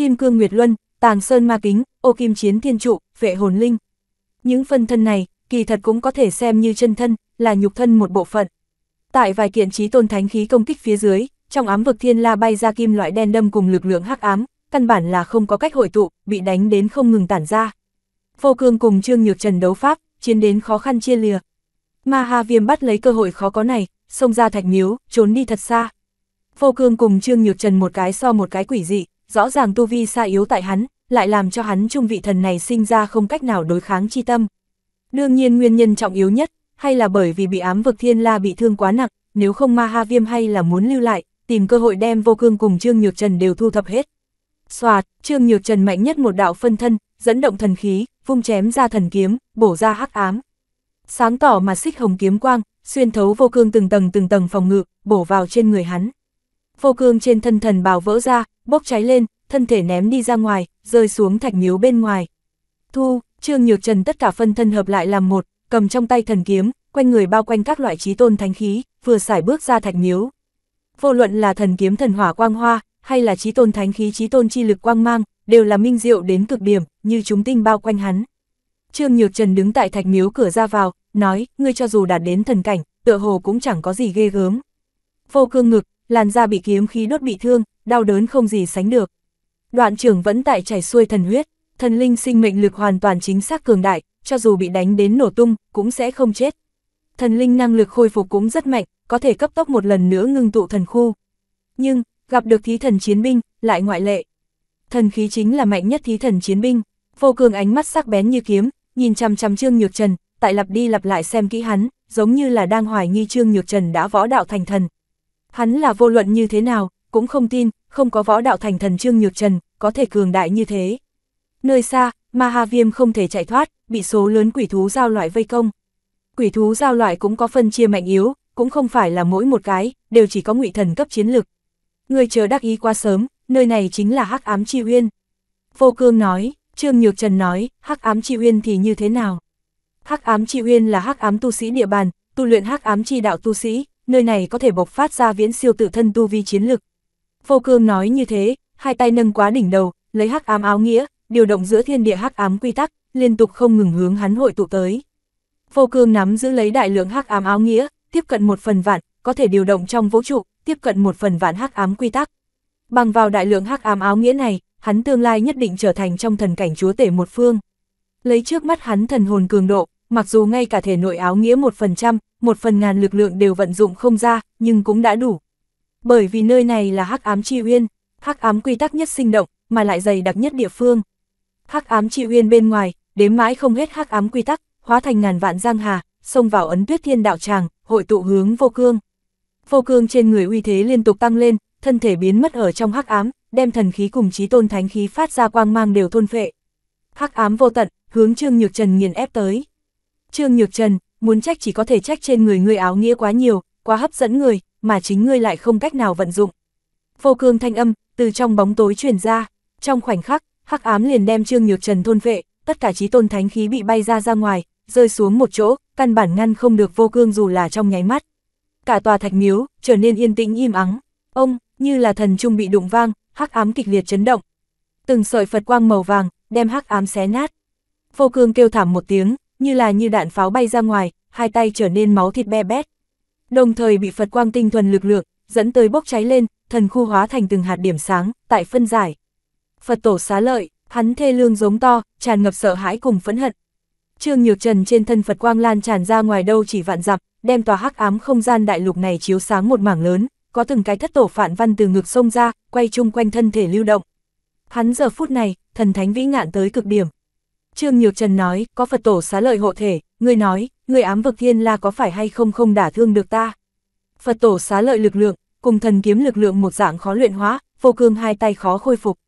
Kim Cương Nguyệt Luân, Tàng Sơn Ma Kính, Ô Kim Chiến Thiên Trụ, Vệ Hồn Linh. Những phân thân này, kỳ thật cũng có thể xem như chân thân, là nhục thân một bộ phận. Tại vài kiện trí tôn thánh khí công kích phía dưới, trong ám vực thiên la bay ra kim loại đen đâm cùng lực lượng hắc ám, căn bản là không có cách hội tụ, bị đánh đến không ngừng tản ra. Phô Cương cùng Trương Nhược Trần đấu pháp, chiến đến khó khăn chia lìa. Ma Ha Viêm bắt lấy cơ hội khó có này, xông ra thạch miếu, trốn đi thật xa. Phô Cương cùng Trương Nhược Trần một cái so một cái quỷ dị, rõ ràng tu vi xa yếu tại hắn, lại làm cho hắn trung vị thần này sinh ra không cách nào đối kháng chi tâm. Đương nhiên nguyên nhân trọng yếu nhất, hay là bởi vì bị ám vực thiên la bị thương quá nặng, nếu không ma ha viêm hay là muốn lưu lại, tìm cơ hội đem vô cương cùng Trương Nhược Trần đều thu thập hết. Xoạt, Trương Nhược Trần mạnh nhất một đạo phân thân, dẫn động thần khí, vung chém ra thần kiếm, bổ ra hắc ám. Sáng tỏ mà xích hồng kiếm quang, xuyên thấu vô cương từng tầng từng tầng phòng ngự, bổ vào trên người hắn vô cương trên thân thần bào vỡ ra, bốc cháy lên, thân thể ném đi ra ngoài, rơi xuống thạch miếu bên ngoài. Thu, Trương Nhược Trần tất cả phân thân hợp lại làm một, cầm trong tay thần kiếm, quanh người bao quanh các loại trí tôn thánh khí, vừa xải bước ra thạch miếu. Vô luận là thần kiếm thần hỏa quang hoa, hay là trí tôn thánh khí trí tôn chi lực quang mang, đều là minh diệu đến cực điểm, như chúng tinh bao quanh hắn. Trương Nhược Trần đứng tại thạch miếu cửa ra vào, nói, ngươi cho dù đạt đến thần cảnh, tựa hồ cũng chẳng có gì ghê gớm. Vô cương ngực, làn da bị kiếm khí đốt bị thương, đau đớn không gì sánh được. Đoạn trưởng vẫn tại chảy xuôi thần huyết, thần linh sinh mệnh lực hoàn toàn chính xác cường đại, cho dù bị đánh đến nổ tung, cũng sẽ không chết. Thần linh năng lực khôi phục cũng rất mạnh, có thể cấp tốc một lần nữa ngưng tụ thần khu. Nhưng, gặp được thí thần chiến binh, lại ngoại lệ. Thần khí chính là mạnh nhất thí thần chiến binh, vô cường ánh mắt sắc bén như kiếm, nhìn chằm chằm Trương Nhược Trần, tại lặp đi lặp lại xem kỹ hắn, giống như là đang hoài nghi Trương Nhược Trần đã võ đạo thành thần, Hắn là vô luận như thế nào, cũng không tin, không có võ đạo thành thần Trương Nhược Trần, có thể cường đại như thế. Nơi xa, ma ha Viêm không thể chạy thoát, bị số lớn quỷ thú giao loại vây công. Quỷ thú giao loại cũng có phân chia mạnh yếu, cũng không phải là mỗi một cái, đều chỉ có ngụy thần cấp chiến lực. Người chờ đắc ý quá sớm, nơi này chính là hắc ám chi uyên. Vô cương nói, Trương Nhược Trần nói, hắc ám chi uyên thì như thế nào? Hắc ám chi uyên là hắc ám tu sĩ địa bàn, tu luyện hắc ám chi đạo tu sĩ, nơi này có thể bộc phát ra viễn siêu tự thân tu vi chiến lực. Vô cương nói như thế, hai tay nâng quá đỉnh đầu, lấy hắc ám áo nghĩa, điều động giữa thiên địa hắc ám quy tắc, liên tục không ngừng hướng hắn hội tụ tới. Vô cương nắm giữ lấy đại lượng hắc ám áo nghĩa, tiếp cận một phần vạn, có thể điều động trong vũ trụ, tiếp cận một phần vạn hắc ám quy tắc. Bằng vào đại lượng hắc ám áo nghĩa này, hắn tương lai nhất định trở thành trong thần cảnh chúa tể một phương. Lấy trước mắt hắn thần hồn cường độ, mặc dù ngay cả thể nội áo nghĩa một phần trăm một phần ngàn lực lượng đều vận dụng không ra, nhưng cũng đã đủ. Bởi vì nơi này là hắc ám tri uyên, hắc ám quy tắc nhất sinh động, mà lại dày đặc nhất địa phương. Hắc ám tri uyên bên ngoài, đếm mãi không hết hắc ám quy tắc, hóa thành ngàn vạn giang hà, xông vào ấn tuyết thiên đạo tràng, hội tụ hướng vô cương. Vô cương trên người uy thế liên tục tăng lên, thân thể biến mất ở trong hắc ám, đem thần khí cùng chí tôn thánh khí phát ra quang mang đều thôn phệ. Hắc ám vô tận, hướng Trương Nhược Trần nghiền ép tới. Trương Nhược Trần, muốn trách chỉ có thể trách trên người ngươi áo nghĩa quá nhiều, quá hấp dẫn người, mà chính ngươi lại không cách nào vận dụng. Vô cương thanh âm, từ trong bóng tối truyền ra, trong khoảnh khắc, hắc ám liền đem Trương Nhược Trần thôn vệ, tất cả trí tôn thánh khí bị bay ra ra ngoài, rơi xuống một chỗ, căn bản ngăn không được vô cương dù là trong nháy mắt. Cả tòa thạch miếu trở nên yên tĩnh im ắng, ông như là thần trung bị đụng vang, hắc ám kịch liệt chấn động. Từng sợi Phật quang màu vàng đem hắc ám xé nát. Vô cương kêu thảm một tiếng, như là như đạn pháo bay ra ngoài, hai tay trở nên máu thịt be bét. Đồng thời bị Phật quang tinh thuần lực lượng, dẫn tới bốc cháy lên, thần khu hóa thành từng hạt điểm sáng, tại phân giải. Phật tổ xá lợi, hắn thê lương giống to, tràn ngập sợ hãi cùng phẫn hận. Trương Nhược Trần trên thân Phật quang lan tràn ra ngoài đâu chỉ vạn dặm, đem tòa hắc ám không gian đại lục này chiếu sáng một mảng lớn, có từng cái thất tổ phản văn từ ngực sông ra, quay chung quanh thân thể lưu động. Hắn giờ phút này, thần thánh vĩ ngạn tới cực điểm, Trương Nhược Trần nói, có Phật tổ xá lợi hộ thể, người nói, người ám vực thiên la có phải hay không không đả thương được ta. Phật tổ xá lợi lực lượng, cùng thần kiếm lực lượng một dạng khó luyện hóa, vô cương hai tay khó khôi phục.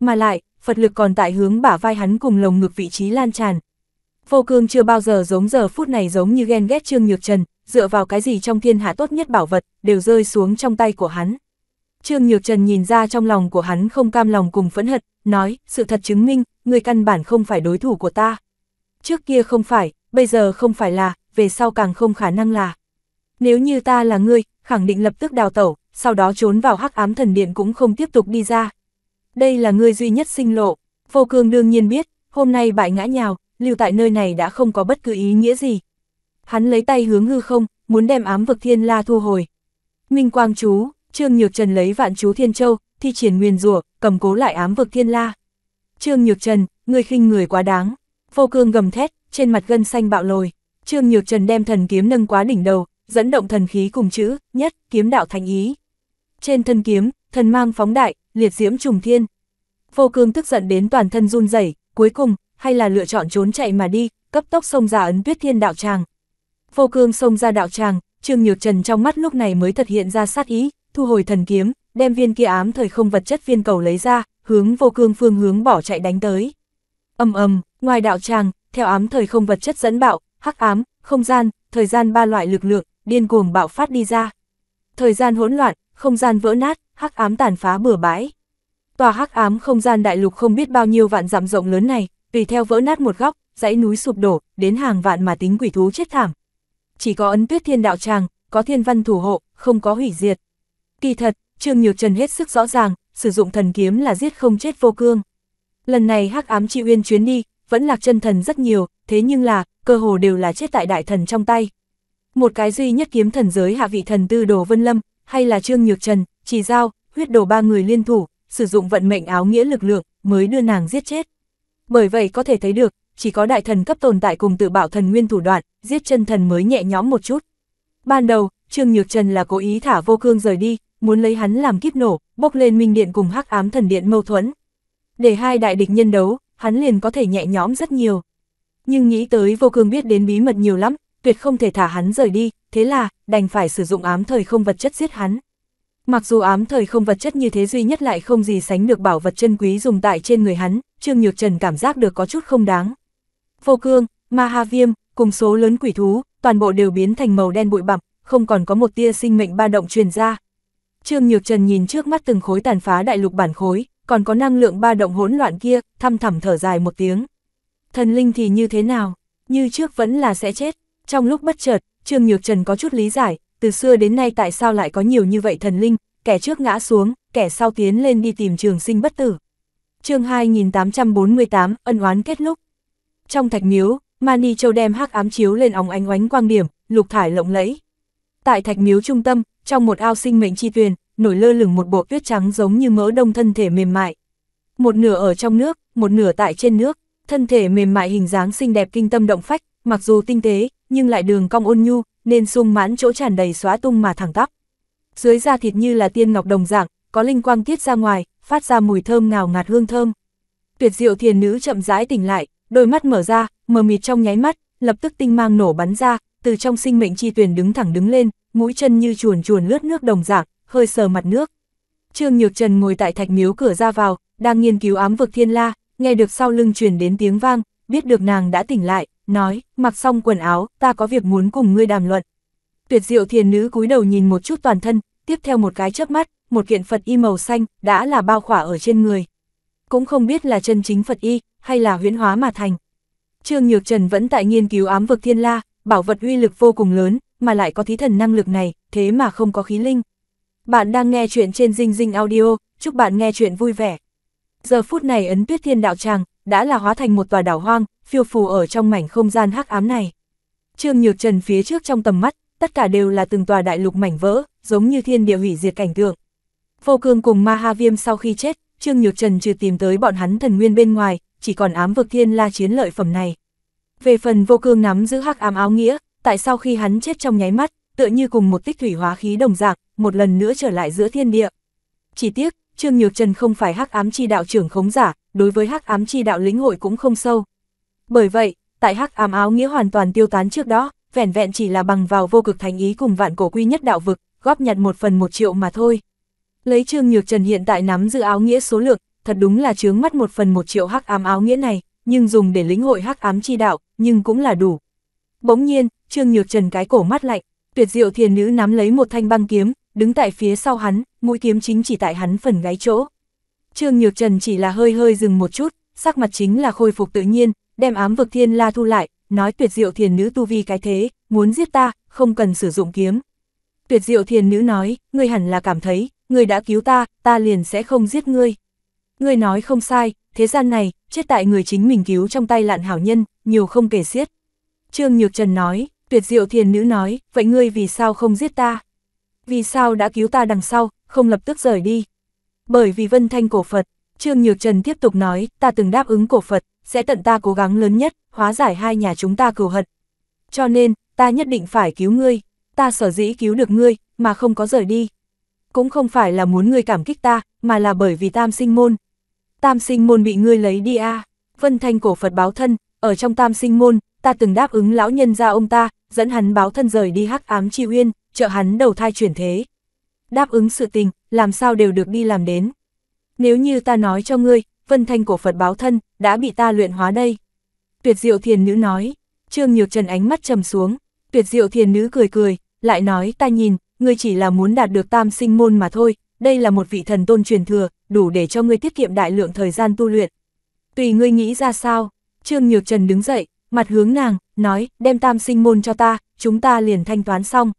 Mà lại, Phật lực còn tại hướng bả vai hắn cùng lồng ngực vị trí lan tràn. Vô cương chưa bao giờ giống giờ phút này giống như ghen ghét Trương Nhược Trần, dựa vào cái gì trong thiên hạ tốt nhất bảo vật, đều rơi xuống trong tay của hắn. Trương Nhược Trần nhìn ra trong lòng của hắn không cam lòng cùng phẫn hận, nói, sự thật chứng minh, người căn bản không phải đối thủ của ta. Trước kia không phải, bây giờ không phải là, về sau càng không khả năng là. Nếu như ta là ngươi, khẳng định lập tức đào tẩu, sau đó trốn vào hắc ám thần điện cũng không tiếp tục đi ra. Đây là ngươi duy nhất sinh lộ, vô cương đương nhiên biết, hôm nay bại ngã nhào, lưu tại nơi này đã không có bất cứ ý nghĩa gì. Hắn lấy tay hướng hư không, muốn đem ám vực thiên la thu hồi. Minh quang chú, Trương Nhược Trần lấy vạn chú thiên châu, thi triển nguyên rùa, cầm cố lại ám vực thiên la. Trương Nhược Trần, người khinh người quá đáng. Vô cương gầm thét, trên mặt gân xanh bạo lồi. Trương Nhược Trần đem thần kiếm nâng quá đỉnh đầu, dẫn động thần khí cùng chữ, nhất, kiếm đạo thành ý. Trên thân kiếm, thần mang phóng đại, liệt diễm trùng thiên. Vô cương tức giận đến toàn thân run rẩy, cuối cùng, hay là lựa chọn trốn chạy mà đi, cấp tốc xông ra ấn tuyết thiên đạo tràng. Vô cương xông ra đạo tràng, Trương Nhược Trần trong mắt lúc này mới thật hiện ra sát ý, thu hồi thần kiếm, đem viên kia ám thời không vật chất viên cầu lấy ra, hướng vô cương phương hướng bỏ chạy đánh tới. Âm âm, ngoài đạo tràng, theo ám thời không vật chất dẫn bạo, hắc ám, không gian, thời gian ba loại lực lượng, điên cuồng bạo phát đi ra. Thời gian hỗn loạn, không gian vỡ nát, hắc ám tàn phá bừa bãi. Tòa hắc ám không gian đại lục không biết bao nhiêu vạn dặm rộng lớn này, tùy theo vỡ nát một góc, dãy núi sụp đổ, đến hàng vạn mà tính quỷ thú chết thảm. Chỉ có ấn tuyết thiên đạo tràng, có thiên văn thủ hộ, không có hủy diệt. Kỳ thật, Trương Nhược Trần hết sức rõ ràng, sử dụng thần kiếm là giết không chết vô cương. Lần này hắc ám chi uyên chuyến đi, vẫn lạc chân thần rất nhiều, thế nhưng là, cơ hồ đều là chết tại đại thần trong tay. Một cái duy nhất kiếm thần giới hạ vị thần tư đồ Vân Lâm, hay là Trương Nhược Trần, chỉ Giao, huyết đồ ba người liên thủ, sử dụng vận mệnh áo nghĩa lực lượng, mới đưa nàng giết chết. Bởi vậy có thể thấy được, chỉ có đại thần cấp tồn tại cùng tự bảo thần nguyên thủ đoạn, giết chân thần mới nhẹ nhõm một chút. Ban đầu, Trương Nhược Trần là cố ý thả vô cương rời đi, muốn lấy hắn làm kiếp nổ, bốc lên minh điện cùng hắc ám thần điện mâu thuẫn. Để hai đại địch nhân đấu, hắn liền có thể nhẹ nhõm rất nhiều. Nhưng nghĩ tới vô cương biết đến bí mật nhiều lắm, tuyệt không thể thả hắn rời đi, thế là, đành phải sử dụng ám thời không vật chất giết hắn. Mặc dù ám thời không vật chất như thế duy nhất lại không gì sánh được bảo vật chân quý dùng tại trên người hắn, Trương Nhược Trần cảm giác được có chút không đáng. Vô cương, ma ha viêm, cùng số lớn quỷ thú, toàn bộ đều biến thành màu đen bụi bặm, không còn có một tia sinh mệnh ba động truyền ra, Trương Nhược Trần nhìn trước mắt từng khối tàn phá đại lục bản khối, còn có năng lượng ba động hỗn loạn kia, thăm thẳm thở dài một tiếng. Thần linh thì như thế nào, như trước vẫn là sẽ chết. Trong lúc bất chợt, Trương Nhược Trần có chút lý giải, từ xưa đến nay tại sao lại có nhiều như vậy thần linh, kẻ trước ngã xuống, kẻ sau tiến lên đi tìm trường sinh bất tử. chương 2848, ân oán kết lúc. Trong thạch miếu, Mani Châu đem hắc ám chiếu lên óng ánh oánh quang điểm, lục thải lộng lẫy. Tại thạch miếu trung tâm, trong một ao sinh mệnh chi tuyền, nổi lơ lửng một bộ tuyết trắng giống như mỡ đông thân thể mềm mại. Một nửa ở trong nước, một nửa tại trên nước, thân thể mềm mại hình dáng xinh đẹp kinh tâm động phách, mặc dù tinh tế, nhưng lại đường cong ôn nhu, nên sung mãn chỗ tràn đầy xóa tung mà thẳng tắp. Dưới da thịt như là tiên ngọc đồng dạng, có linh quang tiết ra ngoài, phát ra mùi thơm ngào ngạt hương thơm. Tuyệt diệu thiền nữ chậm rãi tỉnh lại, đôi mắt mở ra, mờ mịt trong nháy mắt, lập tức tinh mang nổ bắn ra, từ trong sinh mệnh chi tuyển đứng thẳng đứng lên, mũi chân như chuồn chuồn lướt nước đồng dạng, hơi sờ mặt nước. Trương Nhược Trần ngồi tại thạch miếu cửa ra vào, đang nghiên cứu ám vực thiên la, nghe được sau lưng truyền đến tiếng vang, biết được nàng đã tỉnh lại, nói, mặc xong quần áo, ta có việc muốn cùng ngươi đàm luận. Tuyệt diệu thiền nữ cúi đầu nhìn một chút toàn thân, tiếp theo một cái chớp mắt, một kiện Phật y màu xanh, đã là bao khỏa ở trên người. Cũng không biết là chân chính Phật y, hay là huyễn hóa mà thành. Trương Nhược Trần vẫn tại nghiên cứu ám vực thiên la, bảo vật uy lực vô cùng lớn, mà lại có thí thần năng lực này, thế mà không có khí linh. Bạn đang nghe chuyện trên Dinh Dinh Audio, chúc bạn nghe chuyện vui vẻ. Giờ phút này ấn tuyết thiên đạo tràng, đã là hóa thành một tòa đảo hoang, phiêu phù ở trong mảnh không gian hắc ám này. Trương Nhược Trần phía trước trong tầm mắt, tất cả đều là từng tòa đại lục mảnh vỡ, giống như thiên địa hủy diệt cảnh tượng. Vô Cương cùng Ma Ha Viêm sau khi chết, Trương Nhược Trần trừ tìm tới bọn hắn thần nguyên bên ngoài, chỉ còn ám vực thiên la chiến lợi phẩm này. Về phần Vô Cương nắm giữ hắc ám áo nghĩa, tại sao khi hắn chết trong nháy mắt, tựa như cùng một tích thủy hóa khí đồng dạng, một lần nữa trở lại giữa thiên địa. Chỉ tiếc, Trương Nhược Trần không phải hắc ám chi đạo trưởng khống giả, đối với hắc ám chi đạo lĩnh hội cũng không sâu. Bởi vậy, tại hắc ám áo nghĩa hoàn toàn tiêu tán trước đó, vẻn vẹn chỉ là bằng vào vô cực thành ý cùng vạn cổ quy nhất đạo vực, góp nhặt một phần một triệu mà thôi. Lấy Trương Nhược Trần hiện tại nắm giữ áo nghĩa số lượng, thật đúng là chướng mắt một phần một triệu hắc ám áo nghĩa này, nhưng dùng để lĩnh hội hắc ám chi đạo, nhưng cũng là đủ. Bỗng nhiên, Trương Nhược Trần cái cổ mắt lạnh, tuyệt diệu thiền nữ nắm lấy một thanh băng kiếm, đứng tại phía sau hắn, mũi kiếm chính chỉ tại hắn phần gáy chỗ. Trương Nhược Trần chỉ là hơi hơi dừng một chút, sắc mặt chính là khôi phục tự nhiên, đem ám vực thiên la thu lại, nói tuyệt diệu thiền nữ tu vi cái thế, muốn giết ta, không cần sử dụng kiếm. Tuyệt diệu thiền nữ nói, ngươi hẳn là cảm thấy, ngươi đã cứu ta, ta liền sẽ không giết ngươi. Ngươi nói không sai, thế gian này, chết tại người chính mình cứu trong tay lạn hảo nhân, nhiều không kể xiết. Trương Nhược Trần nói, tuyệt diệu thiền nữ nói, vậy ngươi vì sao không giết ta? Vì sao đã cứu ta đằng sau, không lập tức rời đi? Bởi vì vân thanh cổ Phật, Trương Nhược Trần tiếp tục nói, ta từng đáp ứng cổ Phật, sẽ tận ta cố gắng lớn nhất, hóa giải hai nhà chúng ta cừu hận. Cho nên, ta nhất định phải cứu ngươi, ta sở dĩ cứu được ngươi, mà không có rời đi. Cũng không phải là muốn ngươi cảm kích ta, mà là bởi vì tam sinh môn. Tam sinh môn bị ngươi lấy đi à. Vân Thanh cổ Phật báo thân, ở trong tam sinh môn, ta từng đáp ứng lão nhân ra ông ta, dẫn hắn báo thân rời đi hắc ám chi uyên, trợ hắn đầu thai chuyển thế. Đáp ứng sự tình, làm sao đều được đi làm đến. Nếu như ta nói cho ngươi, vân thanh của Phật báo thân, đã bị ta luyện hóa đây. Tuyệt diệu thiền nữ nói, Trương Nhược Trần ánh mắt trầm xuống, tuyệt diệu thiền nữ cười cười, lại nói ta nhìn, ngươi chỉ là muốn đạt được tam sinh môn mà thôi, đây là một vị thần tôn truyền thừa, đủ để cho ngươi tiết kiệm đại lượng thời gian tu luyện. Tùy ngươi nghĩ ra sao, Trương Nhược Trần đứng dậy, mặt hướng nàng, nói, đem tam sinh môn cho ta, chúng ta liền thanh toán xong.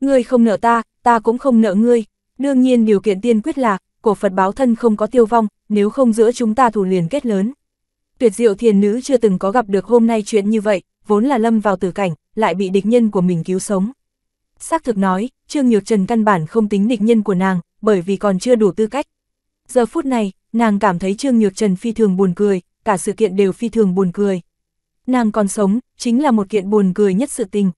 Ngươi không nợ ta, ta cũng không nợ ngươi. Đương nhiên điều kiện tiên quyết là, cổ Phật báo thân không có tiêu vong, nếu không giữa chúng ta thủ liền kết lớn. Tuyệt diệu thiền nữ chưa từng có gặp được hôm nay chuyện như vậy, vốn là lâm vào tử cảnh, lại bị địch nhân của mình cứu sống. Xác thực nói, Trương Nhược Trần căn bản không tính địch nhân của nàng, bởi vì còn chưa đủ tư cách. Giờ phút này, nàng cảm thấy Trương Nhược Trần phi thường buồn cười, cả sự kiện đều phi thường buồn cười nàng còn sống, chính là một kiện buồn cười nhất sự tình.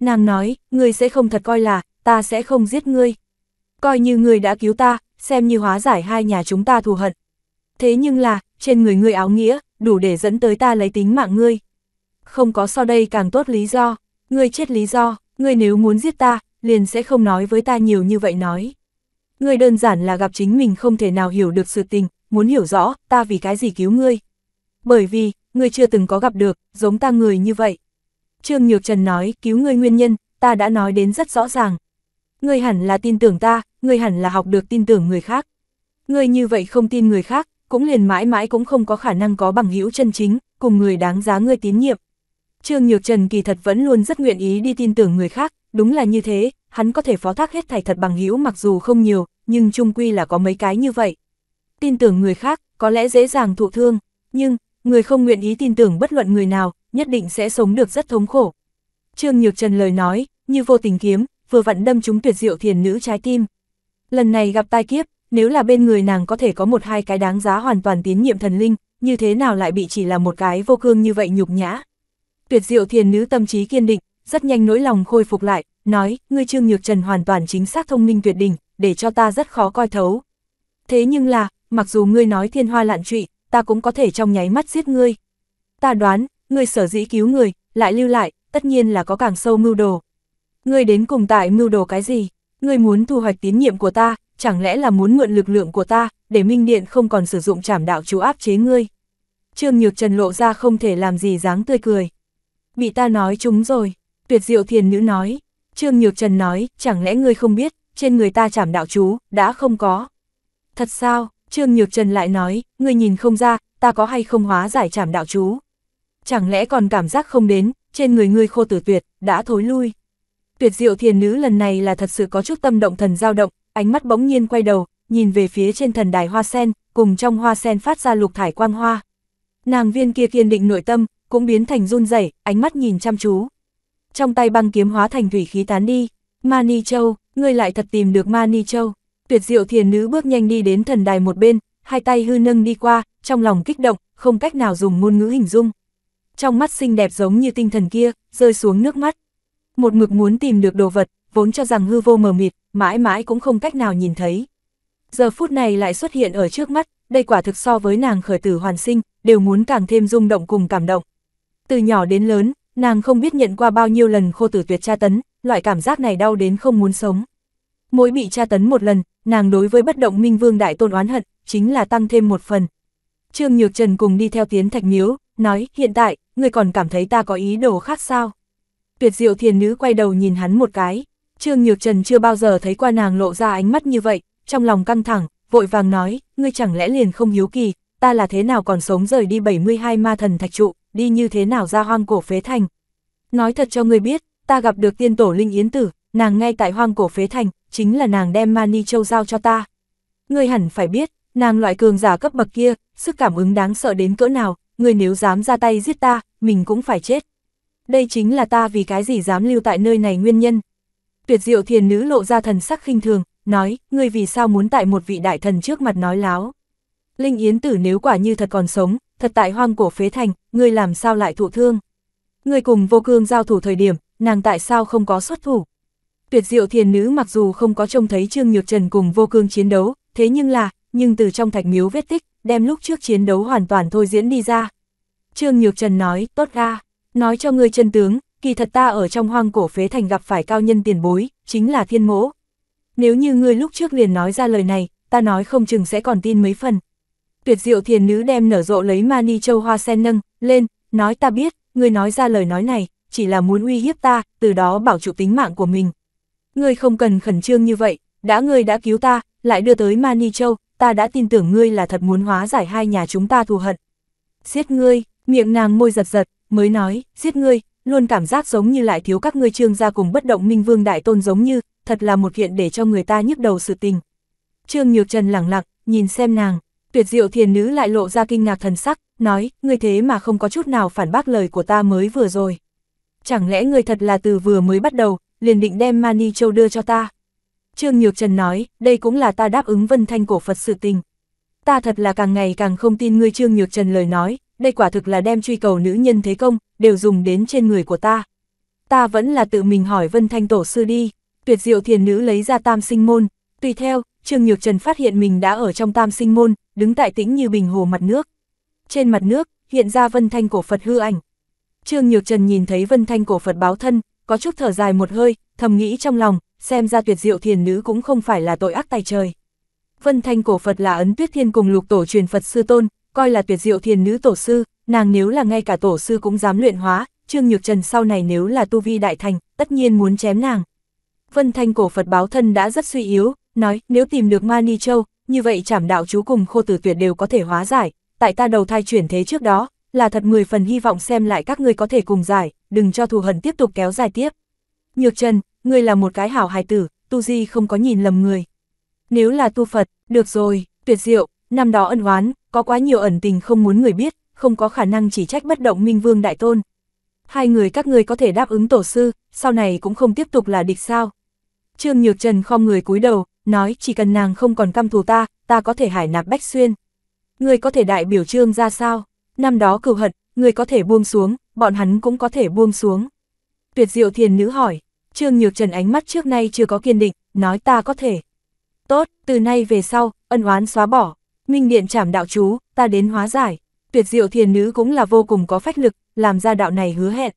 Nàng nói, ngươi sẽ không thật coi là, ta sẽ không giết ngươi. Coi như ngươi đã cứu ta, xem như hóa giải hai nhà chúng ta thù hận. Thế nhưng là, trên người ngươi áo nghĩa, đủ để dẫn tới ta lấy tính mạng ngươi. Không có sau đây càng tốt lý do, ngươi chết lý do, ngươi nếu muốn giết ta, liền sẽ không nói với ta nhiều như vậy nói. Ngươi đơn giản là gặp chính mình không thể nào hiểu được sự tình, muốn hiểu rõ ta vì cái gì cứu ngươi. Bởi vì, ngươi chưa từng có gặp được, giống ta người như vậy. Trương Nhược Trần nói, cứu ngươi nguyên nhân, ta đã nói đến rất rõ ràng. Ngươi hẳn là tin tưởng ta, ngươi hẳn là học được tin tưởng người khác. Ngươi như vậy không tin người khác, cũng liền mãi mãi cũng không có khả năng có bằng hữu chân chính, cùng người đáng giá ngươi tín nhiệm. Trương Nhược Trần kỳ thật vẫn luôn rất nguyện ý đi tin tưởng người khác, đúng là như thế, hắn có thể phó thác hết thảy thật bằng hữu mặc dù không nhiều, nhưng chung quy là có mấy cái như vậy. Tin tưởng người khác, có lẽ dễ dàng thụ thương, nhưng Người không nguyện ý tin tưởng bất luận người nào, nhất định sẽ sống được rất thống khổ. Trương Nhược Trần lời nói, như vô tình kiếm, vừa vặn đâm trúng tuyệt diệu thiền nữ trái tim. Lần này gặp tai kiếp, nếu là bên người nàng có thể có một hai cái đáng giá hoàn toàn tín nhiệm thần linh, như thế nào lại bị chỉ là một cái vô cương như vậy nhục nhã. Tuyệt diệu thiền nữ tâm trí kiên định, rất nhanh nỗi lòng khôi phục lại, nói, ngươi Trương Nhược Trần hoàn toàn chính xác thông minh tuyệt đỉnh, để cho ta rất khó coi thấu. Thế nhưng là, mặc dù ngươi nói thiên hoa lạn trụy, ta cũng có thể trong nháy mắt giết ngươi. Ta đoán, ngươi sở dĩ cứu người, lại lưu lại, tất nhiên là có càng sâu mưu đồ. Ngươi đến cùng tại mưu đồ cái gì? Ngươi muốn thu hoạch tín nhiệm của ta, chẳng lẽ là muốn mượn lực lượng của ta, để Minh Điện không còn sử dụng trảm đạo chú áp chế ngươi? Trương Nhược Trần lộ ra không thể làm gì dáng tươi cười. Bị ta nói chúng rồi, tuyệt diệu thiền nữ nói. Trương Nhược Trần nói, chẳng lẽ ngươi không biết, trên người ta trảm đạo chú, đã không có. Thật sao, Trương Nhược Trần lại nói, ngươi nhìn không ra, ta có hay không hóa giải trảm đạo chú. Chẳng lẽ còn cảm giác không đến, trên người ngươi khô tử tuyệt, đã thối lui. Tuyệt diệu thiền nữ lần này là thật sự có chút tâm động thần dao động, ánh mắt bỗng nhiên quay đầu, nhìn về phía trên thần đài hoa sen, cùng trong hoa sen phát ra lục thải quang hoa. Nàng viên kia kiên định nội tâm, cũng biến thành run rẩy, ánh mắt nhìn chăm chú. Trong tay băng kiếm hóa thành thủy khí tán đi, Mani Châu, ngươi lại thật tìm được Mani Châu tuyệt diệu thiền nữ bước nhanh đi đến thần đài một bên, hai tay hư nâng đi qua, trong lòng kích động, không cách nào dùng ngôn ngữ hình dung. Trong mắt xinh đẹp giống như tinh thần kia, rơi xuống nước mắt. Một mực muốn tìm được đồ vật, vốn cho rằng hư vô mờ mịt, mãi mãi cũng không cách nào nhìn thấy. Giờ phút này lại xuất hiện ở trước mắt, đây quả thực so với nàng khởi tử hoàn sinh, đều muốn càng thêm rung động cùng cảm động. Từ nhỏ đến lớn, nàng không biết nhận qua bao nhiêu lần khô tử tuyệt tra tấn, loại cảm giác này đau đến không muốn sống. Mỗi bị tra tấn một lần, nàng đối với bất động minh vương đại tôn oán hận, chính là tăng thêm một phần. Trương Nhược Trần cùng đi theo tiến thạch miếu, nói, hiện tại, người còn cảm thấy ta có ý đồ khác sao? Tuyệt diệu thiền nữ quay đầu nhìn hắn một cái, Trương Nhược Trần chưa bao giờ thấy qua nàng lộ ra ánh mắt như vậy, trong lòng căng thẳng, vội vàng nói, ngươi chẳng lẽ liền không hiếu kỳ, ta là thế nào còn sống rời đi 72 ma thần thạch trụ, đi như thế nào ra hoang cổ phế thành. Nói thật cho ngươi biết, ta gặp được tiên tổ Linh Yến Tử, nàng ngay tại hoang cổ phế thành, chính là nàng đem Mani Châu giao cho ta. Ngươi hẳn phải biết, nàng loại cường giả cấp bậc kia, sức cảm ứng đáng sợ đến cỡ nào, ngươi nếu dám ra tay giết ta, mình cũng phải chết. Đây chính là ta vì cái gì dám lưu tại nơi này nguyên nhân. Tuyệt diệu thiền nữ lộ ra thần sắc khinh thường, nói, ngươi vì sao muốn tại một vị đại thần trước mặt nói láo. Linh Yến tử nếu quả như thật còn sống, thật tại hoang cổ phế thành, ngươi làm sao lại thụ thương. Ngươi cùng vô cương giao thủ thời điểm, nàng tại sao không có xuất thủ tuyệt diệu thiền nữ mặc dù không có trông thấy Trương Nhược Trần cùng vô cương chiến đấu, thế nhưng là, nhưng từ trong thạch miếu vết tích, đem lúc trước chiến đấu hoàn toàn thôi diễn đi ra. Trương Nhược Trần nói, tốt ra, nói cho người chân tướng, kỳ thật ta ở trong hoang cổ phế thành gặp phải cao nhân tiền bối, chính là thiên mỗ. Nếu như người lúc trước liền nói ra lời này, ta nói không chừng sẽ còn tin mấy phần. Tuyệt diệu thiền nữ đem nở rộ lấy mani châu hoa sen nâng, lên, nói ta biết, người nói ra lời nói này, chỉ là muốn uy hiếp ta, từ đó bảo trụ tính mạng của mình ngươi không cần khẩn trương như vậy, đã ngươi đã cứu ta, lại đưa tới Mani Châu, ta đã tin tưởng ngươi là thật muốn hóa giải hai nhà chúng ta thù hận. Giết ngươi, miệng nàng môi giật giật, mới nói, giết ngươi, luôn cảm giác giống như lại thiếu các ngươi trương gia cùng bất động minh vương đại tôn giống như, thật là một kiện để cho người ta nhức đầu sự tình. Trương Nhược Trần lẳng lặng, nhìn xem nàng, tuyệt diệu thiền nữ lại lộ ra kinh ngạc thần sắc, nói, ngươi thế mà không có chút nào phản bác lời của ta mới vừa rồi. Chẳng lẽ ngươi thật là từ vừa mới bắt đầu, liền định đem Mani Châu đưa cho ta. Trương Nhược Trần nói, đây cũng là ta đáp ứng Vân Thanh cổ Phật sự tình. Ta thật là càng ngày càng không tin ngươi Trương Nhược Trần lời nói, đây quả thực là đem truy cầu nữ nhân thế công, đều dùng đến trên người của ta. Ta vẫn là tự mình hỏi Vân Thanh tổ sư đi, tuyệt diệu thiền nữ lấy ra tam sinh môn, tùy theo, Trương Nhược Trần phát hiện mình đã ở trong tam sinh môn, đứng tại tĩnh như bình hồ mặt nước. Trên mặt nước, hiện ra Vân Thanh cổ Phật hư ảnh. Trương Nhược Trần nhìn thấy Vân Thanh cổ Phật báo thân, có chút thở dài một hơi, thầm nghĩ trong lòng, xem ra tuyệt diệu thiền nữ cũng không phải là tội ác tài trời. Vân Thanh cổ Phật là ấn tuyết thiên cùng lục tổ truyền Phật sư tôn, coi là tuyệt diệu thiền nữ tổ sư, nàng nếu là ngay cả tổ sư cũng dám luyện hóa, Trương Nhược Trần sau này nếu là tu vi đại thành, tất nhiên muốn chém nàng. Vân Thanh cổ Phật báo thân đã rất suy yếu, nói nếu tìm được Ma Ni Châu, như vậy chảm đạo chú cùng khô tử tuyệt đều có thể hóa giải, tại ta đầu thai chuyển thế trước đó, là thật 10 phần hy vọng xem lại các ngươi có thể cùng giải, đừng cho thù hận tiếp tục kéo dài tiếp. Nhược Trần, ngươi là một cái hảo hài tử, tu di không có nhìn lầm người. Nếu là tu Phật, được rồi, tuyệt diệu, năm đó ân oán, có quá nhiều ẩn tình không muốn người biết, không có khả năng chỉ trách bất động Minh Vương Đại Tôn. Hai người các ngươi có thể đáp ứng tổ sư, sau này cũng không tiếp tục là địch sao. Trương Nhược Trần khom người cúi đầu, nói chỉ cần nàng không còn căm thù ta, ta có thể hải nạp bách xuyên. Ngươi có thể đại biểu trương ra sao? Năm đó cửu hận, người có thể buông xuống, bọn hắn cũng có thể buông xuống. Tuyệt diệu thiền nữ hỏi, Trương Nhược Trần ánh mắt trước nay chưa có kiên định, nói ta có thể. Tốt, từ nay về sau, ân oán xóa bỏ, minh điện trảm đạo chú, ta đến hóa giải. Tuyệt diệu thiền nữ cũng là vô cùng có phách lực, làm ra đạo này hứa hẹn.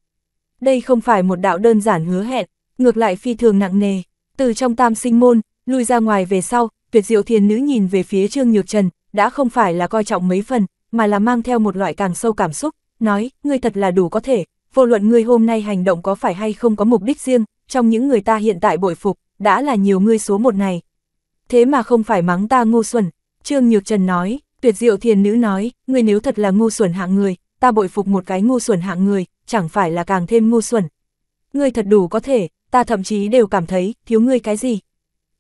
Đây không phải một đạo đơn giản hứa hẹn, ngược lại phi thường nặng nề. Từ trong tam sinh môn, lui ra ngoài về sau, tuyệt diệu thiền nữ nhìn về phía Trương Nhược Trần, đã không phải là coi trọng mấy phần, mà là mang theo một loại càng sâu cảm xúc, nói, ngươi thật là đủ có thể, vô luận ngươi hôm nay hành động có phải hay không có mục đích riêng, trong những người ta hiện tại bội phục, đã là nhiều ngươi số một này. Thế mà không phải mắng ta ngu xuẩn, Trương Nhược Trần nói, tuyệt diệu thiền nữ nói, ngươi nếu thật là ngu xuẩn hạng người, ta bội phục một cái ngu xuẩn hạng người, chẳng phải là càng thêm ngu xuẩn. Ngươi thật đủ có thể, ta thậm chí đều cảm thấy, thiếu ngươi cái gì.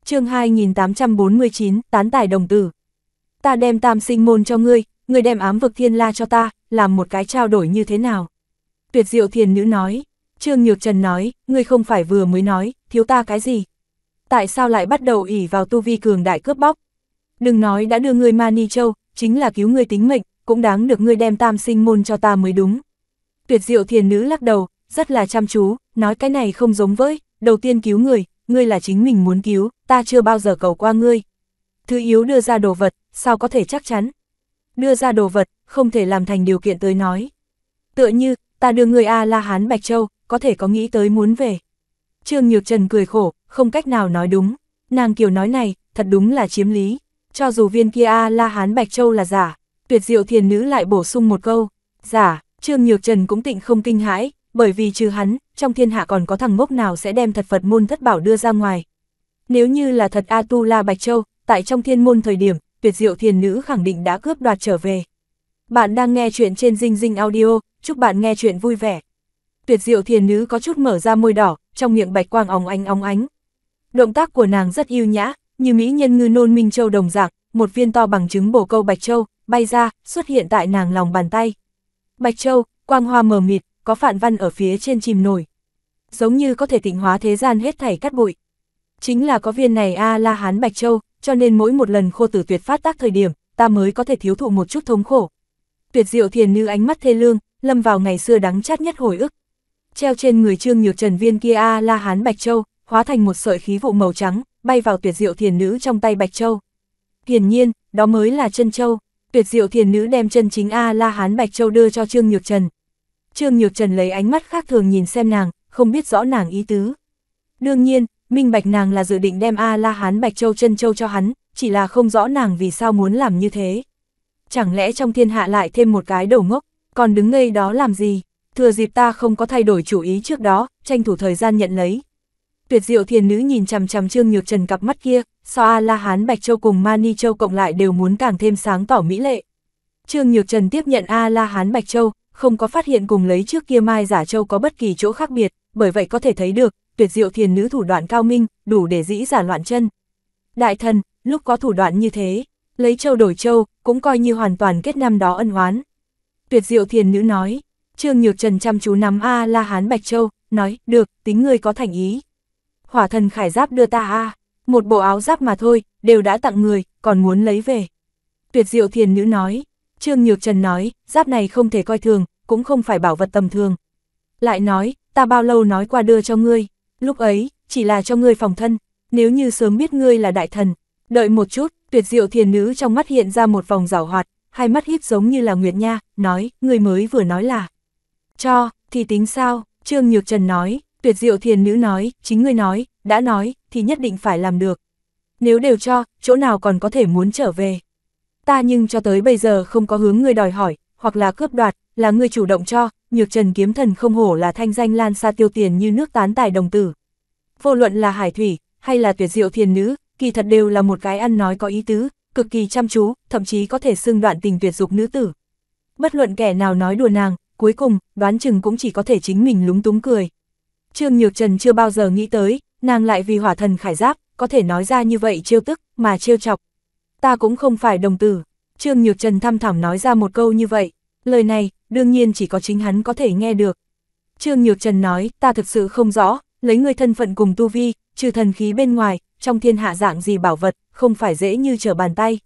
chương 2849, tán tài đồng tử. Ta đem tam sinh môn cho ngươi, người đem ám vực thiên la cho ta, làm một cái trao đổi như thế nào? Tuyệt diệu thiền nữ nói, Trương Nhược Trần nói, ngươi không phải vừa mới nói, thiếu ta cái gì? Tại sao lại bắt đầu ỉ vào tu vi cường đại cướp bóc? Đừng nói đã đưa ngươi Mani Châu, chính là cứu ngươi tính mệnh, cũng đáng được ngươi đem tam sinh môn cho ta mới đúng. Tuyệt diệu thiền nữ lắc đầu, rất là chăm chú, nói cái này không giống với, đầu tiên cứu người, ngươi là chính mình muốn cứu, ta chưa bao giờ cầu qua ngươi. Thư yếu đưa ra đồ vật, sao có thể chắc chắn? đưa ra đồ vật, không thể làm thành điều kiện tới nói. Tựa như, ta đưa người A La Hán Bạch Châu, có thể có nghĩ tới muốn về. Trương Nhược Trần cười khổ, không cách nào nói đúng. Nàng kiểu nói này, thật đúng là chiếm lý. Cho dù viên kia A La Hán Bạch Châu là giả, tuyệt diệu thiền nữ lại bổ sung một câu. Giả, Trương Nhược Trần cũng tịnh không kinh hãi, bởi vì trừ hắn, trong thiên hạ còn có thằng ngốc nào sẽ đem thật Phật môn thất bảo đưa ra ngoài. Nếu như là thật A Tu La Bạch Châu, tại trong thiên môn thời điểm, tuyệt diệu thiền nữ khẳng định đã cướp đoạt trở về. Bạn đang nghe chuyện trên Dinh Dinh Audio, chúc bạn nghe chuyện vui vẻ. Tuyệt diệu thiền nữ có chút mở ra môi đỏ, trong miệng bạch quang óng ánh óng ánh. Động tác của nàng rất yêu nhã, như mỹ nhân ngư nôn minh châu đồng dạng, một viên to bằng trứng bổ câu bạch châu, bay ra, xuất hiện tại nàng lòng bàn tay. Bạch châu, quang hoa mờ mịt, có phản văn ở phía trên chìm nổi. Giống như có thể tịnh hóa thế gian hết thảy cát bụi. Chính là có viên này A-la-hán bạch châu, cho nên mỗi một lần khô tử tuyệt phát tác thời điểm, ta mới có thể thiếu thụ một chút thống khổ. Tuyệt diệu thiền nữ ánh mắt thê lương, lâm vào ngày xưa đắng chát nhất hồi ức. Treo trên người trương nhược trần viên kia A la hán Bạch Châu, hóa thành một sợi khí vụ màu trắng, bay vào tuyệt diệu thiền nữ trong tay Bạch Châu. Hiển nhiên, đó mới là chân châu. Tuyệt diệu thiền nữ đem chân chính A la hán Bạch Châu đưa cho Trương Nhược Trần. Trương Nhược Trần lấy ánh mắt khác thường nhìn xem nàng, không biết rõ nàng ý tứ. Đương nhiên, minh bạch nàng là dự định đem A-la-hán Bạch Châu chân Châu cho hắn, chỉ là không rõ nàng vì sao muốn làm như thế. Chẳng lẽ trong thiên hạ lại thêm một cái đầu ngốc, còn đứng ngây đó làm gì, thừa dịp ta không có thay đổi chủ ý trước đó, tranh thủ thời gian nhận lấy. Tuyệt diệu thiền nữ nhìn chằm chằm Trương Nhược Trần cặp mắt kia, so A-la-hán Bạch Châu cùng Mani Châu cộng lại đều muốn càng thêm sáng tỏ mỹ lệ. Trương Nhược Trần tiếp nhận A-la-hán Bạch Châu, không có phát hiện cùng lấy trước kia Mai Giả Châu có bất kỳ chỗ khác biệt, bởi vậy có thể thấy được, tuyệt diệu thiền nữ thủ đoạn cao minh, đủ để dĩ giả loạn chân. Đại thần, lúc có thủ đoạn như thế, lấy châu đổi châu, cũng coi như hoàn toàn kết năm đó ân oán. Tuyệt diệu thiền nữ nói, Trương Nhược Trần chăm chú nắm A La Hán Bạch Châu, nói, được, tính ngươi có thành ý. Hỏa thần khải giáp đưa ta A, một bộ áo giáp mà thôi, đều đã tặng người, còn muốn lấy về. Tuyệt diệu thiền nữ nói, Trương Nhược Trần nói, giáp này không thể coi thường, cũng không phải bảo vật tầm thường. Lại nói, ta bao lâu nói qua đưa cho ngươi lúc ấy, chỉ là cho ngươi phòng thân, nếu như sớm biết ngươi là đại thần, đợi một chút, tuyệt diệu thiền nữ trong mắt hiện ra một vòng rảo hoạt, hai mắt híp giống như là Nguyệt Nha, nói, ngươi mới vừa nói là. Cho, thì tính sao, Trương Nhược Trần nói, tuyệt diệu thiền nữ nói, chính ngươi nói, đã nói, thì nhất định phải làm được. Nếu đều cho, chỗ nào còn có thể muốn trở về. Ta nhưng cho tới bây giờ không có hướng ngươi đòi hỏi, hoặc là cướp đoạt, là ngươi chủ động cho, nhược trần kiếm thần không hổ là thanh danh lan xa tiêu tiền như nước tán tài đồng tử. Vô luận là hải thủy, hay là tuyệt diệu thiền nữ, kỳ thật đều là một cái ăn nói có ý tứ, cực kỳ chăm chú, thậm chí có thể xưng đoạn tình tuyệt dục nữ tử. Bất luận kẻ nào nói đùa nàng, cuối cùng, đoán chừng cũng chỉ có thể chính mình lúng túng cười. Trương Nhược Trần chưa bao giờ nghĩ tới, nàng lại vì hỏa thần khải giáp, có thể nói ra như vậy trêu tức, mà trêu chọc. Ta cũng không phải đồng tử. Trương Nhược Trần thăm thẳm nói ra một câu như vậy. Lời này, đương nhiên chỉ có chính hắn có thể nghe được. Trương Nhược Trần nói, ta thực sự không rõ, lấy người thân phận cùng tu vi, trừ thần khí bên ngoài, trong thiên hạ dạng gì bảo vật, không phải dễ như trở bàn tay.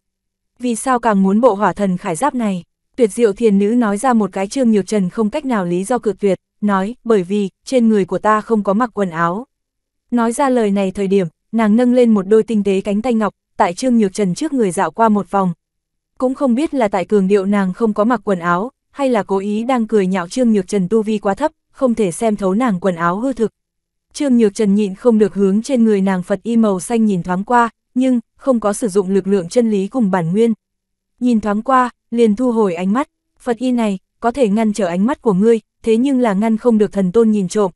Vì sao càng muốn bộ hỏa thần khải giáp này? Tuyệt diệu thiền nữ nói ra một cái Trương Nhược Trần không cách nào lý do cực tuyệt, nói, bởi vì, trên người của ta không có mặc quần áo. Nói ra lời này thời điểm, nàng nâng lên một đôi tinh tế cánh tay ngọc, tại Trương Nhược Trần trước người dạo qua một vòng. Cũng không biết là tại cường điệu nàng không có mặc quần áo, hay là cố ý đang cười nhạo Trương Nhược Trần tu vi quá thấp, không thể xem thấu nàng quần áo hư thực. Trương Nhược Trần nhịn không được hướng trên người nàng Phật y màu xanh nhìn thoáng qua, nhưng không có sử dụng lực lượng chân lý cùng bản nguyên. Nhìn thoáng qua, liền thu hồi ánh mắt, Phật y này có thể ngăn trở ánh mắt của ngươi, thế nhưng là ngăn không được thần tôn nhìn trộm.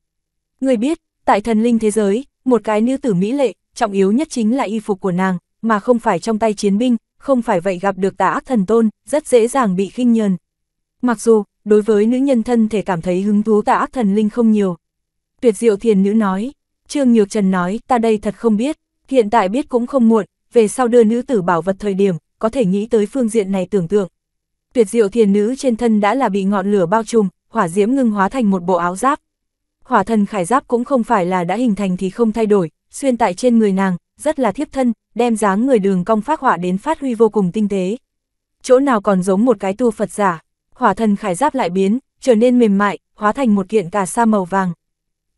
Ngươi biết, tại thần linh thế giới, một cái nữ tử mỹ lệ, trọng yếu nhất chính là y phục của nàng, mà không phải trong tay chiến binh, không phải vậy gặp được tà ác thần tôn, rất dễ dàng bị khinh nhờn, Mặc dù, đối với nữ nhân thân thể cảm thấy hứng thú tà ác thần linh không nhiều. Tuyệt diệu thiền nữ nói, Trương Nhược Trần nói, ta đây thật không biết, hiện tại biết cũng không muộn, về sau đưa nữ tử bảo vật thời điểm, có thể nghĩ tới phương diện này tưởng tượng. Tuyệt diệu thiền nữ trên thân đã là bị ngọn lửa bao trùm, hỏa diễm ngưng hóa thành một bộ áo giáp. Hỏa thần khải giáp cũng không phải là đã hình thành thì không thay đổi, xuyên tại trên người nàng, rất là thiếp thân, đem dáng người đường cong phát họa đến phát huy vô cùng tinh tế. Chỗ nào còn giống một cái tu Phật giả hỏa thần khải giáp lại biến, trở nên mềm mại, hóa thành một kiện cà sa màu vàng.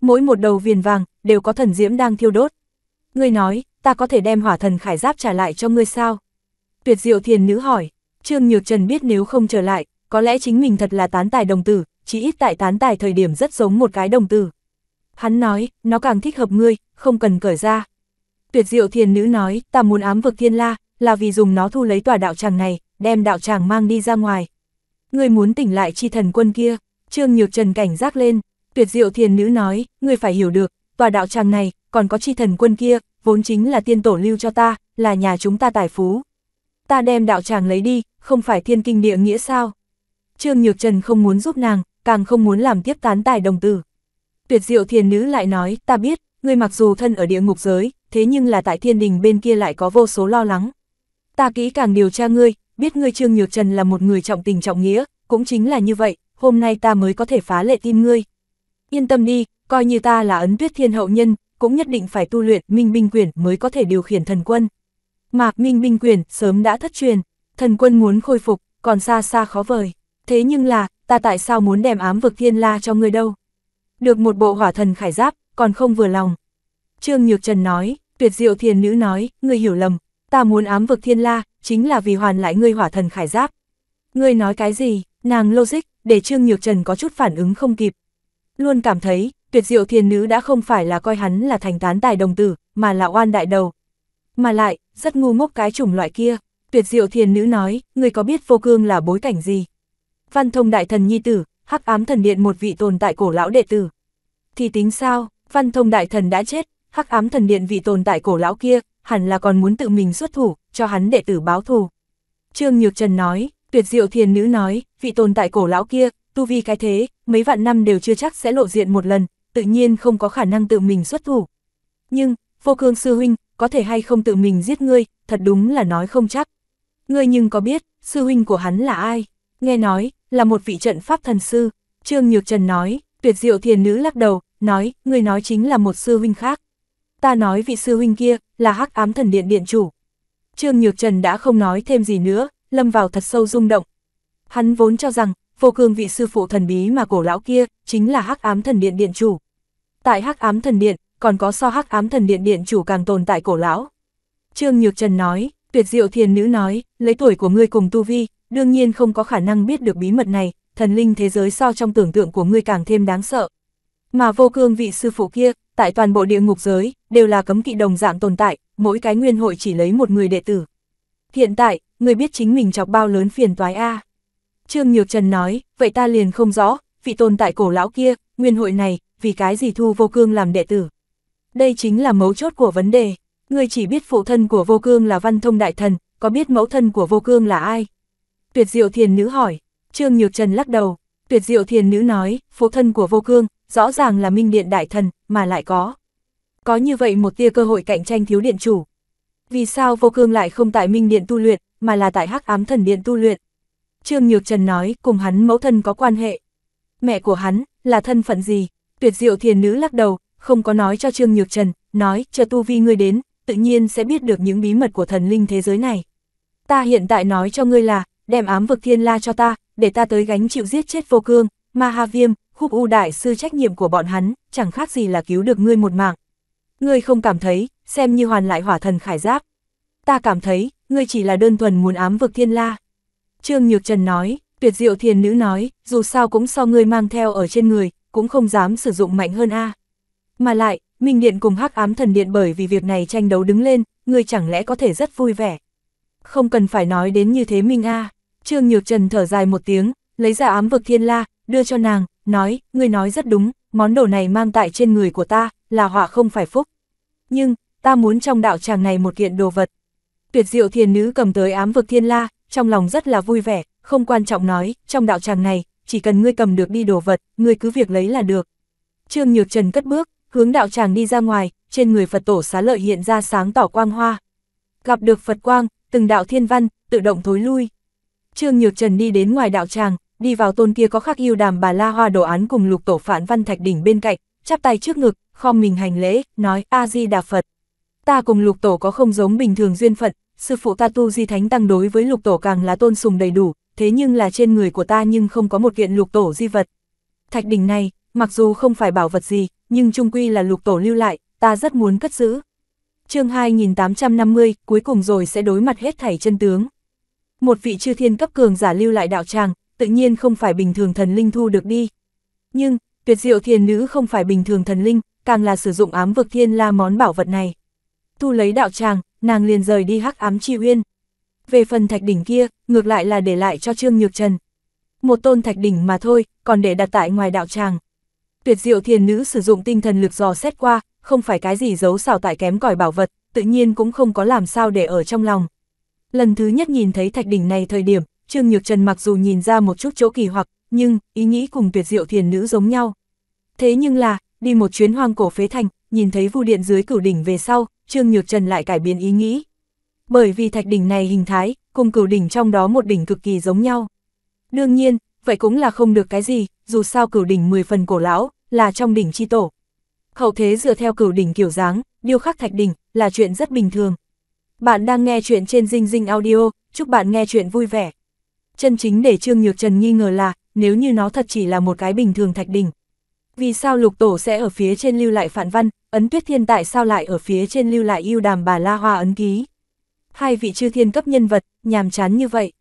Mỗi một đầu viền vàng, đều có thần diễm đang thiêu đốt. Ngươi nói, ta có thể đem hỏa thần khải giáp trả lại cho ngươi sao? Tuyệt diệu thiền nữ hỏi, Trương Nhược Trần biết nếu không trở lại, có lẽ chính mình thật là tán tài đồng tử, chỉ ít tại tán tài thời điểm rất giống một cái đồng tử. Hắn nói, nó càng thích hợp ngươi, không cần cởi ra. Tuyệt diệu thiền nữ nói, ta muốn ám vực thiên la, là vì dùng nó thu lấy tòa đạo tràng này, đem đạo tràng mang đi ra ngoài, ngươi muốn tỉnh lại chi thần quân kia, Trương Nhược Trần cảnh giác lên, tuyệt diệu thiền nữ nói, ngươi phải hiểu được, tòa đạo tràng này, còn có chi thần quân kia, vốn chính là tiên tổ lưu cho ta, là nhà chúng ta tài phú. Ta đem đạo tràng lấy đi, không phải thiên kinh địa nghĩa sao? Trương Nhược Trần không muốn giúp nàng, càng không muốn làm tiếp tán tài đồng tử. Tuyệt diệu thiền nữ lại nói, ta biết, ngươi mặc dù thân ở địa ngục giới, thế nhưng là tại thiên đình bên kia lại có vô số lo lắng. Ta kỹ càng điều tra ngươi, biết ngươi Trương Nhược Trần là một người trọng tình trọng nghĩa, cũng chính là như vậy, hôm nay ta mới có thể phá lệ tin ngươi. Yên tâm đi, coi như ta là ấn tuyết thiên hậu nhân, cũng nhất định phải tu luyện minh binh quyền mới có thể điều khiển thần quân. Mạc minh binh quyền sớm đã thất truyền, thần quân muốn khôi phục, còn xa xa khó vời. Thế nhưng là, ta tại sao muốn đem ám vực thiên la cho ngươi đâu? Được một bộ hỏa thần khải giáp, còn không vừa lòng. Trương Nhược Trần nói, tuyệt diệu thiền nữ nói, ngươi hiểu lầm, ta muốn ám vực thiên la, chính là vì hoàn lại ngươi hỏa thần khải giáp. Ngươi nói cái gì, nàng logic, để Trương Nhược Trần có chút phản ứng không kịp. Luôn cảm thấy, tuyệt diệu thiền nữ đã không phải là coi hắn là thành tán tài đồng tử, mà là oan đại đầu. Mà lại, rất ngu ngốc cái chủng loại kia. Tuyệt diệu thiền nữ nói, ngươi có biết vô cương là bối cảnh gì? Văn thông đại thần nhi tử, hắc ám thần điện một vị tồn tại cổ lão đệ tử. Thì tính sao, văn thông đại thần đã chết, hắc ám thần điện vị tồn tại cổ lão kia, hẳn là còn muốn tự mình xuất thủ, cho hắn đệ tử báo thù. Trương Nhược Trần nói, tuyệt diệu thiền nữ nói, vị tồn tại cổ lão kia, tu vi cái thế, mấy vạn năm đều chưa chắc sẽ lộ diện một lần, tự nhiên không có khả năng tự mình xuất thủ. Nhưng, vô cương sư huynh, có thể hay không tự mình giết ngươi, thật đúng là nói không chắc. Ngươi nhưng có biết, sư huynh của hắn là ai? Nghe nói, là một vị trận pháp thần sư. Trương Nhược Trần nói, tuyệt diệu thiền nữ lắc đầu, nói, ngươi nói chính là một sư huynh khác ta nói vị sư huynh kia, là hắc ám thần điện điện chủ. Trương Nhược Trần đã không nói thêm gì nữa, lâm vào thật sâu rung động. Hắn vốn cho rằng, vô cương vị sư phụ thần bí mà cổ lão kia, chính là hắc ám thần điện điện chủ. Tại hắc ám thần điện, còn có so hắc ám thần điện điện chủ càng tồn tại cổ lão. Trương Nhược Trần nói, tuyệt diệu thiền nữ nói, lấy tuổi của ngươi cùng tu vi, đương nhiên không có khả năng biết được bí mật này, thần linh thế giới so trong tưởng tượng của ngươi càng thêm đáng sợ. Mà vô cương vị sư phụ kia, tại toàn bộ địa ngục giới, đều là cấm kỵ đồng dạng tồn tại, mỗi cái nguyên hội chỉ lấy một người đệ tử. Hiện tại, người biết chính mình chọc bao lớn phiền toái A. Trương Nhược Trần nói, vậy ta liền không rõ, vị tồn tại cổ lão kia, nguyên hội này, vì cái gì thu vô cương làm đệ tử. Đây chính là mấu chốt của vấn đề, người chỉ biết phụ thân của vô cương là văn thông đại thần, có biết mẫu thân của vô cương là ai? Tuyệt diệu thiền nữ hỏi, Trương Nhược Trần lắc đầu, tuyệt diệu thiền nữ nói, phụ thân của vô cương, rõ ràng là minh điện đại thần, mà lại có. Có như vậy một tia cơ hội cạnh tranh thiếu điện chủ. Vì sao vô cương lại không tại minh điện tu luyện, mà là tại hắc ám thần điện tu luyện? Trương Nhược Trần nói, cùng hắn mẫu thân có quan hệ. Mẹ của hắn, là thân phận gì? Tuyệt diệu thiền nữ lắc đầu, không có nói cho Trương Nhược Trần, nói, chờ tu vi ngươi đến, tự nhiên sẽ biết được những bí mật của thần linh thế giới này. Ta hiện tại nói cho ngươi là, đem ám vực thiên la cho ta, để ta tới gánh chịu giết chết vô cương, ma ha viêm, khúc u đại sư trách nhiệm của bọn hắn, chẳng khác gì là cứu được ngươi một mạng, ngươi không cảm thấy, xem như hoàn lại hỏa thần khải giáp. Ta cảm thấy, ngươi chỉ là đơn thuần muốn ám vực thiên la. Trương Nhược Trần nói, tuyệt diệu thiền nữ nói, dù sao cũng so ngươi mang theo ở trên người, cũng không dám sử dụng mạnh hơn a. Mà lại, Minh Điện cùng hắc ám thần điện bởi vì việc này tranh đấu đứng lên, ngươi chẳng lẽ có thể rất vui vẻ. Không cần phải nói đến như thế Minh a. Trương Nhược Trần thở dài một tiếng, lấy ra ám vực thiên la, đưa cho nàng, nói, ngươi nói rất đúng, món đồ này mang tại trên người của ta, là họa không phải phúc. Nhưng, ta muốn trong đạo tràng này một kiện đồ vật. Tuyệt diệu thiền nữ cầm tới ám vực thiên la, trong lòng rất là vui vẻ, không quan trọng nói, trong đạo tràng này, chỉ cần ngươi cầm được đi đồ vật, ngươi cứ việc lấy là được. Trương Nhược Trần cất bước, hướng đạo tràng đi ra ngoài, trên người Phật tổ xá lợi hiện ra sáng tỏ quang hoa. Gặp được Phật quang, từng đạo thiên văn, tự động thối lui. Trương Nhược Trần đi đến ngoài đạo tràng, đi vào tôn kia có khắc yêu đàm bà la hoa đồ án cùng lục tổ phản văn thạch đỉnh bên cạnh, chắp tay trước ngực, khom mình hành lễ, nói A-di-đà Phật. Ta cùng lục tổ có không giống bình thường duyên phận, sư phụ ta tu di thánh tăng đối với lục tổ càng là tôn sùng đầy đủ, thế nhưng là trên người của ta nhưng không có một kiện lục tổ di vật. Thạch đỉnh này, mặc dù không phải bảo vật gì, nhưng trung quy là lục tổ lưu lại, ta rất muốn cất giữ. chương 2850, cuối cùng rồi sẽ đối mặt hết thảy chân tướng. Một vị chư thiên cấp cường giả lưu lại đạo tràng, tự nhiên không phải bình thường thần linh thu được đi. Nhưng, tuyệt diệu thiền nữ không phải bình thường thần linh, càng là sử dụng ám vực thiên la món bảo vật này. Thu lấy đạo tràng, nàng liền rời đi hắc ám chi uyên. Về phần thạch đỉnh kia, ngược lại là để lại cho Trương Nhược Trần. Một tôn thạch đỉnh mà thôi, còn để đặt tại ngoài đạo tràng. Tuyệt diệu thiền nữ sử dụng tinh thần lực dò xét qua, không phải cái gì giấu xảo tại kém cỏi bảo vật, tự nhiên cũng không có làm sao để ở trong lòng. Lần thứ nhất nhìn thấy thạch đỉnh này thời điểm, Trương Nhược Trần mặc dù nhìn ra một chút chỗ kỳ hoặc, nhưng ý nghĩ cùng tuyệt diệu thiền nữ giống nhau. Thế nhưng là, đi một chuyến hoang cổ phế thành, nhìn thấy vu điện dưới cửu đỉnh về sau, Trương Nhược Trần lại cải biến ý nghĩ. Bởi vì thạch đỉnh này hình thái, cùng cửu đỉnh trong đó một đỉnh cực kỳ giống nhau. Đương nhiên, vậy cũng là không được cái gì, dù sao cửu đỉnh 10 phần cổ lão, là trong đỉnh chi tổ. Hậu thế dựa theo cửu đỉnh kiểu dáng, điêu khắc thạch đỉnh là chuyện rất bình thường. Bạn đang nghe chuyện trên Dinh Dinh Audio, chúc bạn nghe chuyện vui vẻ. Chân chính để Trương Nhược Trần nghi ngờ là, nếu như nó thật chỉ là một cái bình thường thạch đỉnh, vì sao lục tổ sẽ ở phía trên lưu lại phản văn, ấn tuyết thiên tại sao lại ở phía trên lưu lại yêu đàm bà La Hoa ấn ký? Hai vị chư thiên cấp nhân vật, nhàm chán như vậy.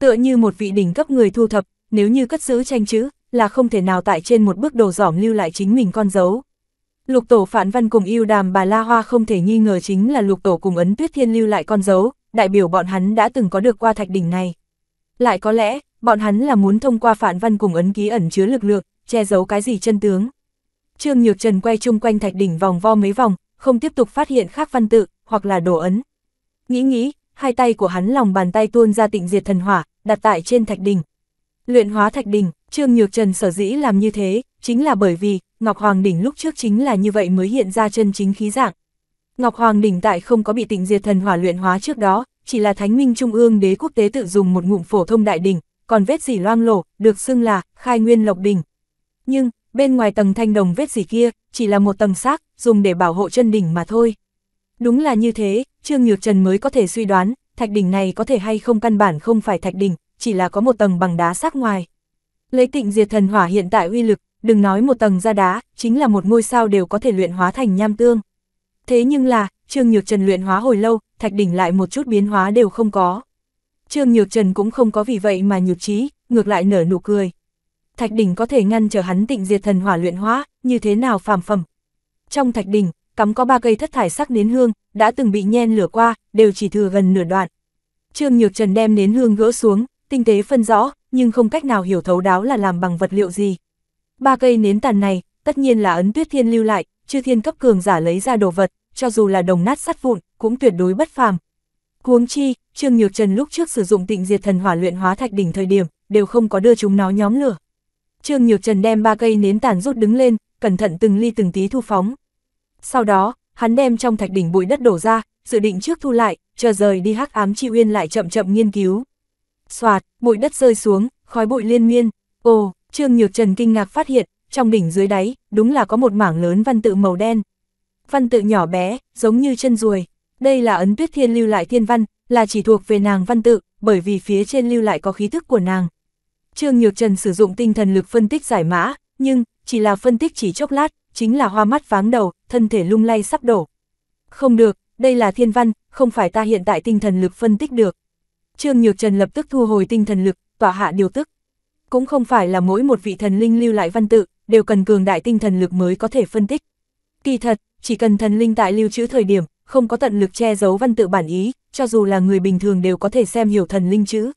Tựa như một vị đỉnh cấp người thu thập, nếu như cất giữ tranh chữ, là không thể nào tại trên một bước đồ giỏm lưu lại chính mình con dấu. Lục tổ phản văn cùng yêu đàm bà La Hoa không thể nghi ngờ chính là lục tổ cùng ấn tuyết thiên lưu lại con dấu, đại biểu bọn hắn đã từng có được qua thạch đỉnh này. Lại có lẽ, bọn hắn là muốn thông qua phản văn cùng ấn ký ẩn chứa lực lượng, che giấu cái gì chân tướng. Trương Nhược Trần quay chung quanh thạch đỉnh vòng vo mấy vòng, không tiếp tục phát hiện khác văn tự, hoặc là đồ ấn. Nghĩ nghĩ, hai tay của hắn lòng bàn tay tuôn ra tịnh diệt thần hỏa, đặt tại trên thạch đỉnh. Luyện hóa thạch đỉnh, Trương Nhược Trần sở dĩ làm như thế, chính là bởi vì, Ngọc Hoàng Đỉnh lúc trước chính là như vậy mới hiện ra chân chính khí dạng. Ngọc Hoàng Đỉnh tại không có bị tịnh diệt thần hỏa luyện hóa trước đó, chỉ là thánh minh trung ương đế quốc tế tự dùng một ngụm phổ thông đại đỉnh, còn vết gì loang lổ, được xưng là khai nguyên lộc đỉnh nhưng, bên ngoài tầng thanh đồng vết gì kia, chỉ là một tầng xác, dùng để bảo hộ chân đỉnh mà thôi. Đúng là như thế, Trương Nhược Trần mới có thể suy đoán, thạch đỉnh này có thể hay không căn bản không phải thạch đỉnh, chỉ là có một tầng bằng đá xác ngoài. Lấy tịnh diệt thần hỏa hiện tại uy lực, đừng nói một tầng ra đá, chính là một ngôi sao đều có thể luyện hóa thành nham tương. Thế nhưng là, Trương Nhược Trần luyện hóa hồi lâu, thạch đỉnh lại một chút biến hóa đều không có. Trương Nhược Trần cũng không có vì vậy mà nhục trí, ngược lại nở nụ cười, thạch đỉnh có thể ngăn trở hắn tịnh diệt thần hỏa luyện hóa, như thế nào phàm phẩm. Trong thạch đỉnh, cắm có ba cây thất thải sắc nến hương, đã từng bị nhen lửa qua, đều chỉ thừa gần nửa đoạn. Trương Nhược Trần đem nến hương gỡ xuống, tinh tế phân rõ, nhưng không cách nào hiểu thấu đáo là làm bằng vật liệu gì. Ba cây nến tàn này, tất nhiên là ấn tuyết thiên lưu lại, chư thiên cấp cường giả lấy ra đồ vật, cho dù là đồng nát sắt vụn, cũng tuyệt đối bất phàm. Huống chi, Trương Nhược Trần lúc trước sử dụng tịnh diệt thần hỏa luyện hóa thạch đỉnh thời điểm, đều không có đưa chúng nó nhóm lửa. Trương Nhược Trần đem ba cây nến tàn rút đứng lên, cẩn thận từng ly từng tí thu phóng. Sau đó, hắn đem trong thạch đỉnh bụi đất đổ ra, dự định trước thu lại, chờ rời đi hắc ám chi uyên lại chậm chậm nghiên cứu. Soạt, bụi đất rơi xuống, khói bụi liên miên. Ồ, Trương Nhược Trần kinh ngạc phát hiện, trong đỉnh dưới đáy, đúng là có một mảng lớn văn tự màu đen. Văn tự nhỏ bé, giống như chân ruồi. Đây là ấn tuyết thiên lưu lại thiên văn, là chỉ thuộc về nàng văn tự, bởi vì phía trên lưu lại có khí thức của nàng, Trương Nhược Trần sử dụng tinh thần lực phân tích giải mã, nhưng, chỉ là phân tích chỉ chốc lát, chính là hoa mắt váng đầu, thân thể lung lay sắp đổ. Không được, đây là thiên văn, không phải ta hiện tại tinh thần lực phân tích được. Trương Nhược Trần lập tức thu hồi tinh thần lực, tỏa hạ điều tức. Cũng không phải là mỗi một vị thần linh lưu lại văn tự, đều cần cường đại tinh thần lực mới có thể phân tích. Kỳ thật, chỉ cần thần linh tại lưu trữ thời điểm, không có tận lực che giấu văn tự bản ý, cho dù là người bình thường đều có thể xem hiểu thần linh chữ.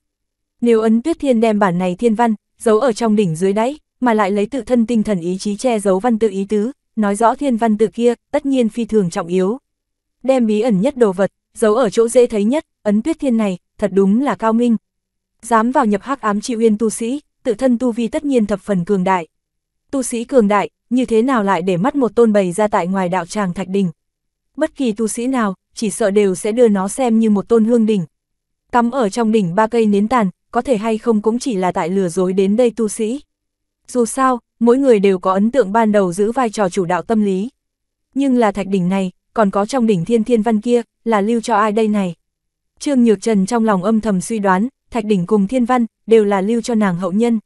Nếu ấn tuyết thiên đem bản này thiên văn, giấu ở trong đỉnh dưới đáy, mà lại lấy tự thân tinh thần ý chí che giấu văn tự ý tứ, nói rõ thiên văn tự kia, tất nhiên phi thường trọng yếu. Đem bí ẩn nhất đồ vật, giấu ở chỗ dễ thấy nhất, ấn tuyết thiên này, thật đúng là cao minh. Dám vào nhập hắc ám trị uyên tu sĩ, tự thân tu vi tất nhiên thập phần cường đại. Tu sĩ cường đại, như thế nào lại để mắt một tôn bày ra tại ngoài đạo tràng thạch đỉnh Bất kỳ tu sĩ nào, chỉ sợ đều sẽ đưa nó xem như một tôn hương đỉnh. Cắm ở trong đỉnh ba cây nến tàn, có thể hay không cũng chỉ là tại lừa dối đến đây tu sĩ. Dù sao, mỗi người đều có ấn tượng ban đầu giữ vai trò chủ đạo tâm lý. Nhưng là thạch đỉnh này, còn có trong đỉnh thiên thiên văn kia, là lưu cho ai đây này. Trương Nhược Trần trong lòng âm thầm suy đoán, thạch đỉnh cùng thiên văn, đều là lưu cho nàng hậu nhân.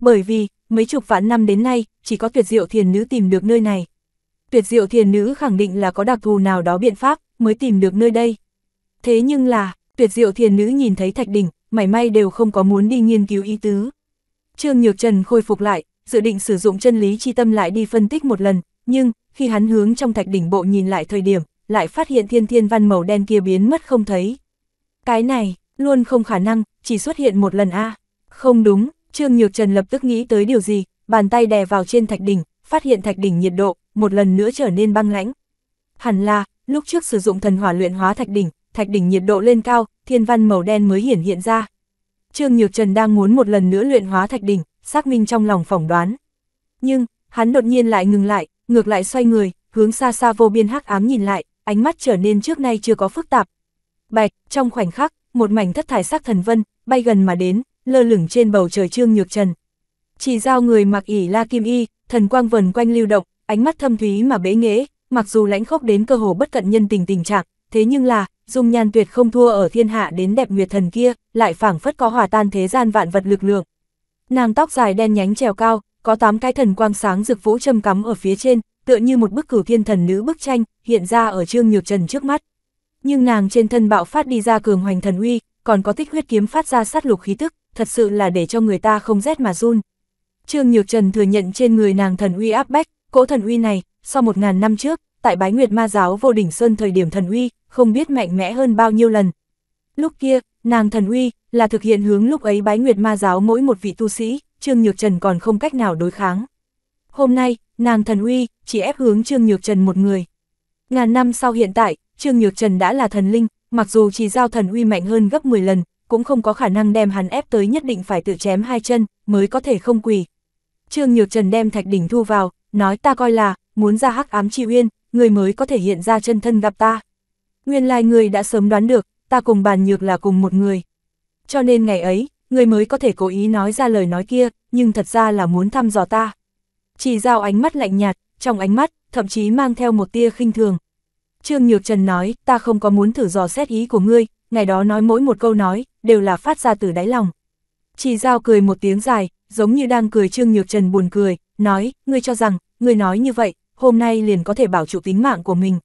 Bởi vì, mấy chục vạn năm đến nay, chỉ có tuyệt diệu thiền nữ tìm được nơi này. Tuyệt diệu thiền nữ khẳng định là có đặc thù nào đó biện pháp, mới tìm được nơi đây. Thế nhưng là, tuyệt diệu thiền nữ nhìn thấy thạch đỉnh, mảy may đều không có muốn đi nghiên cứu ý tứ. Trương Nhược Trần khôi phục lại, dự định sử dụng chân lý chi tâm lại đi phân tích một lần, nhưng, khi hắn hướng trong thạch đỉnh bộ nhìn lại thời điểm, lại phát hiện thiên thiên văn màu đen kia biến mất không thấy. Cái này, luôn không khả năng, chỉ xuất hiện một lần a Không đúng, Trương Nhược Trần lập tức nghĩ tới điều gì, bàn tay đè vào trên thạch đỉnh, phát hiện thạch đỉnh nhiệt độ, một lần nữa trở nên băng lãnh. Hẳn là, lúc trước sử dụng thần hỏa luyện hóa thạch đỉnh, thạch đỉnh nhiệt độ lên cao, thiên văn màu đen mới hiển hiện ra. Trương Nhược Trần đang muốn một lần nữa luyện hóa thạch đỉnh, xác minh trong lòng phỏng đoán. Nhưng, hắn đột nhiên lại ngừng lại, ngược lại xoay người, hướng xa xa vô biên hắc ám nhìn lại, ánh mắt trở nên trước nay chưa có phức tạp. Bạch, trong khoảnh khắc, một mảnh thất thải sắc thần vân, bay gần mà đến, lơ lửng trên bầu trời Trương Nhược Trần. Chỉ giao người mặc ỉ la kim y, thần quang vần quanh lưu động, ánh mắt thâm thúy mà bế nghệ, mặc dù lãnh khốc đến cơ hồ bất cận nhân tình tình trạng, thế nhưng là, dung nhan tuyệt không thua ở thiên hạ đến đẹp nguyệt thần kia, lại phảng phất có hòa tan thế gian vạn vật lực lượng. Nàng tóc dài đen nhánh trèo cao, có tám cái thần quang sáng rực vũ châm cắm ở phía trên, tựa như một bức cử thiên thần nữ bức tranh, hiện ra ở Trương Nhược Trần trước mắt. Nhưng nàng trên thân bạo phát đi ra cường hoành thần uy, còn có tích huyết kiếm phát ra sát lục khí tức, thật sự là để cho người ta không rét mà run. Trương Nhược Trần thừa nhận trên người nàng thần uy áp bách, cỗ thần uy này, sau một ngàn năm trước, tại Bái Nguyệt Ma Giáo vô đỉnh sơn thời điểm thần uy, không biết mạnh mẽ hơn bao nhiêu lần. Lúc kia, nàng thần uy, là thực hiện hướng lúc ấy bái nguyệt ma giáo mỗi một vị tu sĩ, Trương Nhược Trần còn không cách nào đối kháng. Hôm nay, nàng thần uy, chỉ ép hướng Trương Nhược Trần một người. Ngàn năm sau hiện tại, Trương Nhược Trần đã là thần linh, mặc dù chỉ giao thần uy mạnh hơn gấp 10 lần, cũng không có khả năng đem hắn ép tới nhất định phải tự chém hai chân, mới có thể không quỳ. Trương Nhược Trần đem thạch đỉnh thu vào, nói ta coi là, muốn ra hắc ám chi uyên, người mới có thể hiện ra chân thân gặp ta. Nguyên lai like người đã sớm đoán được, ta cùng bàn nhược là cùng một người. Cho nên ngày ấy, người mới có thể cố ý nói ra lời nói kia, nhưng thật ra là muốn thăm dò ta. Chỉ giao ánh mắt lạnh nhạt, trong ánh mắt, thậm chí mang theo một tia khinh thường. Trương Nhược Trần nói, ta không có muốn thử dò xét ý của ngươi, ngày đó nói mỗi một câu nói, đều là phát ra từ đáy lòng. Chỉ giao cười một tiếng dài, giống như đang cười Trương Nhược Trần buồn cười, nói, ngươi cho rằng, ngươi nói như vậy, hôm nay liền có thể bảo trụ tính mạng của mình.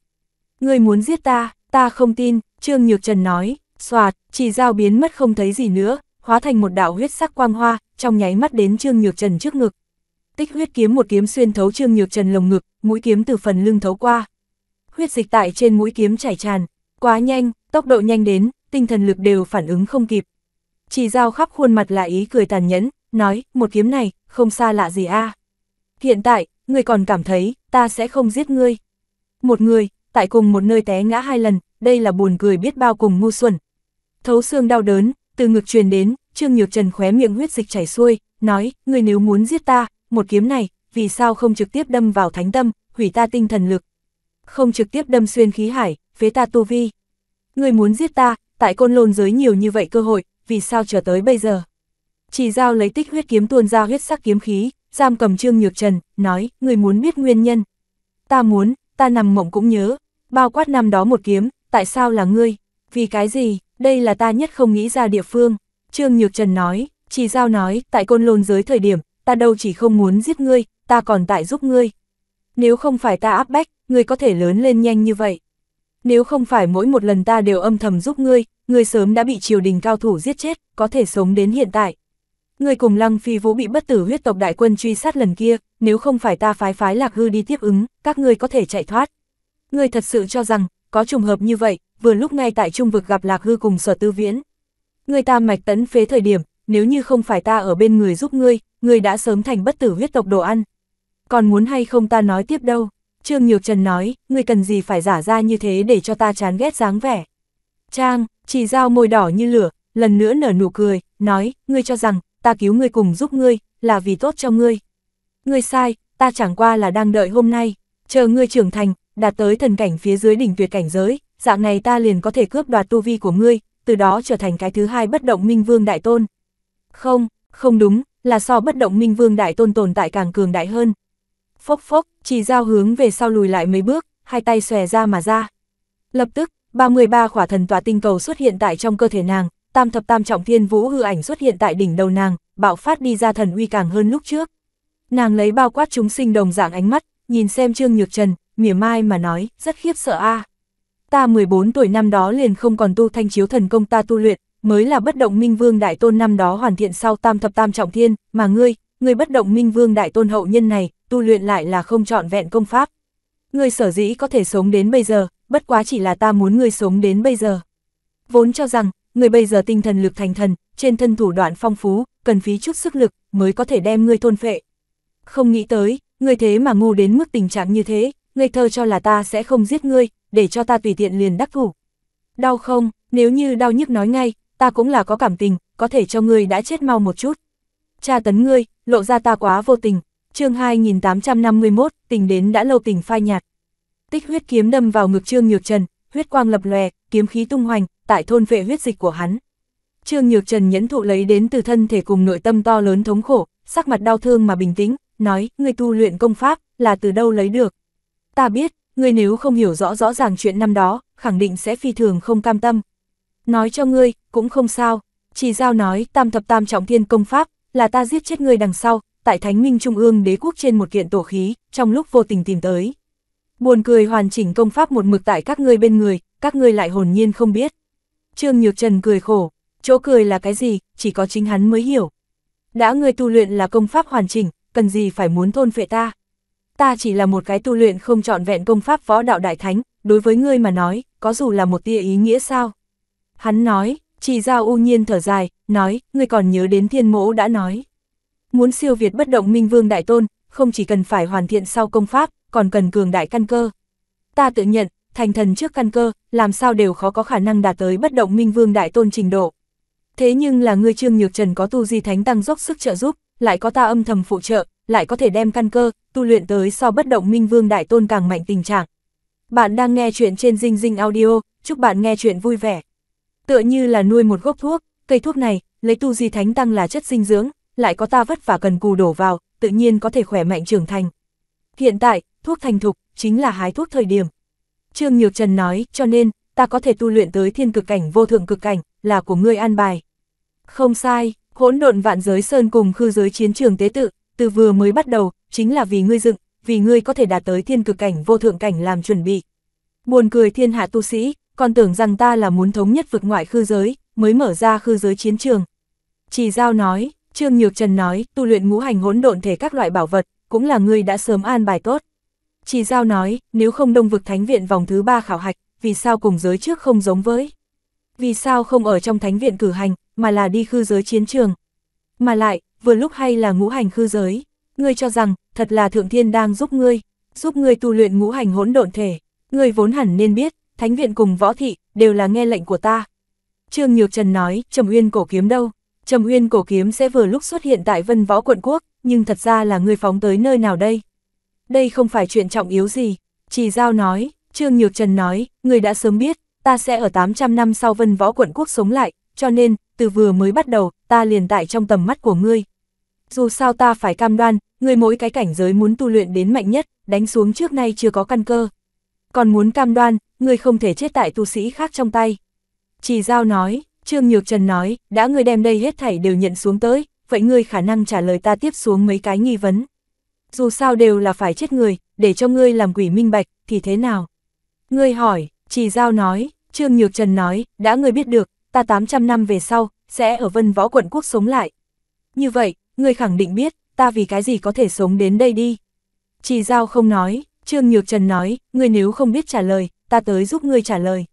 Ngươi muốn giết ta, Ta không tin, Trương Nhược Trần nói, xoạt, chỉ giao biến mất không thấy gì nữa, hóa thành một đạo huyết sắc quang hoa, trong nháy mắt đến Trương Nhược Trần trước ngực. Tích huyết kiếm một kiếm xuyên thấu Trương Nhược Trần lồng ngực, mũi kiếm từ phần lưng thấu qua. Huyết dịch tại trên mũi kiếm chảy tràn, quá nhanh, tốc độ nhanh đến, tinh thần lực đều phản ứng không kịp. Chỉ giao khắp khuôn mặt là ý cười tàn nhẫn, nói, một kiếm này, không xa lạ gì a. Hiện tại, người còn cảm thấy, ta sẽ không giết ngươi. Một người, tại cùng một nơi té ngã hai lần, đây là buồn cười biết bao cùng ngu xuẩn. Thấu xương đau đớn, từ ngực truyền đến, Trương Nhược Trần khóe miệng huyết dịch chảy xuôi, nói, ngươi nếu muốn giết ta, một kiếm này, vì sao không trực tiếp đâm vào thánh tâm, hủy ta tinh thần lực. Không trực tiếp đâm xuyên khí hải, phế ta tu vi. Ngươi muốn giết ta, tại côn lôn giới nhiều như vậy cơ hội, vì sao chờ tới bây giờ? Chỉ giao lấy tích huyết kiếm tuôn ra huyết sắc kiếm khí, giam cầm Trương Nhược Trần, nói, người muốn biết nguyên nhân. Ta muốn, ta nằm mộng cũng nhớ, bao quát năm đó một kiếm, tại sao là ngươi, vì cái gì, đây là ta nhất không nghĩ ra địa phương. Trương Nhược Trần nói, chỉ giao nói, tại côn lôn giới thời điểm, ta đâu chỉ không muốn giết ngươi, ta còn tại giúp ngươi. Nếu không phải ta áp bách, ngươi có thể lớn lên nhanh như vậy. Nếu không phải mỗi một lần ta đều âm thầm giúp ngươi, ngươi sớm đã bị triều đình cao thủ giết chết, có thể sống đến hiện tại, Người cùng Lăng Phi Vũ bị bất tử huyết tộc đại quân truy sát lần kia, nếu không phải ta phái phái lạc hư đi tiếp ứng, các ngươi có thể chạy thoát. Ngươi thật sự cho rằng, có trùng hợp như vậy, vừa lúc ngay tại trung vực gặp lạc hư cùng sở tư viễn. người ta mạch tấn phế thời điểm, nếu như không phải ta ở bên người giúp ngươi, ngươi đã sớm thành bất tử huyết tộc đồ ăn. Còn muốn hay không ta nói tiếp đâu. Trương Nhược Trần nói, ngươi cần gì phải giả ra như thế để cho ta chán ghét dáng vẻ. Trang, chỉ giao môi đỏ như lửa, lần nữa nở nụ cười, nói, ngươi cho rằng, ta cứu ngươi cùng giúp ngươi, là vì tốt cho ngươi. Ngươi sai, ta chẳng qua là đang đợi hôm nay, chờ ngươi trưởng thành, đạt tới thần cảnh phía dưới đỉnh tuyệt cảnh giới, dạng này ta liền có thể cướp đoạt tu vi của ngươi, từ đó trở thành cái thứ hai bất động minh vương đại tôn. Không, không đúng, là so bất động minh vương đại tôn tồn tại càng cường đại hơn. Phốc phốc, chỉ giao hướng về sau lùi lại mấy bước, hai tay xòe ra mà ra. Lập tức, 33 khỏa thần tỏa tinh cầu xuất hiện tại trong cơ thể nàng, tam thập tam trọng thiên vũ hư ảnh xuất hiện tại đỉnh đầu nàng, bạo phát đi ra thần uy càng hơn lúc trước. Nàng lấy bao quát chúng sinh đồng dạng ánh mắt, nhìn xem Trương Nhược Trần, mỉa mai mà nói, rất khiếp sợ a. À. Ta 14 tuổi năm đó liền không còn tu thanh chiếu thần công ta tu luyện, mới là bất động minh vương đại tôn năm đó hoàn thiện sau tam thập tam trọng thiên, mà ngươi, ngươi bất động minh vương đại tôn hậu nhân này, tu luyện lại là không trọn vẹn công pháp. Ngươi sở dĩ có thể sống đến bây giờ, bất quá chỉ là ta muốn ngươi sống đến bây giờ. Vốn cho rằng, người bây giờ tinh thần lực thành thần, trên thân thủ đoạn phong phú, cần phí chút sức lực mới có thể đem ngươi thôn phệ. Không nghĩ tới, ngươi thế mà ngu đến mức tình trạng như thế, ngây thơ cho là ta sẽ không giết ngươi, để cho ta tùy tiện liền đắc thủ. Đau không, nếu như đau nhức nói ngay, ta cũng là có cảm tình, có thể cho ngươi đã chết mau một chút. Cha tấn ngươi, lộ ra ta quá vô tình, chương 2851, tình đến đã lâu tình phai nhạt. Tích huyết kiếm đâm vào ngực trương nhược trần, huyết quang lập lòe, kiếm khí tung hoành, tại thôn vệ huyết dịch của hắn. Trương Nhược Trần nhẫn thụ lấy đến từ thân thể cùng nội tâm to lớn thống khổ, sắc mặt đau thương mà bình tĩnh, nói, người tu luyện công pháp, là từ đâu lấy được. Ta biết, ngươi nếu không hiểu rõ rõ ràng chuyện năm đó, khẳng định sẽ phi thường không cam tâm. Nói cho ngươi, cũng không sao, chỉ giao nói tam thập tam trọng thiên công pháp, là ta giết chết ngươi đằng sau, tại Thánh Minh Trung ương đế quốc trên một kiện tổ khí, trong lúc vô tình tìm tới. Buồn cười hoàn chỉnh công pháp một mực tại các ngươi bên người, các ngươi lại hồn nhiên không biết. Trương Nhược Trần cười khổ, chỗ cười là cái gì, chỉ có chính hắn mới hiểu. Đã ngươi tu luyện là công pháp hoàn chỉnh, cần gì phải muốn thôn phệ ta. Ta chỉ là một cái tu luyện không trọn vẹn công pháp võ đạo đại thánh, đối với ngươi mà nói, có dù là một tia ý nghĩa sao? Hắn nói, chỉ giao u nhiên thở dài, nói, ngươi còn nhớ đến thiên mẫu đã nói. Muốn siêu việt bất động minh vương đại tôn, không chỉ cần phải hoàn thiện sau công pháp, còn cần cường đại căn cơ. Ta tự nhận, thành thần trước căn cơ, làm sao đều khó có khả năng đạt tới bất động minh vương đại tôn trình độ. Thế nhưng là ngươi Trương Nhược Trần có tu di thánh tăng dốc sức trợ giúp, lại có ta âm thầm phụ trợ, lại có thể đem căn cơ, tu luyện tới so bất động minh vương đại tôn càng mạnh tình trạng. Bạn đang nghe chuyện trên Dinh Dinh Audio, chúc bạn nghe chuyện vui vẻ. Tựa như là nuôi một gốc thuốc, cây thuốc này, lấy tu di thánh tăng là chất dinh dưỡng, lại có ta vất vả cần cù đổ vào, tự nhiên có thể khỏe mạnh trưởng thành. Hiện tại, thuốc thành thục, chính là hái thuốc thời điểm. Trương Nhược Trần nói, cho nên, ta có thể tu luyện tới thiên cực cảnh vô thượng cực cảnh, là của ngươi an bài. Không sai, hỗn độn vạn giới sơn cùng khư giới chiến trường tế tự, từ vừa mới bắt đầu, chính là vì ngươi dựng, vì ngươi có thể đạt tới thiên cực cảnh vô thượng cảnh làm chuẩn bị. Buồn cười thiên hạ tu sĩ, còn tưởng rằng ta là muốn thống nhất vực ngoại khư giới, mới mở ra khư giới chiến trường. Chỉ giao nói, Trương Nhược Trần nói, tu luyện ngũ hành hỗn độn thể các loại bảo vật, cũng là ngươi đã sớm an bài tốt. Chỉ giao nói, nếu không đông vực thánh viện vòng thứ ba khảo hạch, vì sao cùng giới trước không giống với? Vì sao không ở trong thánh viện cử hành, mà là đi khư giới chiến trường? Mà lại, vừa lúc hay là ngũ hành khư giới, ngươi cho rằng, thật là thượng thiên đang giúp ngươi, giúp ngươi tu luyện ngũ hành hỗn độn thể, ngươi vốn hẳn nên biết, thánh viện cùng võ thị, đều là nghe lệnh của ta. Trương Nhược Trần nói, Trầm Uyên cổ kiếm đâu? Trầm Uyên cổ kiếm sẽ vừa lúc xuất hiện tại Vân Võ quận quốc, nhưng thật ra là ngươi phóng tới nơi nào đây? đây không phải chuyện trọng yếu gì. Chỉ giao nói, Trương Nhược Trần nói, người đã sớm biết, ta sẽ ở 800 năm sau vân võ quận quốc sống lại, cho nên, từ vừa mới bắt đầu, ta liền tại trong tầm mắt của ngươi. Dù sao ta phải cam đoan, người mỗi cái cảnh giới muốn tu luyện đến mạnh nhất, đánh xuống trước nay chưa có căn cơ. Còn muốn cam đoan, người không thể chết tại tu sĩ khác trong tay. Chỉ giao nói, Trương Nhược Trần nói, đã người đem đây hết thảy đều nhận xuống tới, vậy người khả năng trả lời ta tiếp xuống mấy cái nghi vấn dù sao đều là phải chết người, để cho ngươi làm quỷ minh bạch, thì thế nào? Ngươi hỏi, chỉ giao nói, Trương Nhược Trần nói, đã ngươi biết được, ta 800 năm về sau, sẽ ở vân võ quận quốc sống lại. Như vậy, ngươi khẳng định biết, ta vì cái gì có thể sống đến đây đi. Chỉ giao không nói, Trương Nhược Trần nói, ngươi nếu không biết trả lời, ta tới giúp ngươi trả lời.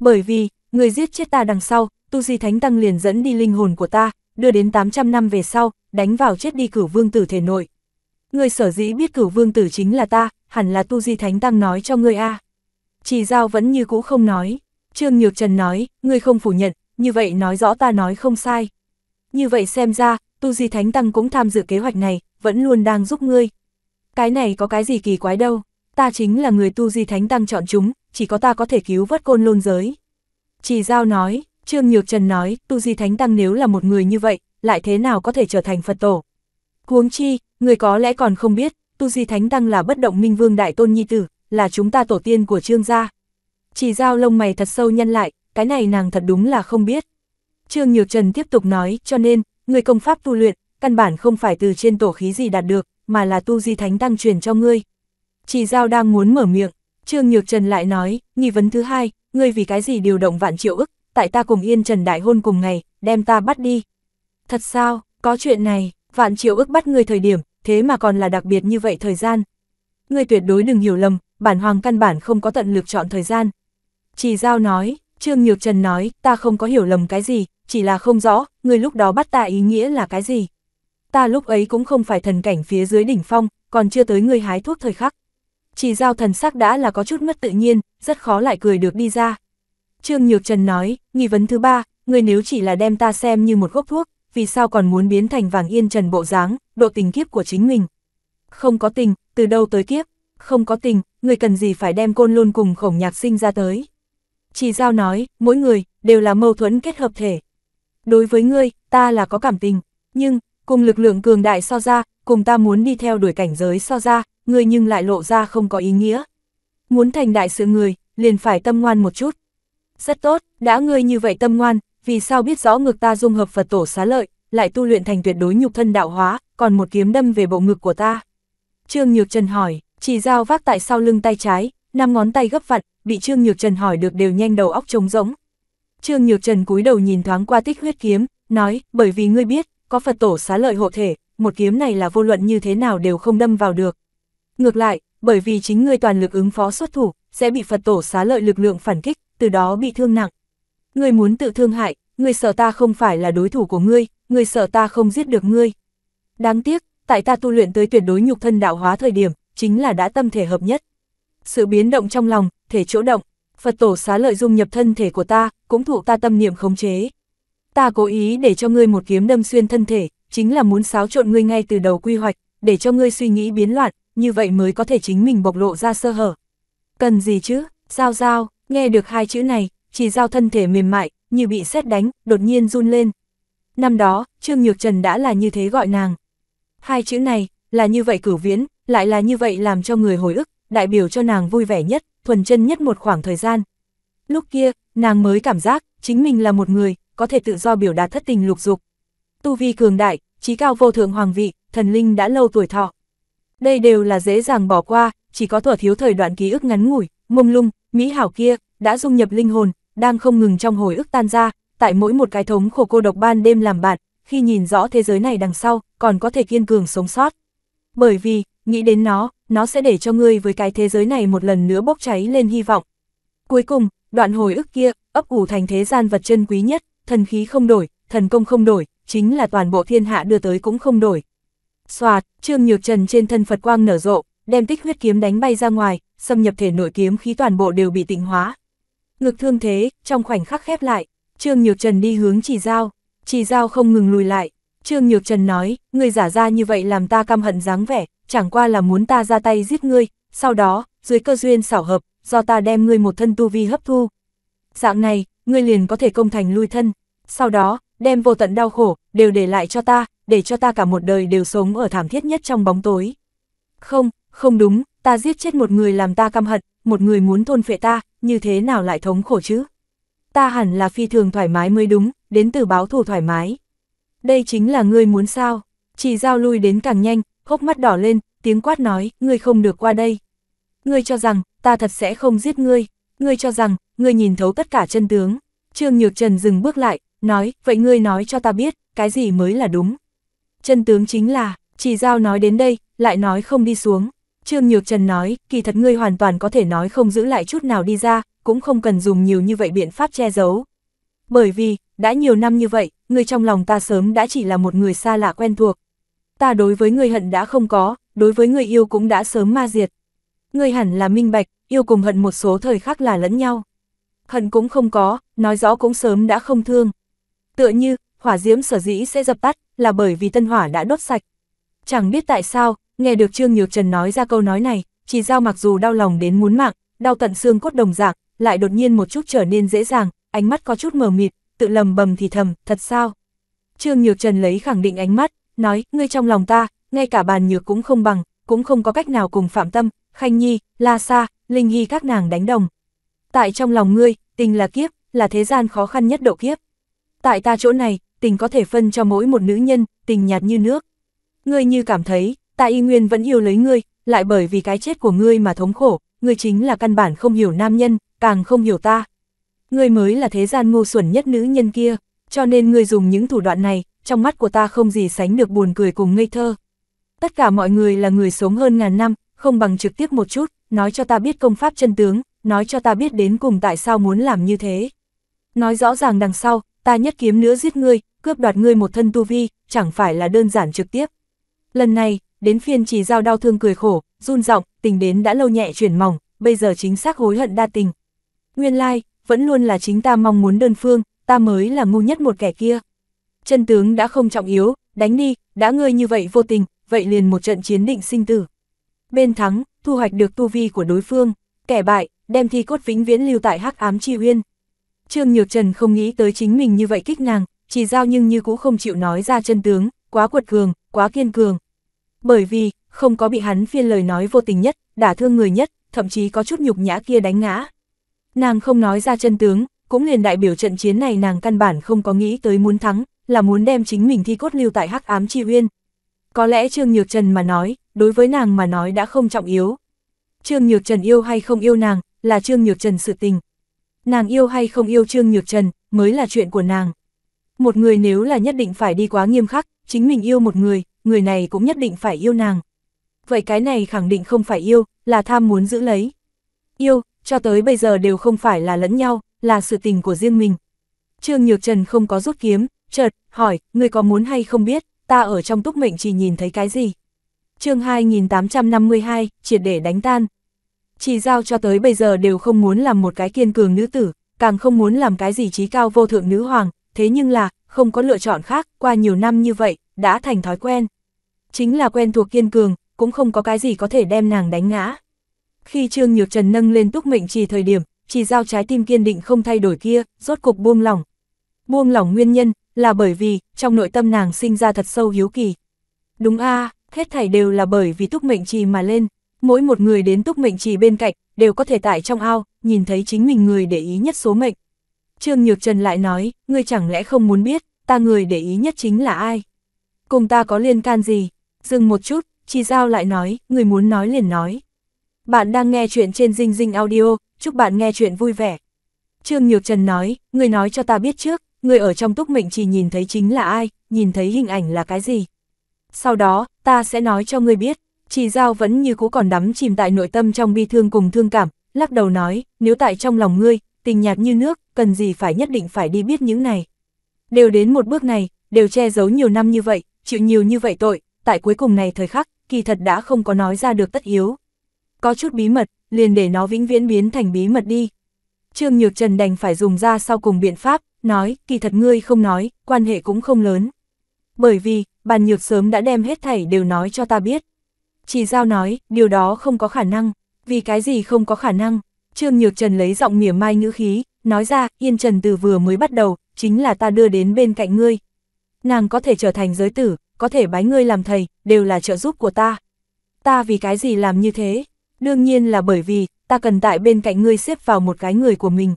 Bởi vì, ngươi giết chết ta đằng sau, tu di thánh tăng liền dẫn đi linh hồn của ta, đưa đến 800 năm về sau, đánh vào chết đi cử vương tử thể nội, Người sở dĩ biết cửu vương tử chính là ta, hẳn là tu di thánh tăng nói cho ngươi a. Chỉ giao vẫn như cũ không nói. Trương Nhược Trần nói, người không phủ nhận, như vậy nói rõ ta nói không sai. Như vậy xem ra, tu di thánh tăng cũng tham dự kế hoạch này, vẫn luôn đang giúp ngươi. Cái này có cái gì kỳ quái đâu, ta chính là người tu di thánh tăng chọn chúng, chỉ có ta có thể cứu vớt côn lôn giới. Chỉ giao nói, Trương Nhược Trần nói, tu di thánh tăng nếu là một người như vậy, lại thế nào có thể trở thành Phật tổ. Huống chi, Người có lẽ còn không biết, Tu Di Thánh Tăng là bất động minh vương đại tôn nhi tử, là chúng ta tổ tiên của Trương gia. Chỉ giao lông mày thật sâu nhân lại, cái này nàng thật đúng là không biết. Trương Nhược Trần tiếp tục nói, cho nên, người công pháp tu luyện, căn bản không phải từ trên tổ khí gì đạt được, mà là Tu Di Thánh Tăng truyền cho ngươi. Chỉ giao đang muốn mở miệng, Trương Nhược Trần lại nói, nghi vấn thứ hai, ngươi vì cái gì điều động vạn triệu ức, tại ta cùng Yên Trần đại hôn cùng ngày, đem ta bắt đi. Thật sao, có chuyện này, vạn triệu ức bắt ngươi thời điểm, thế mà còn là đặc biệt như vậy thời gian. Ngươi tuyệt đối đừng hiểu lầm, bản hoàng căn bản không có tận lực chọn thời gian. Chỉ giao nói, Trương Nhược Trần nói, ta không có hiểu lầm cái gì, chỉ là không rõ, ngươi lúc đó bắt ta ý nghĩa là cái gì. Ta lúc ấy cũng không phải thần cảnh phía dưới đỉnh phong, còn chưa tới ngươi hái thuốc thời khắc. Chỉ giao thần sắc đã là có chút mất tự nhiên, rất khó lại cười được đi ra. Trương Nhược Trần nói, nghi vấn thứ ba, ngươi nếu chỉ là đem ta xem như một gốc thuốc, vì sao còn muốn biến thành vàng yên trần bộ dáng, độ tình kiếp của chính mình. Không có tình, từ đâu tới kiếp, không có tình, người cần gì phải đem côn luôn cùng khổng nhạc sinh ra tới. Chỉ giao nói, mỗi người, đều là mâu thuẫn kết hợp thể. Đối với ngươi, ta là có cảm tình, nhưng, cùng lực lượng cường đại so ra, cùng ta muốn đi theo đuổi cảnh giới so ra, ngươi nhưng lại lộ ra không có ý nghĩa. Muốn thành đại sự người, liền phải tâm ngoan một chút. Rất tốt, đã ngươi như vậy tâm ngoan, vì sao biết rõ ngực ta dung hợp Phật tổ xá lợi, lại tu luyện thành tuyệt đối nhục thân đạo hóa, còn một kiếm đâm về bộ ngực của ta. Trương Nhược Trần hỏi, chỉ dao vác tại sau lưng tay trái, năm ngón tay gấp vặn, bị Trương Nhược Trần hỏi được đều nhanh đầu óc trống rỗng. Trương Nhược Trần cúi đầu nhìn thoáng qua tích huyết kiếm, nói, bởi vì ngươi biết, có Phật tổ xá lợi hộ thể, một kiếm này là vô luận như thế nào đều không đâm vào được. Ngược lại, bởi vì chính ngươi toàn lực ứng phó xuất thủ, sẽ bị Phật tổ xá lợi lực lượng phản kích, từ đó bị thương nặng ngươi muốn tự thương hại, ngươi sợ ta không phải là đối thủ của ngươi, ngươi sợ ta không giết được ngươi. Đáng tiếc, tại ta tu luyện tới tuyệt đối nhục thân đạo hóa thời điểm, chính là đã tâm thể hợp nhất. Sự biến động trong lòng, thể chỗ động, Phật tổ xá lợi dung nhập thân thể của ta, cũng thuộc ta tâm niệm khống chế. Ta cố ý để cho ngươi một kiếm đâm xuyên thân thể, chính là muốn xáo trộn ngươi ngay từ đầu quy hoạch, để cho ngươi suy nghĩ biến loạn, như vậy mới có thể chính mình bộc lộ ra sơ hở. Cần gì chứ, giao giao, nghe được hai chữ này, chỉ giao thân thể mềm mại, như bị xét đánh, đột nhiên run lên. Năm đó, Trương Nhược Trần đã là như thế gọi nàng. Hai chữ này, là như vậy cửu viễn, lại là như vậy làm cho người hồi ức, đại biểu cho nàng vui vẻ nhất, thuần chân nhất một khoảng thời gian. Lúc kia, nàng mới cảm giác, chính mình là một người, có thể tự do biểu đạt thất tình lục dục. Tu vi cường đại, trí cao vô thượng hoàng vị, thần linh đã lâu tuổi thọ. Đây đều là dễ dàng bỏ qua, chỉ có thuở thiếu thời đoạn ký ức ngắn ngủi, mông lung, mỹ hảo kia, đã dung nhập linh hồn, đang không ngừng trong hồi ức tan ra, tại mỗi một cái thống khổ cô độc ban đêm làm bạn, khi nhìn rõ thế giới này đằng sau, còn có thể kiên cường sống sót. Bởi vì, nghĩ đến nó, nó sẽ để cho ngươi với cái thế giới này một lần nữa bốc cháy lên hy vọng. Cuối cùng, đoạn hồi ức kia, ấp ủ thành thế gian vật chân quý nhất, thần khí không đổi, thần công không đổi, chính là toàn bộ thiên hạ đưa tới cũng không đổi. Xoạt, Trương Nhược Trần trên thân Phật quang nở rộ, đem tích huyết kiếm đánh bay ra ngoài, xâm nhập thể nội kiếm khí toàn bộ đều bị tịnh hóa, ngực thương thế, trong khoảnh khắc khép lại, Trương Nhược Trần đi hướng chỉ giao, chỉ giao không ngừng lùi lại, Trương Nhược Trần nói, người giả ra như vậy làm ta căm hận dáng vẻ, chẳng qua là muốn ta ra tay giết ngươi, sau đó, dưới cơ duyên xảo hợp, do ta đem ngươi một thân tu vi hấp thu. Dạng này, ngươi liền có thể công thành lui thân, sau đó, đem vô tận đau khổ, đều để lại cho ta, để cho ta cả một đời đều sống ở thảm thiết nhất trong bóng tối. Không, không đúng, ta giết chết một người làm ta căm hận, một người muốn thôn phệ ta, như thế nào lại thống khổ chứ? Ta hẳn là phi thường thoải mái mới đúng, đến từ báo thù thoải mái. Đây chính là ngươi muốn sao? Chỉ giao lui đến càng nhanh, hốc mắt đỏ lên, tiếng quát nói, ngươi không được qua đây. Ngươi cho rằng, ta thật sẽ không giết ngươi. Ngươi cho rằng, ngươi nhìn thấu tất cả chân tướng. Trương Nhược Trần dừng bước lại, nói, vậy ngươi nói cho ta biết, cái gì mới là đúng. Chân tướng chính là, chỉ giao nói đến đây, lại nói không đi xuống. Trương Nhược Trần nói, kỳ thật ngươi hoàn toàn có thể nói không giữ lại chút nào đi ra, cũng không cần dùng nhiều như vậy biện pháp che giấu. Bởi vì, đã nhiều năm như vậy, ngươi trong lòng ta sớm đã chỉ là một người xa lạ quen thuộc. Ta đối với ngươi hận đã không có, đối với ngươi yêu cũng đã sớm ma diệt. Ngươi hẳn là minh bạch, yêu cùng hận một số thời khắc là lẫn nhau. Hận cũng không có, nói rõ cũng sớm đã không thương. Tựa như, hỏa diễm sở dĩ sẽ dập tắt, là bởi vì tân hỏa đã đốt sạch. Chẳng biết tại sao, Nghe được Trương Nhược Trần nói ra câu nói này, chỉ giao mặc dù đau lòng đến muốn mạng, đau tận xương cốt đồng dạng, lại đột nhiên một chút trở nên dễ dàng, ánh mắt có chút mờ mịt, tự lầm bầm thì thầm, thật sao? Trương Nhược Trần lấy khẳng định ánh mắt, nói, ngươi trong lòng ta, ngay cả bàn nhược cũng không bằng, cũng không có cách nào cùng Phạm Tâm, Khanh Nhi, La Sa, Linh Hy các nàng đánh đồng. Tại trong lòng ngươi, tình là kiếp, là thế gian khó khăn nhất độ kiếp. Tại ta chỗ này, tình có thể phân cho mỗi một nữ nhân, tình nhạt như nước. Ngươi như cảm thấy, ta y nguyên vẫn yêu lấy ngươi, lại bởi vì cái chết của ngươi mà thống khổ, ngươi chính là căn bản không hiểu nam nhân, càng không hiểu ta. Ngươi mới là thế gian ngu xuẩn nhất nữ nhân kia, cho nên ngươi dùng những thủ đoạn này, trong mắt của ta không gì sánh được buồn cười cùng ngây thơ. Tất cả mọi người là người sống hơn ngàn năm, không bằng trực tiếp một chút, nói cho ta biết công pháp chân tướng, nói cho ta biết đến cùng tại sao muốn làm như thế. Nói rõ ràng đằng sau, ta nhất kiếm nữa giết ngươi, cướp đoạt ngươi một thân tu vi, chẳng phải là đơn giản trực tiếp. Lần này, đến phiên chỉ giao đau thương cười khổ, run giọng tình đến đã lâu nhẹ chuyển mỏng, bây giờ chính xác hối hận đa tình. Nguyên lai, like, vẫn luôn là chính ta mong muốn đơn phương, ta mới là ngu nhất một kẻ kia. Chân tướng đã không trọng yếu, đánh đi, đã ngươi như vậy vô tình, vậy liền một trận chiến định sinh tử. Bên thắng, thu hoạch được tu vi của đối phương, kẻ bại, đem thi cốt vĩnh viễn lưu tại hắc ám chi uyên. Trương Nhược Trần không nghĩ tới chính mình như vậy kích nàng, chỉ giao nhưng như cũng không chịu nói ra chân tướng, quá quật cường, quá kiên cường, bởi vì, không có bị hắn phiên lời nói vô tình nhất, đả thương người nhất, thậm chí có chút nhục nhã kia đánh ngã. Nàng không nói ra chân tướng, cũng liền đại biểu trận chiến này nàng căn bản không có nghĩ tới muốn thắng, là muốn đem chính mình thi cốt lưu tại hắc ám chi uyên. Có lẽ Trương Nhược Trần mà nói, đối với nàng mà nói đã không trọng yếu. Trương Nhược Trần yêu hay không yêu nàng, là Trương Nhược Trần sự tình. Nàng yêu hay không yêu Trương Nhược Trần, mới là chuyện của nàng. Một người nếu là nhất định phải đi quá nghiêm khắc, chính mình yêu một người, người này cũng nhất định phải yêu nàng. Vậy cái này khẳng định không phải yêu, là tham muốn giữ lấy. Yêu, cho tới bây giờ đều không phải là lẫn nhau, là sự tình của riêng mình. Trương Nhược Trần không có rút kiếm, chợt, hỏi, người có muốn hay không biết, ta ở trong túc mệnh chỉ nhìn thấy cái gì. chương 2852, triệt để đánh tan. Chỉ giao cho tới bây giờ đều không muốn làm một cái kiên cường nữ tử, càng không muốn làm cái gì trí cao vô thượng nữ hoàng, thế nhưng là, không có lựa chọn khác, qua nhiều năm như vậy, đã thành thói quen. Chính là quen thuộc kiên cường, cũng không có cái gì có thể đem nàng đánh ngã. Khi Trương Nhược Trần nâng lên túc mệnh trì thời điểm, chỉ giao trái tim kiên định không thay đổi kia, rốt cục buông lỏng. Buông lỏng nguyên nhân là bởi vì trong nội tâm nàng sinh ra thật sâu hiếu kỳ. Đúng a, hết thảy đều là bởi vì túc mệnh trì mà lên, mỗi một người đến túc mệnh trì bên cạnh đều có thể tại trong ao nhìn thấy chính mình người để ý nhất số mệnh. Trương Nhược Trần lại nói, ngươi chẳng lẽ không muốn biết, ta người để ý nhất chính là ai? cùng ta có liên can gì? Dừng một chút, Chi Giao lại nói, người muốn nói liền nói. Bạn đang nghe chuyện trên Dinh Dinh Audio, chúc bạn nghe chuyện vui vẻ. Trương Nhược Trần nói, người nói cho ta biết trước, người ở trong túc mệnh chỉ nhìn thấy chính là ai, nhìn thấy hình ảnh là cái gì. Sau đó, ta sẽ nói cho người biết, Chi Giao vẫn như cũ còn đắm chìm tại nội tâm trong bi thương cùng thương cảm, lắc đầu nói, nếu tại trong lòng ngươi, tình nhạt như nước, cần gì phải nhất định phải đi biết những này. Đều đến một bước này, đều che giấu nhiều năm như vậy, chịu nhiều như vậy tội, tại cuối cùng này thời khắc, kỳ thật đã không có nói ra được tất yếu. Có chút bí mật, liền để nó vĩnh viễn biến thành bí mật đi. Trương Nhược Trần đành phải dùng ra sau cùng biện pháp, nói, kỳ thật ngươi không nói, quan hệ cũng không lớn. Bởi vì, bàn nhược sớm đã đem hết thảy đều nói cho ta biết. Chỉ giao nói, điều đó không có khả năng, vì cái gì không có khả năng. Trương Nhược Trần lấy giọng mỉa mai ngữ khí, nói ra, Yên Trần từ vừa mới bắt đầu, chính là ta đưa đến bên cạnh ngươi, nàng có thể trở thành giới tử, có thể bái ngươi làm thầy, đều là trợ giúp của ta. Ta vì cái gì làm như thế? Đương nhiên là bởi vì, ta cần tại bên cạnh ngươi xếp vào một cái người của mình.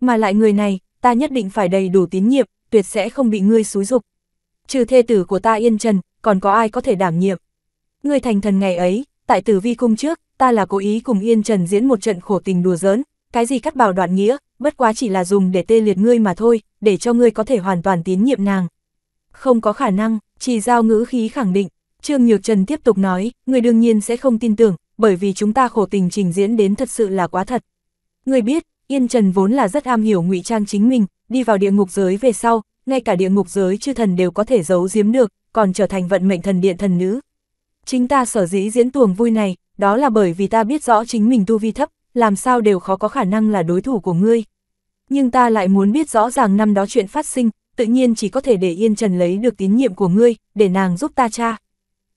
Mà lại người này, ta nhất định phải đầy đủ tín nhiệm, tuyệt sẽ không bị ngươi xúi dục. Trừ thê tử của ta Yên Trần, còn có ai có thể đảm nhiệm? Ngươi thành thần ngày ấy, tại tử vi cung trước, ta là cố ý cùng Yên Trần diễn một trận khổ tình đùa giỡn, cái gì cắt bảo đoạn nghĩa, bất quá chỉ là dùng để tê liệt ngươi mà thôi, để cho ngươi có thể hoàn toàn tín nhiệm nàng không có khả năng, chỉ giao ngữ khí khẳng định. Trương Nhược Trần tiếp tục nói, người đương nhiên sẽ không tin tưởng, bởi vì chúng ta khổ tình trình diễn đến thật sự là quá thật. Người biết, Yên Trần vốn là rất am hiểu ngụy trang chính mình, đi vào địa ngục giới về sau, ngay cả địa ngục giới chư thần đều có thể giấu giếm được, còn trở thành vận mệnh thần điện thần nữ. Chính ta sở dĩ diễn tuồng vui này, đó là bởi vì ta biết rõ chính mình tu vi thấp, làm sao đều khó có khả năng là đối thủ của ngươi. Nhưng ta lại muốn biết rõ ràng năm đó chuyện phát sinh, tự nhiên chỉ có thể để Yên Trần lấy được tín nhiệm của ngươi, để nàng giúp ta cha.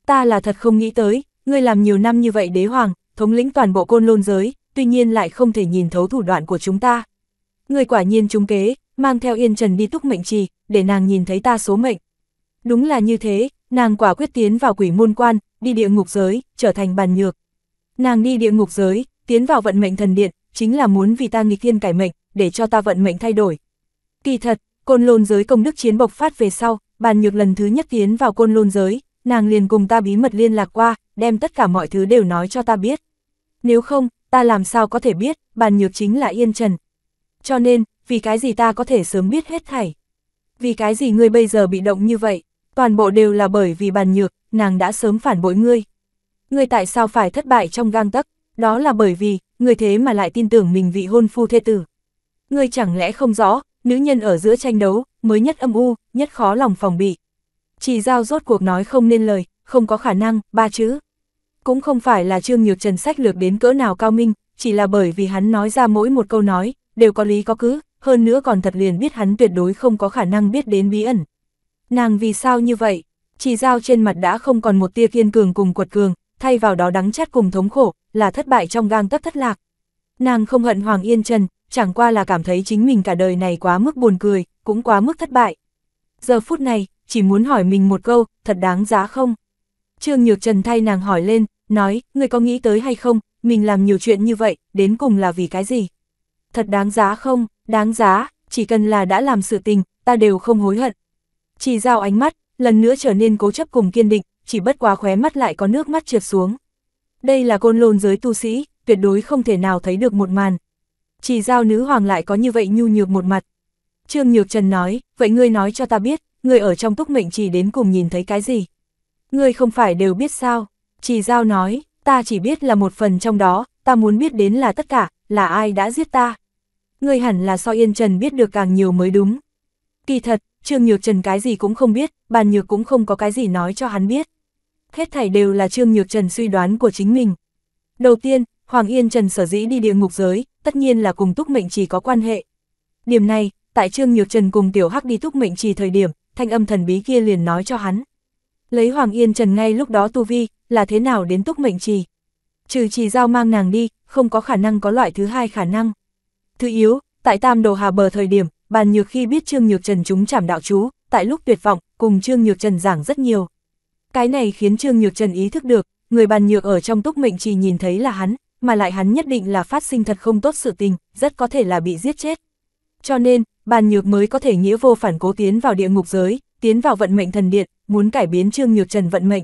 Ta là thật không nghĩ tới, ngươi làm nhiều năm như vậy đế hoàng, thống lĩnh toàn bộ côn lôn giới, tuy nhiên lại không thể nhìn thấu thủ đoạn của chúng ta. Ngươi quả nhiên trúng kế, mang theo Yên Trần đi túc mệnh trì, để nàng nhìn thấy ta số mệnh. Đúng là như thế, nàng quả quyết tiến vào quỷ môn quan, đi địa ngục giới, trở thành bàn nhược. Nàng đi địa ngục giới, tiến vào vận mệnh thần điện, chính là muốn vì ta nghịch thiên cải mệnh, để cho ta vận mệnh thay đổi. Kỳ thật, Côn lôn giới công đức chiến bộc phát về sau, bàn nhược lần thứ nhất tiến vào côn lôn giới, nàng liền cùng ta bí mật liên lạc qua, đem tất cả mọi thứ đều nói cho ta biết. Nếu không, ta làm sao có thể biết, bàn nhược chính là yên trần. Cho nên, vì cái gì ta có thể sớm biết hết thảy. Vì cái gì ngươi bây giờ bị động như vậy, toàn bộ đều là bởi vì bàn nhược, nàng đã sớm phản bội ngươi. Ngươi tại sao phải thất bại trong gang tấc, đó là bởi vì, ngươi thế mà lại tin tưởng mình vị hôn phu thê tử. Ngươi chẳng lẽ không rõ, nữ nhân ở giữa tranh đấu, mới nhất âm u, nhất khó lòng phòng bị. Chỉ giao rốt cuộc nói không nên lời, không có khả năng, ba chữ. Cũng không phải là Trương Nhược Trần sách lược đến cỡ nào cao minh, chỉ là bởi vì hắn nói ra mỗi một câu nói, đều có lý có cứ, hơn nữa còn thật liền biết hắn tuyệt đối không có khả năng biết đến bí ẩn. Nàng vì sao như vậy? Chỉ giao trên mặt đã không còn một tia kiên cường cùng quật cường, thay vào đó đắng chát cùng thống khổ, là thất bại trong gang tấc thất lạc. Nàng không hận Hoàng Yên Trần, chẳng qua là cảm thấy chính mình cả đời này quá mức buồn cười, cũng quá mức thất bại. Giờ phút này, chỉ muốn hỏi mình một câu, thật đáng giá không? Trương Nhược Trần thay nàng hỏi lên, nói, người có nghĩ tới hay không, mình làm nhiều chuyện như vậy, đến cùng là vì cái gì? Thật đáng giá không? Đáng giá, chỉ cần là đã làm sự tình, ta đều không hối hận. Chỉ giao ánh mắt, lần nữa trở nên cố chấp cùng kiên định, chỉ bất quá khóe mắt lại có nước mắt trượt xuống. Đây là côn lôn giới tu sĩ, tuyệt đối không thể nào thấy được một màn, chỉ giao nữ hoàng lại có như vậy nhu nhược một mặt. Trương Nhược Trần nói, vậy ngươi nói cho ta biết, ngươi ở trong túc mệnh chỉ đến cùng nhìn thấy cái gì? Ngươi không phải đều biết sao? Chỉ giao nói, ta chỉ biết là một phần trong đó, ta muốn biết đến là tất cả, là ai đã giết ta. Ngươi hẳn là so yên trần biết được càng nhiều mới đúng. Kỳ thật, Trương Nhược Trần cái gì cũng không biết, bàn nhược cũng không có cái gì nói cho hắn biết. Hết thảy đều là Trương Nhược Trần suy đoán của chính mình. Đầu tiên, Hoàng Yên Trần sở dĩ đi địa ngục giới, tất nhiên là cùng túc mệnh trì có quan hệ. Điểm này, tại Trương Nhược Trần cùng Tiểu Hắc đi túc mệnh trì thời điểm, thanh âm thần bí kia liền nói cho hắn. Lấy Hoàng Yên Trần ngay lúc đó tu vi, là thế nào đến túc mệnh trì? Trừ trì giao mang nàng đi, không có khả năng có loại thứ hai khả năng. Thứ yếu, tại Tam Đồ Hà Bờ thời điểm, bàn nhược khi biết Trương Nhược Trần chúng chảm đạo chú, tại lúc tuyệt vọng, cùng Trương Nhược Trần giảng rất nhiều. Cái này khiến Trương Nhược Trần ý thức được, người bàn nhược ở trong túc mệnh trì nhìn thấy là hắn, mà lại hắn nhất định là phát sinh thật không tốt sự tình, rất có thể là bị giết chết. Cho nên, bàn nhược mới có thể nghĩa vô phản cố tiến vào địa ngục giới, tiến vào vận mệnh thần điện, muốn cải biến Trương Nhược Trần vận mệnh.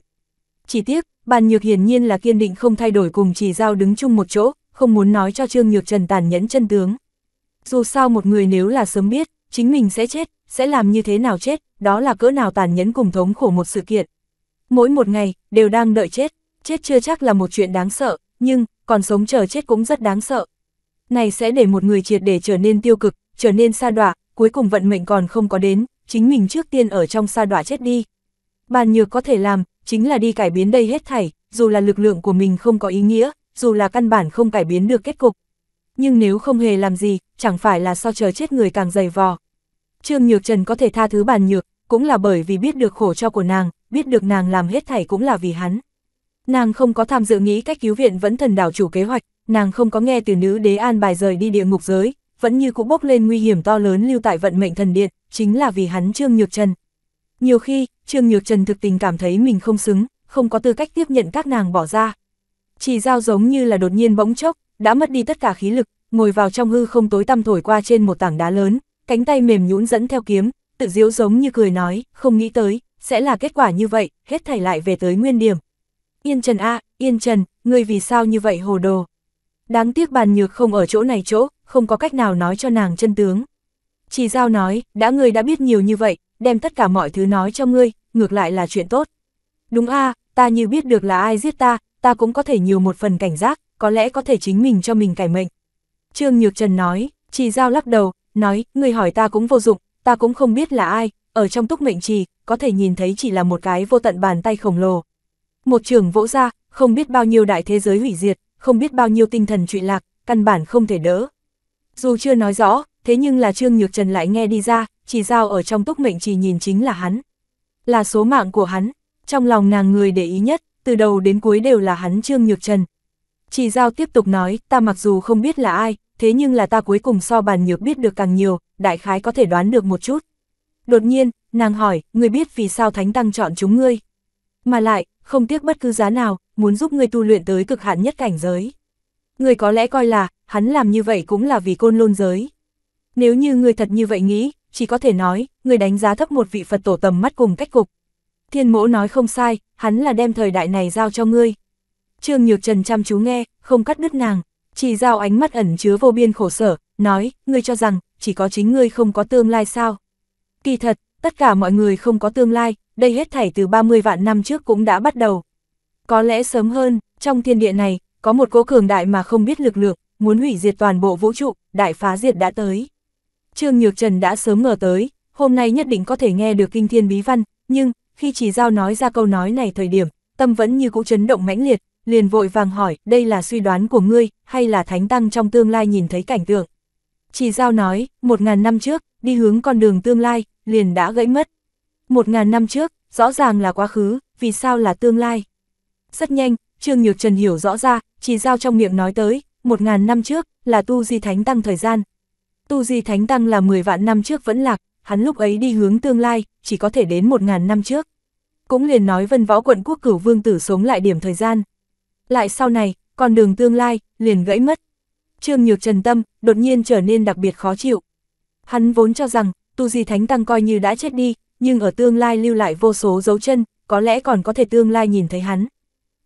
Chỉ tiếc, bàn nhược hiển nhiên là kiên định không thay đổi cùng chỉ giao đứng chung một chỗ, không muốn nói cho Trương Nhược Trần tàn nhẫn chân tướng. Dù sao một người nếu là sớm biết, chính mình sẽ chết, sẽ làm như thế nào chết, đó là cỡ nào tàn nhẫn cùng thống khổ một sự kiện. Mỗi một ngày, đều đang đợi chết, chết chưa chắc là một chuyện đáng sợ, nhưng, còn sống chờ chết cũng rất đáng sợ. Này sẽ để một người triệt để trở nên tiêu cực, trở nên sa đọa, cuối cùng vận mệnh còn không có đến, chính mình trước tiên ở trong sa đọa chết đi. Bàn nhược có thể làm, chính là đi cải biến đây hết thảy, dù là lực lượng của mình không có ý nghĩa, dù là căn bản không cải biến được kết cục. Nhưng nếu không hề làm gì, chẳng phải là so chờ chết người càng dày vò. Trương Nhược Trần có thể tha thứ bàn nhược, cũng là bởi vì biết được khổ cho của nàng, biết được nàng làm hết thảy cũng là vì hắn. Nàng không có tham dự nghĩ cách cứu viện vẫn thần đảo chủ kế hoạch, nàng không có nghe từ nữ đế an bài rời đi địa ngục giới, vẫn như cũ bốc lên nguy hiểm to lớn lưu tại vận mệnh thần điện, chính là vì hắn Trương Nhược Trần. Nhiều khi, Trương Nhược Trần thực tình cảm thấy mình không xứng, không có tư cách tiếp nhận các nàng bỏ ra. Chỉ giao giống như là đột nhiên bỗng chốc, đã mất đi tất cả khí lực, ngồi vào trong hư không tối tăm thổi qua trên một tảng đá lớn, cánh tay mềm nhũn dẫn theo kiếm, tự diễu giống như cười nói, không nghĩ tới, sẽ là kết quả như vậy, hết thảy lại về tới nguyên điểm. Yên Trần a, Yên Trần, ngươi vì sao như vậy hồ đồ? Đáng tiếc bàn nhược không ở chỗ này chỗ, không có cách nào nói cho nàng chân tướng. Chỉ giao nói, đã ngươi đã biết nhiều như vậy, đem tất cả mọi thứ nói cho ngươi, ngược lại là chuyện tốt. Đúng a, ta như biết được là ai giết ta, ta cũng có thể nhiều một phần cảnh giác, có lẽ có thể chính mình cho mình cải mệnh. Trương Nhược Trần nói, chỉ giao lắc đầu, nói, ngươi hỏi ta cũng vô dụng, ta cũng không biết là ai, ở trong túc mệnh trì, có thể nhìn thấy chỉ là một cái vô tận bàn tay khổng lồ, một trường vỗ ra, không biết bao nhiêu đại thế giới hủy diệt, không biết bao nhiêu tinh thần trụy lạc, căn bản không thể đỡ. Dù chưa nói rõ, thế nhưng là Trương Nhược Trần lại nghe đi ra, chỉ giao ở trong túc mệnh chỉ nhìn chính là hắn. Là số mạng của hắn, trong lòng nàng người để ý nhất, từ đầu đến cuối đều là hắn Trương Nhược Trần. Chỉ giao tiếp tục nói, ta mặc dù không biết là ai, thế nhưng là ta cuối cùng so bàn nhược biết được càng nhiều, đại khái có thể đoán được một chút. Đột nhiên, nàng hỏi, người biết vì sao Thánh Tăng chọn chúng ngươi mà lại, không tiếc bất cứ giá nào, muốn giúp ngươi tu luyện tới cực hạn nhất cảnh giới. Ngươi có lẽ coi là, hắn làm như vậy cũng là vì côn lôn giới. Nếu như ngươi thật như vậy nghĩ, chỉ có thể nói, ngươi đánh giá thấp một vị Phật tổ tầm mắt cùng cách cục. Thiên mỗ nói không sai, hắn là đem thời đại này giao cho ngươi. Trương Nhược Trần chăm chú nghe, không cắt đứt nàng, chỉ giao ánh mắt ẩn chứa vô biên khổ sở, nói, ngươi cho rằng, chỉ có chính ngươi không có tương lai sao. Kỳ thật, tất cả mọi người không có tương lai, đây hết thảy từ 30 vạn năm trước cũng đã bắt đầu. Có lẽ sớm hơn, trong thiên địa này, có một cỗ cường đại mà không biết lực lượng, muốn hủy diệt toàn bộ vũ trụ, đại phá diệt đã tới. Trương Nhược Trần đã sớm ngờ tới, hôm nay nhất định có thể nghe được kinh thiên bí văn, nhưng, khi chỉ giao nói ra câu nói này thời điểm, tâm vẫn như cũ chấn động mãnh liệt, liền vội vàng hỏi, đây là suy đoán của ngươi, hay là thánh tăng trong tương lai nhìn thấy cảnh tượng. Chỉ giao nói, một ngàn năm trước, đi hướng con đường tương lai, liền đã gãy mất, một ngàn năm trước, rõ ràng là quá khứ, vì sao là tương lai? Rất nhanh, Trương Nhược Trần hiểu rõ ra, chỉ giao trong miệng nói tới, một ngàn năm trước, là Tu Di Thánh Tăng thời gian. Tu Di Thánh Tăng là 10 vạn năm trước vẫn lạc, hắn lúc ấy đi hướng tương lai, chỉ có thể đến một ngàn năm trước. Cũng liền nói vân võ quận quốc cửu vương tử sống lại điểm thời gian. Lại sau này, con đường tương lai, liền gãy mất. Trương Nhược Trần Tâm, đột nhiên trở nên đặc biệt khó chịu. Hắn vốn cho rằng, Tu Di Thánh Tăng coi như đã chết đi, nhưng ở tương lai lưu lại vô số dấu chân, có lẽ còn có thể tương lai nhìn thấy hắn.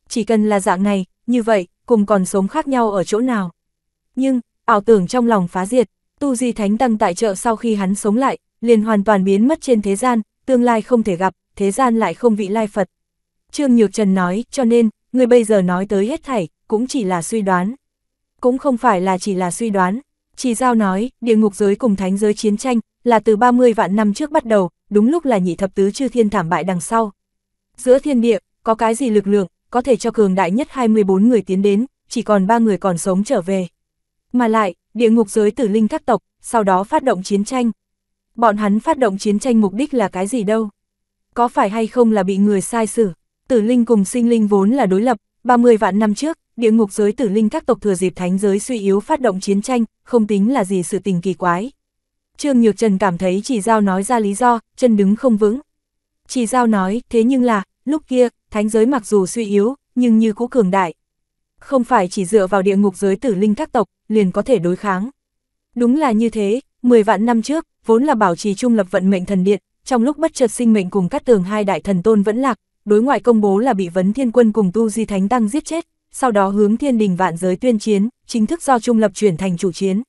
Chỉ cần là dạng này, như vậy, cùng còn sống khác nhau ở chỗ nào. Nhưng, ảo tưởng trong lòng phá diệt, tu di thánh tăng tại chợ sau khi hắn sống lại, liền hoàn toàn biến mất trên thế gian, tương lai không thể gặp, thế gian lại không vị lai Phật. Trương Nhược Trần nói, cho nên, người bây giờ nói tới hết thảy, cũng chỉ là suy đoán. Cũng không phải là chỉ là suy đoán. Chỉ giao nói, địa ngục giới cùng thánh giới chiến tranh, là từ 30 vạn năm trước bắt đầu, đúng lúc là nhị thập tứ chư thiên thảm bại đằng sau. Giữa thiên địa, có cái gì lực lượng, có thể cho cường đại nhất 24 người tiến đến, chỉ còn ba người còn sống trở về. Mà lại, địa ngục giới tử linh các tộc, sau đó phát động chiến tranh. Bọn hắn phát động chiến tranh mục đích là cái gì đâu? Có phải hay không là bị người sai xử? Tử linh cùng sinh linh vốn là đối lập, 30 vạn năm trước, địa ngục giới tử linh các tộc thừa dịp thánh giới suy yếu phát động chiến tranh, không tính là gì sự tình kỳ quái. Trương Nhược Trần cảm thấy chỉ giao nói ra lý do, chân đứng không vững. Chỉ giao nói, thế nhưng là, lúc kia, thánh giới mặc dù suy yếu, nhưng như cũ cường đại. Không phải chỉ dựa vào địa ngục giới tử linh các tộc, liền có thể đối kháng. Đúng là như thế, 10 vạn năm trước, vốn là bảo trì trung lập vận mệnh thần điện, trong lúc bất chợt sinh mệnh cùng các tường hai đại thần tôn vẫn lạc, đối ngoại công bố là bị vấn thiên quân cùng tu di thánh tăng giết chết, sau đó hướng thiên đình vạn giới tuyên chiến, chính thức do trung lập chuyển thành chủ chiến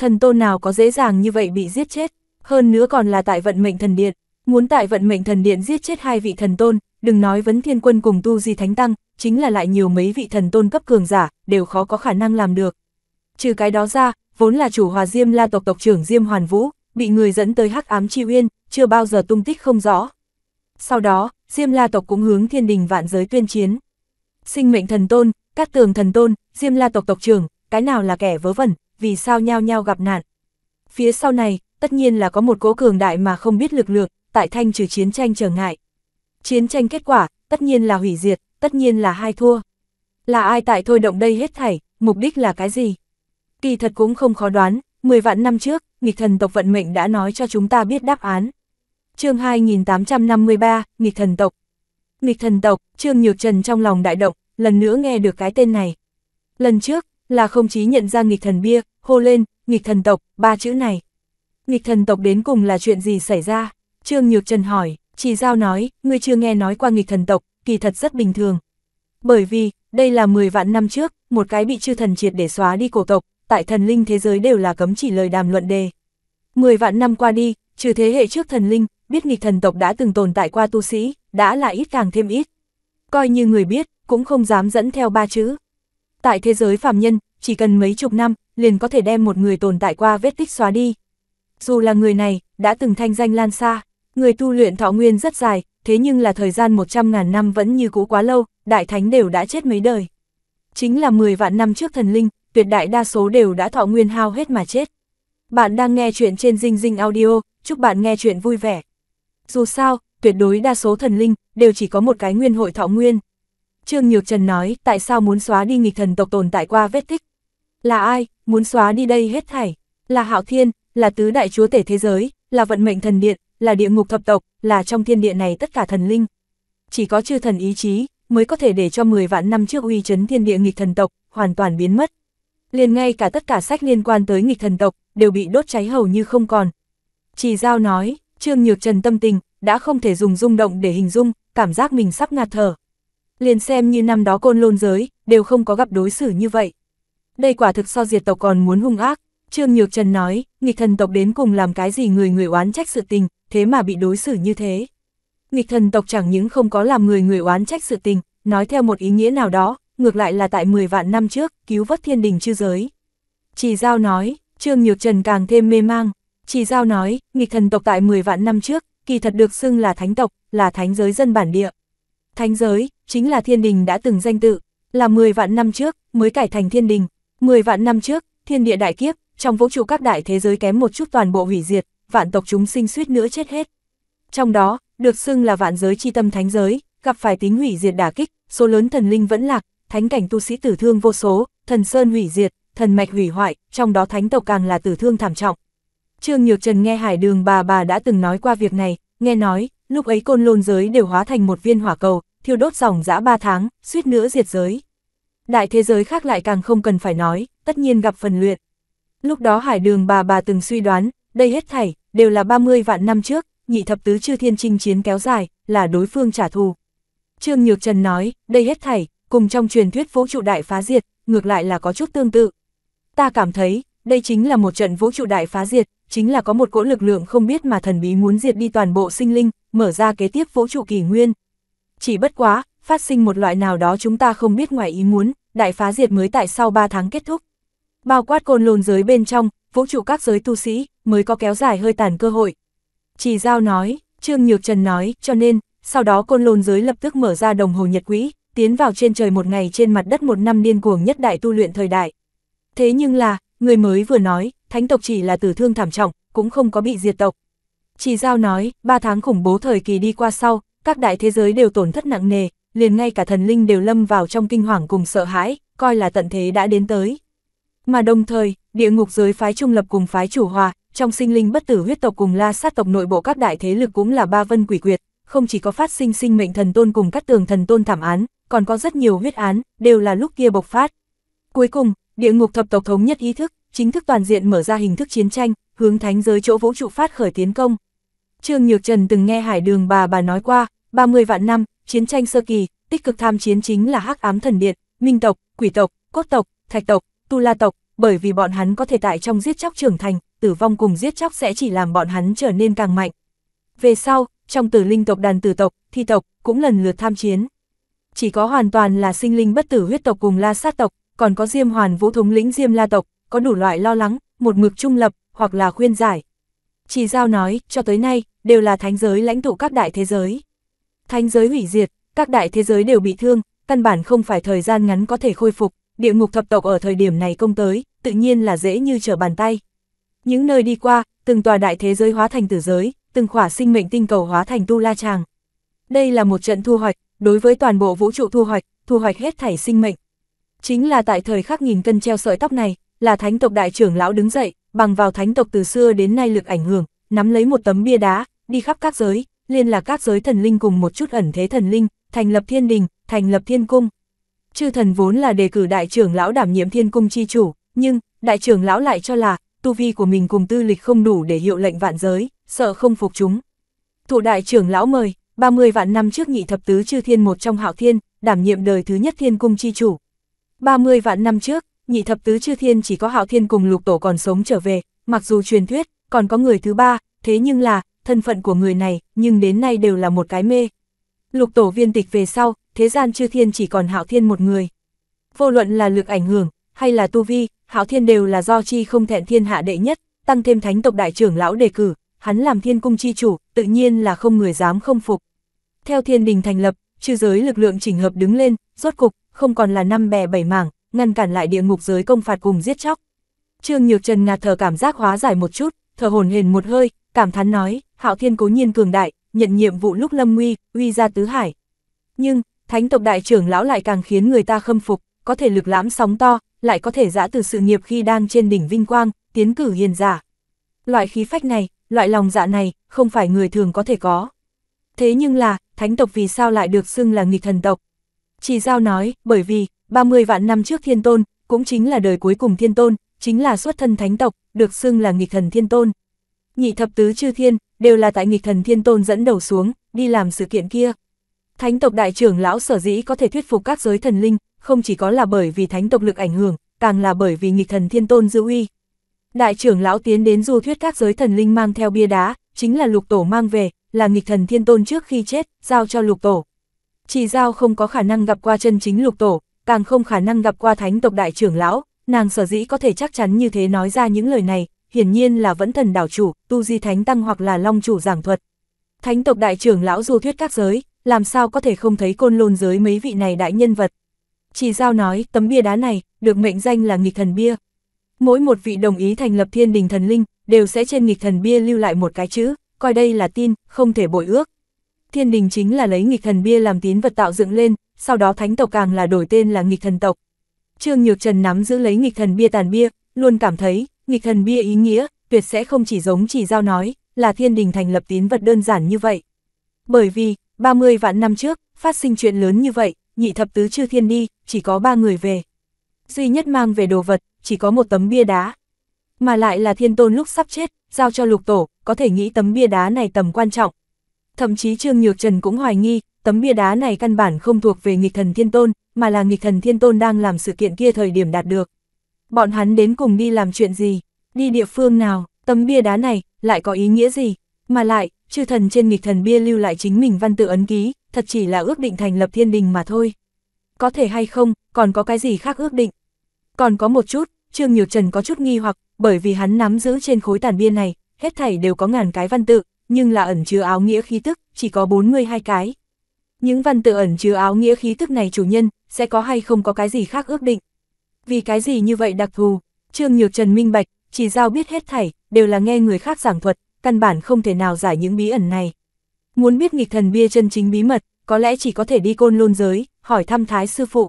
thần tôn nào có dễ dàng như vậy bị giết chết, hơn nữa còn là tại vận mệnh thần điện, muốn tại vận mệnh thần điện giết chết hai vị thần tôn, đừng nói vấn thiên quân cùng tu di thánh tăng, chính là lại nhiều mấy vị thần tôn cấp cường giả, đều khó có khả năng làm được. Trừ cái đó ra, vốn là chủ hòa Diêm La tộc tộc trưởng Diêm Hoàn Vũ, bị người dẫn tới hắc ám chi uyên, chưa bao giờ tung tích không rõ. Sau đó, Diêm La tộc cũng hướng thiên đình vạn giới tuyên chiến. Sinh mệnh thần tôn, các tường thần tôn, Diêm La tộc tộc trưởng, cái nào là kẻ vớ vẩn, vì sao nhao nhao gặp nạn. Phía sau này, tất nhiên là có một cỗ cường đại mà không biết lực lượng, tại thanh trừ chiến tranh trở ngại. Chiến tranh kết quả, tất nhiên là hủy diệt, tất nhiên là hai thua. Là ai tại thôi động đây hết thảy, mục đích là cái gì? Kỳ thật cũng không khó đoán, 10 vạn năm trước, nghịch thần tộc vận mệnh đã nói cho chúng ta biết đáp án. chương 2853, nghịch thần tộc. Nghịch thần tộc, Trương Nhược Trần trong lòng đại động, lần nữa nghe được cái tên này. Lần trước, là không chí nhận ra nghịch thần bia, hô lên, nghịch thần tộc, ba chữ này. Nghịch thần tộc đến cùng là chuyện gì xảy ra? Trương Nhược Trần hỏi, chỉ giao nói, ngươi chưa nghe nói qua nghịch thần tộc, kỳ thật rất bình thường. Bởi vì, đây là 10 vạn năm trước, một cái bị chư thần triệt để xóa đi cổ tộc, tại thần linh thế giới đều là cấm chỉ lời đàm luận đề. 10 vạn năm qua đi, trừ thế hệ trước thần linh, biết nghịch thần tộc đã từng tồn tại qua tu sĩ, đã là ít càng thêm ít. Coi như người biết, cũng không dám dẫn theo ba chữ. Tại thế giới phàm nhân, chỉ cần mấy chục năm, liền có thể đem một người tồn tại qua vết tích xóa đi. Dù là người này, đã từng thanh danh lan xa, người tu luyện thọ nguyên rất dài, thế nhưng là thời gian 100.000 năm vẫn như cũ quá lâu, đại thánh đều đã chết mấy đời. Chính là 10 vạn năm trước thần linh, tuyệt đại đa số đều đã thọ nguyên hao hết mà chết. Bạn đang nghe chuyện trên Dinh Dinh Audio, chúc bạn nghe chuyện vui vẻ. Dù sao, tuyệt đối đa số thần linh, đều chỉ có một cái nguyên hội thọ nguyên. Trương Nhược Trần nói, tại sao muốn xóa đi nghịch thần tộc tồn tại qua vết tích, là ai, muốn xóa đi đây hết thảy? Là Hạo Thiên, là tứ đại chúa tể thế giới, là vận mệnh thần điện, là địa ngục thập tộc, là trong thiên địa này tất cả thần linh. Chỉ có chư thần ý chí, mới có thể để cho 10 vạn năm trước uy chấn thiên địa nghịch thần tộc, hoàn toàn biến mất. Liền ngay cả tất cả sách liên quan tới nghịch thần tộc, đều bị đốt cháy hầu như không còn. Chỉ giao nói, Trương Nhược Trần tâm tình, đã không thể dùng rung động để hình dung, cảm giác mình sắp ngạt thở. Liền xem như năm đó côn lôn giới, đều không có gặp đối xử như vậy đây quả thực so diệt tộc còn muốn hung ác. Trương Nhược Trần nói, nghịch thần tộc đến cùng làm cái gì người người oán trách sự tình, thế mà bị đối xử như thế. Nghịch thần tộc chẳng những không có làm người người oán trách sự tình, nói theo một ý nghĩa nào đó, ngược lại là tại 10 vạn năm trước, cứu vớt thiên đình chư giới. Chỉ giao nói, Trương Nhược Trần càng thêm mê mang, chỉ giao nói, nghịch thần tộc tại 10 vạn năm trước, kỳ thật được xưng là thánh tộc, là thánh giới dân bản địa. Thánh giới, chính là thiên đình đã từng danh tự, là 10 vạn năm trước, mới cải thành thiên đình, Mười vạn năm trước, thiên địa đại kiếp, trong vũ trụ các đại thế giới kém một chút toàn bộ hủy diệt, vạn tộc chúng sinh suýt nữa chết hết. Trong đó, được xưng là vạn giới chi tâm thánh giới, gặp phải tính hủy diệt đả kích, số lớn thần linh vẫn lạc, thánh cảnh tu sĩ tử thương vô số, thần sơn hủy diệt, thần mạch hủy hoại, trong đó thánh tộc càng là tử thương thảm trọng. Trương Nhược Trần nghe Hải Đường bà bà đã từng nói qua việc này, nghe nói, lúc ấy côn lôn giới đều hóa thành một viên hỏa cầu, thiêu đốt dòng dã ba tháng, suýt nữa diệt giới đại thế giới khác lại càng không cần phải nói, tất nhiên gặp phần luyện. Lúc đó hải đường bà bà từng suy đoán, đây hết thảy, đều là 30 vạn năm trước, nhị thập tứ chư thiên chinh chiến kéo dài, là đối phương trả thù. Trương Nhược Trần nói, đây hết thảy, cùng trong truyền thuyết vũ trụ đại phá diệt, ngược lại là có chút tương tự. Ta cảm thấy, đây chính là một trận vũ trụ đại phá diệt, chính là có một cỗ lực lượng không biết mà thần bí muốn diệt đi toàn bộ sinh linh, mở ra kế tiếp vũ trụ kỳ nguyên. Chỉ bất quá, phát sinh một loại nào đó chúng ta không biết ngoài ý muốn, đại phá diệt mới tại sau 3 tháng kết thúc. Bao quát côn lồn giới bên trong, vũ trụ các giới tu sĩ, mới có kéo dài hơi tàn cơ hội. Chỉ giao nói, Trương Nhược Trần nói, cho nên, sau đó côn lồn giới lập tức mở ra đồng hồ nhật quỹ, tiến vào trên trời một ngày trên mặt đất một năm điên cuồng nhất đại tu luyện thời đại. Thế nhưng là, người mới vừa nói, thánh tộc chỉ là tử thương thảm trọng, cũng không có bị diệt tộc. Chỉ giao nói, 3 tháng khủng bố thời kỳ đi qua sau, các đại thế giới đều tổn thất nặng nề, liền ngay cả thần linh đều lâm vào trong kinh hoàng cùng sợ hãi, coi là tận thế đã đến tới. Mà đồng thời, địa ngục giới phái trung lập cùng phái chủ hòa, trong sinh linh bất tử huyết tộc cùng la sát tộc nội bộ các đại thế lực cũng là ba vân quỷ quyệt, không chỉ có phát sinh sinh mệnh thần tôn cùng các tường thần tôn thảm án, còn có rất nhiều huyết án, đều là lúc kia bộc phát. Cuối cùng, địa ngục thập tộc thống nhất ý thức, chính thức toàn diện mở ra hình thức chiến tranh, hướng thánh giới chỗ vũ trụ phát khởi tiến công. Trương Nhược Trần từng nghe Hải Đường bà bà nói qua, 30 vạn năm, chiến tranh sơ kỳ, tích cực tham chiến chính là hắc ám thần điện, minh tộc, quỷ tộc, cốt tộc, thạch tộc, tu la tộc, bởi vì bọn hắn có thể tại trong giết chóc trưởng thành, tử vong cùng giết chóc sẽ chỉ làm bọn hắn trở nên càng mạnh. Về sau, trong tử linh tộc đàn tử tộc, thi tộc, cũng lần lượt tham chiến. Chỉ có hoàn toàn là sinh linh bất tử huyết tộc cùng la sát tộc, còn có diêm hoàn vũ thống lĩnh diêm la tộc, có đủ loại lo lắng, một mực trung lập, hoặc là khuyên giải. Chỉ giao nói, cho tới nay, đều là thánh giới lãnh tụ các đại thế giới. Thánh giới hủy diệt, các đại thế giới đều bị thương, căn bản không phải thời gian ngắn có thể khôi phục, địa ngục thập tộc ở thời điểm này công tới, tự nhiên là dễ như trở bàn tay. Những nơi đi qua, từng tòa đại thế giới hóa thành tử giới, từng khỏa sinh mệnh tinh cầu hóa thành tu la tràng. Đây là một trận thu hoạch, đối với toàn bộ vũ trụ thu hoạch, thu hoạch hết thảy sinh mệnh. Chính là tại thời khắc nghìn cân treo sợi tóc này, là thánh tộc đại trưởng lão đứng dậy, bằng vào thánh tộc từ xưa đến nay lực ảnh hưởng, nắm lấy một tấm bia đá, đi khắp các giới, liên là các giới thần linh cùng một chút ẩn thế thần linh, thành lập thiên đình, thành lập thiên cung. Chư thần vốn là đề cử đại trưởng lão đảm nhiệm thiên cung chi chủ, nhưng, đại trưởng lão lại cho là, tu vi của mình cùng tư lịch không đủ để hiệu lệnh vạn giới, sợ không phục chúng. thủ đại trưởng lão mời, 30 vạn năm trước nhị thập tứ chư thiên một trong hạo thiên, đảm nhiệm đời thứ nhất thiên cung chi chủ. 30 vạn năm trước, nhị thập tứ chư thiên chỉ có hạo thiên cùng lục tổ còn sống trở về, mặc dù truyền thuyết, còn có người thứ ba, thế nhưng là, thân phận của người này, nhưng đến nay đều là một cái mê. Lục tổ viên tịch về sau, thế gian chư thiên chỉ còn hạo thiên một người. Vô luận là lực ảnh hưởng, hay là tu vi, hạo thiên đều là do chi không thẹn thiên hạ đệ nhất, tăng thêm thánh tộc đại trưởng lão đề cử, hắn làm thiên cung chi chủ, tự nhiên là không người dám không phục. Theo thiên đình thành lập, chư giới lực lượng chỉnh hợp đứng lên, rốt cục, không còn là năm bè bảy mảng, ngăn cản lại địa ngục giới công phạt cùng giết chóc. Trương Nhược Trần ngạt thở cảm giác hóa giải một chút, thở hồn hền một hơi, cảm thán nói, Hạo Thiên cố nhiên cường đại, nhận nhiệm vụ lúc lâm nguy, uy ra tứ hải. Nhưng, thánh tộc đại trưởng lão lại càng khiến người ta khâm phục, có thể lực lãm sóng to, lại có thể giã từ sự nghiệp khi đang trên đỉnh vinh quang, tiến cử hiền giả. Loại khí phách này, loại lòng dạ này, không phải người thường có thể có. Thế nhưng là, thánh tộc vì sao lại được xưng là nghịch thần tộc? Chỉ giao nói, bởi vì, 30 vạn năm trước thiên tôn, cũng chính là đời cuối cùng thiên tôn, chính là xuất thân thánh tộc, được xưng là nghịch thần thiên tôn nhị thập tứ chư thiên, đều là tại nghịch thần thiên tôn dẫn đầu xuống, đi làm sự kiện kia. Thánh tộc đại trưởng lão sở dĩ có thể thuyết phục các giới thần linh, không chỉ có là bởi vì thánh tộc lực ảnh hưởng, càng là bởi vì nghịch thần thiên tôn dư uy. Đại trưởng lão tiến đến du thuyết các giới thần linh mang theo bia đá, chính là lục tổ mang về, là nghịch thần thiên tôn trước khi chết, giao cho lục tổ. Chỉ giao không có khả năng gặp qua chân chính lục tổ, càng không khả năng gặp qua thánh tộc đại trưởng lão, nàng sở dĩ có thể chắc chắn như thế nói ra những lời này, hiển nhiên là vẫn thần đảo chủ, tu di thánh tăng hoặc là long chủ giảng thuật. Thánh tộc đại trưởng lão du thuyết các giới, làm sao có thể không thấy côn lôn giới mấy vị này đại nhân vật. Chỉ giao nói, tấm bia đá này, được mệnh danh là nghịch thần bia. Mỗi một vị đồng ý thành lập thiên đình thần linh, đều sẽ trên nghịch thần bia lưu lại một cái chữ, coi đây là tin, không thể bội ước. Thiên đình chính là lấy nghịch thần bia làm tín vật tạo dựng lên, sau đó thánh tộc càng là đổi tên là nghịch thần tộc. Trương Nhược Trần nắm giữ lấy nghịch thần bia tàn bia, luôn cảm thấy, nghịch thần bia ý nghĩa, tuyệt sẽ không chỉ giống chỉ giao nói, là thiên đình thành lập tín vật đơn giản như vậy. Bởi vì, 30 vạn năm trước, phát sinh chuyện lớn như vậy, nhị thập tứ chư thiên đi, chỉ có ba người về. Duy nhất mang về đồ vật, chỉ có một tấm bia đá. Mà lại là thiên tôn lúc sắp chết, giao cho lục tổ, có thể nghĩ tấm bia đá này tầm quan trọng. Thậm chí Trương Nhược Trần cũng hoài nghi, tấm bia đá này căn bản không thuộc về nghịch thần thiên tôn, mà là nghịch thần thiên tôn đang làm sự kiện kia thời điểm đạt được bọn hắn đến cùng đi làm chuyện gì, đi địa phương nào, tấm bia đá này, lại có ý nghĩa gì, mà lại, chư thần trên nghịch thần bia lưu lại chính mình văn tự ấn ký, thật chỉ là ước định thành lập thiên đình mà thôi. Có thể hay không, còn có cái gì khác ước định. Còn có một chút, Trương Nhược Trần có chút nghi hoặc, bởi vì hắn nắm giữ trên khối tàn bia này, hết thảy đều có ngàn cái văn tự, nhưng là ẩn chứa áo nghĩa khí tức, chỉ có 42 cái. Những văn tự ẩn chứa áo nghĩa khí tức này chủ nhân, sẽ có hay không có cái gì khác ước định vì cái gì như vậy đặc thù, Trương Nhược Trần minh bạch, chỉ giao biết hết thảy, đều là nghe người khác giảng thuật, căn bản không thể nào giải những bí ẩn này. Muốn biết nghịch thần bia chân chính bí mật, có lẽ chỉ có thể đi côn lôn giới, hỏi thăm thái sư phụ.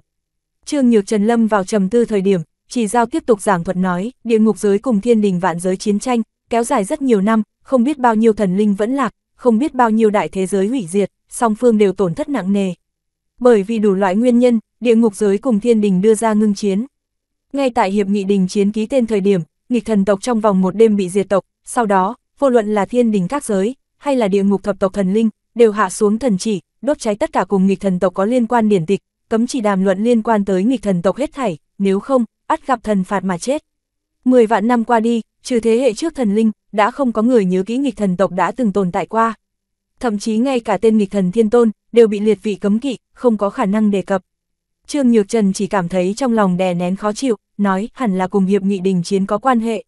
Trương Nhược Trần lâm vào trầm tư thời điểm, chỉ giao tiếp tục giảng thuật nói, địa ngục giới cùng thiên đình vạn giới chiến tranh, kéo dài rất nhiều năm, không biết bao nhiêu thần linh vẫn lạc, không biết bao nhiêu đại thế giới hủy diệt, song phương đều tổn thất nặng nề. Bởi vì đủ loại nguyên nhân, địa ngục giới cùng thiên đình đưa ra ngưng chiến, ngay tại hiệp nghị đình chiến ký tên thời điểm, nghịch thần tộc trong vòng một đêm bị diệt tộc, sau đó, vô luận là thiên đình các giới, hay là địa ngục thập tộc thần linh, đều hạ xuống thần chỉ, đốt cháy tất cả cùng nghịch thần tộc có liên quan điển tịch, cấm chỉ đàm luận liên quan tới nghịch thần tộc hết thảy, nếu không, ắt gặp thần phạt mà chết. Mười vạn năm qua đi, trừ thế hệ trước thần linh, đã không có người nhớ kỹ nghịch thần tộc đã từng tồn tại qua. Thậm chí ngay cả tên nghịch thần thiên tôn, đều bị liệt vị cấm kỵ, không có khả năng đề cập. Trương Nhược Trần chỉ cảm thấy trong lòng đè nén khó chịu, nói hẳn là cùng hiệp nghị đình chiến có quan hệ.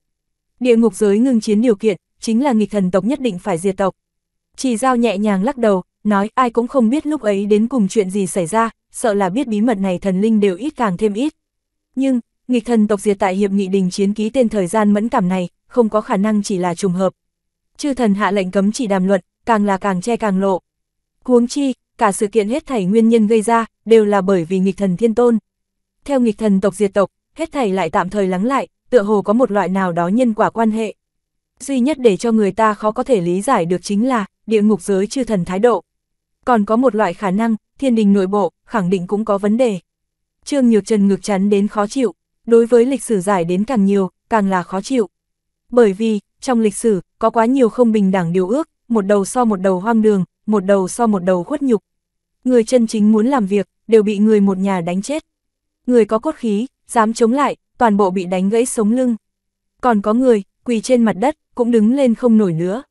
Địa ngục giới ngừng chiến điều kiện, chính là nghịch thần tộc nhất định phải diệt tộc. Chỉ giao nhẹ nhàng lắc đầu, nói ai cũng không biết lúc ấy đến cùng chuyện gì xảy ra, sợ là biết bí mật này thần linh đều ít càng thêm ít. Nhưng, nghịch thần tộc diệt tại hiệp nghị đình chiến ký tên thời gian mẫn cảm này, không có khả năng chỉ là trùng hợp. Chư thần hạ lệnh cấm chỉ đàm luận, càng là càng che càng lộ. Huống chi, cả sự kiện hết thảy nguyên nhân gây ra, đều là bởi vì nghịch thần thiên tôn. Theo nghịch thần tộc diệt tộc, hết thảy lại tạm thời lắng lại, tựa hồ có một loại nào đó nhân quả quan hệ. Duy nhất để cho người ta khó có thể lý giải được chính là, địa ngục giới chư thần thái độ. Còn có một loại khả năng, thiên đình nội bộ, khẳng định cũng có vấn đề. Trương Nhược Trần ngược chắn đến khó chịu, đối với lịch sử giải đến càng nhiều, càng là khó chịu. Bởi vì, trong lịch sử, có quá nhiều không bình đẳng điều ước, một đầu so một đầu hoang đường, một đầu so một đầu khuất nhục. Người chân chính muốn làm việc, đều bị người một nhà đánh chết. Người có cốt khí, dám chống lại, toàn bộ bị đánh gãy sống lưng. Còn có người, quỳ trên mặt đất, cũng đứng lên không nổi nữa.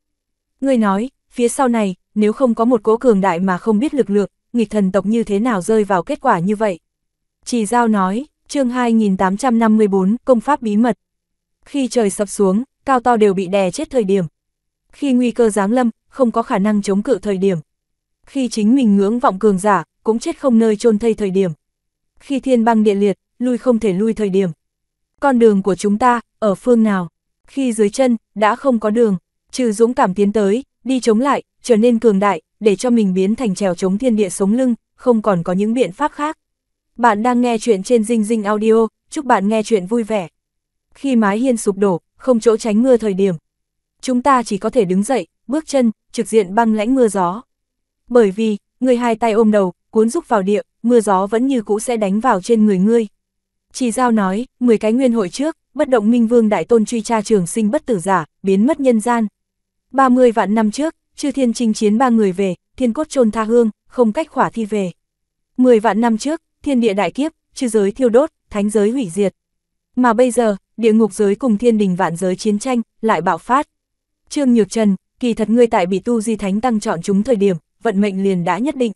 Người nói, phía sau này, nếu không có một cố cường đại mà không biết lực lượng, nghịch thần tộc như thế nào rơi vào kết quả như vậy. Chỉ giao nói, chương 2854, công pháp bí mật. Khi trời sập xuống, cao to đều bị đè chết thời điểm. Khi nguy cơ giáng lâm, không có khả năng chống cự thời điểm. Khi chính mình ngưỡng vọng cường giả, cũng chết không nơi chôn thây thời điểm. Khi thiên băng địa liệt, lui không thể lui thời điểm. Con đường của chúng ta, ở phương nào? Khi dưới chân, đã không có đường, trừ dũng cảm tiến tới, đi chống lại, trở nên cường đại, để cho mình biến thành trèo chống thiên địa sống lưng, không còn có những biện pháp khác. Bạn đang nghe chuyện trên Dinh Dinh Audio, chúc bạn nghe chuyện vui vẻ. Khi mái hiên sụp đổ, không chỗ tránh mưa thời điểm, chúng ta chỉ có thể đứng dậy, bước chân, trực diện băng lãnh mưa gió. Bởi vì, người hai tay ôm đầu, cuốn rúc vào địa, mưa gió vẫn như cũ sẽ đánh vào trên người ngươi. Chỉ giao nói, 10 cái nguyên hội trước, bất động minh vương đại tôn truy tra trường sinh bất tử giả, biến mất nhân gian. 30 vạn năm trước, chư thiên chinh chiến ba người về, thiên cốt trôn tha hương, không cách khỏa thi về. 10 vạn năm trước, thiên địa đại kiếp, chư giới thiêu đốt, thánh giới hủy diệt. Mà bây giờ, địa ngục giới cùng thiên đình vạn giới chiến tranh, lại bạo phát. Trương Nhược Trần, kỳ thật ngươi tại bị tu di thánh tăng chọn chúng thời điểm, vận mệnh liền đã nhất định.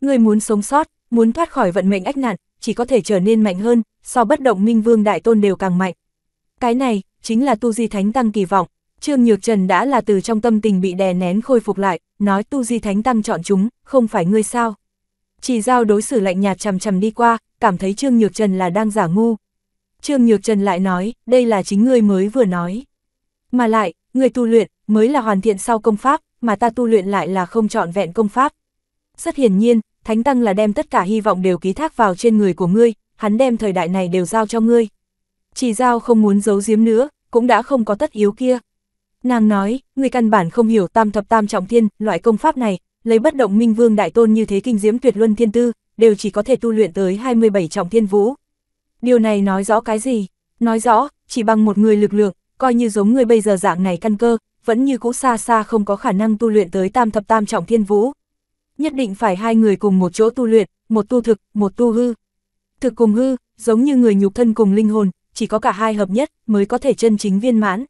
Ngươi muốn sống sót, muốn thoát khỏi vận mệnh ách nạn, chỉ có thể trở nên mạnh hơn, so bất động minh vương đại tôn đều càng mạnh. Cái này, chính là tu di thánh tăng kỳ vọng. Trương Nhược Trần đã là từ trong tâm tình bị đè nén khôi phục lại, nói tu di thánh tăng chọn chúng, không phải ngươi sao. Chỉ giao đối xử lạnh nhạt chằm chằm đi qua, cảm thấy Trương Nhược Trần là đang giả ngu. Trương Nhược Trần lại nói, đây là chính ngươi mới vừa nói. Mà lại, người tu luyện, mới là hoàn thiện sau công pháp, mà ta tu luyện lại là không chọn vẹn công pháp. Rất hiển nhiên, Thánh Tăng là đem tất cả hy vọng đều ký thác vào trên người của ngươi, hắn đem thời đại này đều giao cho ngươi. Chỉ giao không muốn giấu giếm nữa, cũng đã không có tất yếu kia. Nàng nói, người căn bản không hiểu tam thập tam trọng thiên, loại công pháp này, lấy bất động minh vương đại tôn như thế kinh diễm tuyệt luân thiên tư, đều chỉ có thể tu luyện tới 27 trọng thiên vũ. Điều này nói rõ cái gì? Nói rõ, chỉ bằng một người lực lượng, coi như giống người bây giờ dạng này căn cơ, vẫn như cũ xa xa không có khả năng tu luyện tới tam thập tam trọng thiên vũ. Nhất định phải hai người cùng một chỗ tu luyện, một tu thực, một tu hư. Thực cùng hư, giống như người nhục thân cùng linh hồn, chỉ có cả hai hợp nhất mới có thể chân chính viên mãn.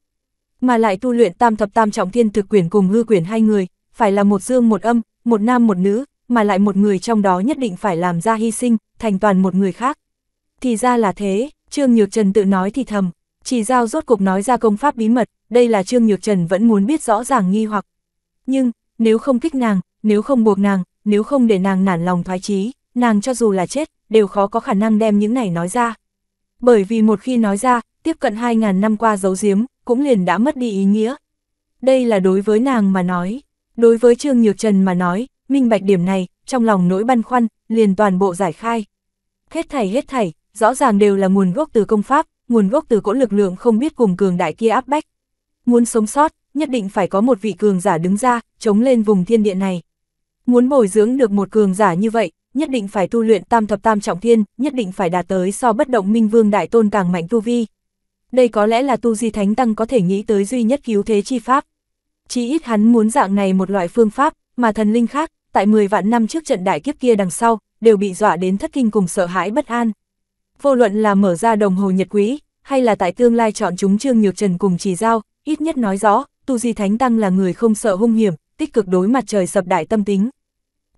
Mà lại tu luyện tam thập tam trọng thiên thực quyển cùng hư quyển hai người, phải là một dương một âm, một nam một nữ, mà lại một người trong đó nhất định phải làm ra hy sinh, thành toàn một người khác. Thì ra là thế, Trương Nhược Trần tự nói thì thầm, chỉ giao rốt cục nói ra công pháp bí mật, đây là Trương Nhược Trần vẫn muốn biết rõ ràng nghi hoặc. Nhưng, nếu không kích nàng, nếu không buộc nàng, nếu không để nàng nản lòng thoái chí, nàng cho dù là chết, đều khó có khả năng đem những này nói ra. Bởi vì một khi nói ra, tiếp cận 2.000 năm qua giấu giếm, cũng liền đã mất đi ý nghĩa. Đây là đối với nàng mà nói, đối với Trương Nhược Trần mà nói, minh bạch điểm này, trong lòng nỗi băn khoăn, liền toàn bộ giải khai. Hết thảy hết thảy, rõ ràng đều là nguồn gốc từ công pháp, nguồn gốc từ cỗ lực lượng không biết cùng cường đại kia áp bách. Muốn sống sót, nhất định phải có một vị cường giả đứng ra, chống lên vùng thiên địa này. Muốn bồi dưỡng được một cường giả như vậy, nhất định phải tu luyện tam thập tam trọng thiên, nhất định phải đạt tới so bất động minh vương đại tôn càng mạnh tu vi. Đây có lẽ là tu di thánh tăng có thể nghĩ tới duy nhất cứu thế chi pháp. Chỉ ít hắn muốn dạng này một loại phương pháp, mà thần linh khác, tại 10 vạn năm trước trận đại kiếp kia đằng sau, đều bị dọa đến thất kinh cùng sợ hãi bất an vô luận là mở ra đồng hồ nhật quý, hay là tại tương lai chọn chúng Trương Nhược Trần cùng chỉ giao, ít nhất nói rõ, Tu Di Thánh Tăng là người không sợ hung hiểm, tích cực đối mặt trời sập đại tâm tính.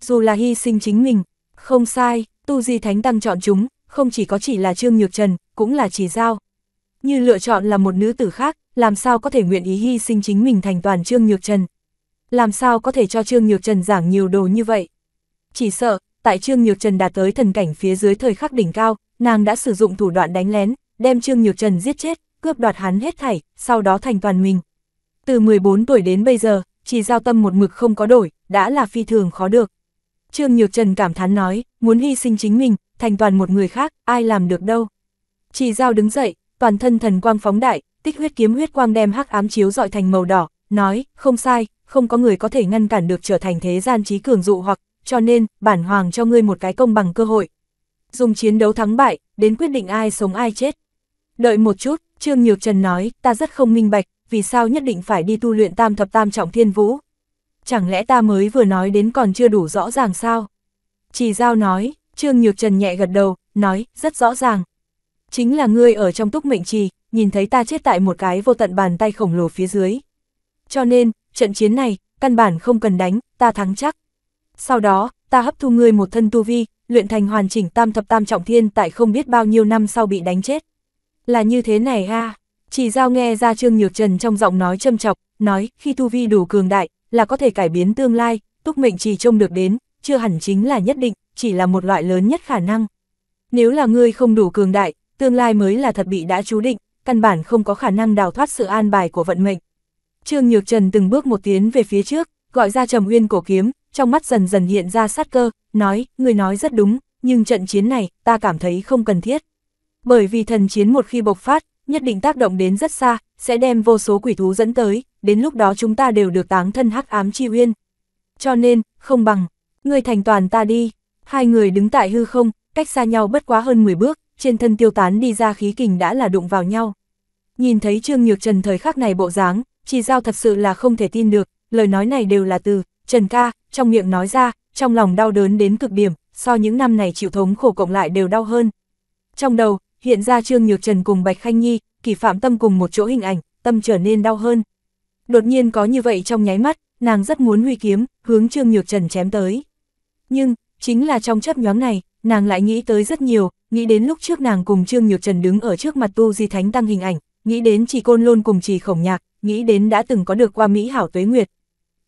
Dù là hy sinh chính mình, không sai, Tu Di Thánh Tăng chọn chúng, không chỉ có chỉ là Trương Nhược Trần, cũng là chỉ giao. Như lựa chọn là một nữ tử khác, làm sao có thể nguyện ý hy sinh chính mình thành toàn Trương Nhược Trần. Làm sao có thể cho Trương Nhược Trần giảng nhiều đồ như vậy. Chỉ sợ, tại Trương Nhược Trần đạt tới thần cảnh phía dưới thời khắc đỉnh cao, nàng đã sử dụng thủ đoạn đánh lén, đem Trương Nhược Trần giết chết, cướp đoạt hắn hết thảy, sau đó thành toàn mình. Từ 14 tuổi đến bây giờ, chỉ giao tâm một mực không có đổi, đã là phi thường khó được. Trương Nhược Trần cảm thán nói, muốn hy sinh chính mình, thành toàn một người khác, ai làm được đâu. Chỉ giao đứng dậy, toàn thân thần quang phóng đại, tích huyết kiếm huyết quang đem hắc ám chiếu dọi thành màu đỏ, nói, không sai, không có người có thể ngăn cản được trở thành thế gian trí cường dụ hoặc, cho nên, bản hoàng cho ngươi một cái công bằng cơ hội, dùng chiến đấu thắng bại, đến quyết định ai sống ai chết. Đợi một chút, Trương Nhược Trần nói, ta rất không minh bạch, vì sao nhất định phải đi tu luyện tam thập tam trọng thiên vũ. Chẳng lẽ ta mới vừa nói đến còn chưa đủ rõ ràng sao? Chỉ giao nói, Trương Nhược Trần nhẹ gật đầu, nói, rất rõ ràng. Chính là ngươi ở trong túc mệnh trì, nhìn thấy ta chết tại một cái vô tận bàn tay khổng lồ phía dưới. Cho nên, trận chiến này, căn bản không cần đánh, ta thắng chắc. Sau đó, ta hấp thu ngươi một thân tu vi, luyện thành hoàn chỉnh tam thập tam trọng thiên tại không biết bao nhiêu năm sau bị đánh chết. Là như thế này ha, chỉ giao nghe ra Trương Nhược Trần trong giọng nói châm chọc, nói khi tu vi đủ cường đại là có thể cải biến tương lai, túc mệnh chỉ trông được đến, chưa hẳn chính là nhất định, chỉ là một loại lớn nhất khả năng. Nếu là ngươi không đủ cường đại, tương lai mới là thật bị đã chú định, căn bản không có khả năng đào thoát sự an bài của vận mệnh. Trương Nhược Trần từng bước một tiến về phía trước, gọi ra Trầm Uyên cổ kiếm, trong mắt dần dần hiện ra sát cơ, nói, người nói rất đúng, nhưng trận chiến này, ta cảm thấy không cần thiết. Bởi vì thần chiến một khi bộc phát, nhất định tác động đến rất xa, sẽ đem vô số quỷ thú dẫn tới, đến lúc đó chúng ta đều được táng thân hắc ám chi uyên. Cho nên, không bằng, người thành toàn ta đi. Hai người đứng tại hư không, cách xa nhau bất quá hơn 10 bước, trên thân tiêu tán đi ra khí kình đã là đụng vào nhau. Nhìn thấy Trương Nhược Trần thời khắc này bộ dáng, chỉ giao thật sự là không thể tin được, lời nói này đều là từ Trần ca, trong miệng nói ra, trong lòng đau đớn đến cực điểm, so những năm này chịu thống khổ cộng lại đều đau hơn. Trong đầu, hiện ra Trương Nhược Trần cùng Bạch Khanh Nhi, kỳ phạm tâm cùng một chỗ hình ảnh, tâm trở nên đau hơn. Đột nhiên có như vậy trong nháy mắt, nàng rất muốn huy kiếm, hướng Trương Nhược Trần chém tới. Nhưng, chính là trong chấp nhóm này, nàng lại nghĩ tới rất nhiều, nghĩ đến lúc trước nàng cùng Trương Nhược Trần đứng ở trước mặt tu di thánh tăng hình ảnh, nghĩ đến chỉ côn lôn cùng chỉ khổng nhạc, nghĩ đến đã từng có được qua Mỹ hảo tuế nguyệt.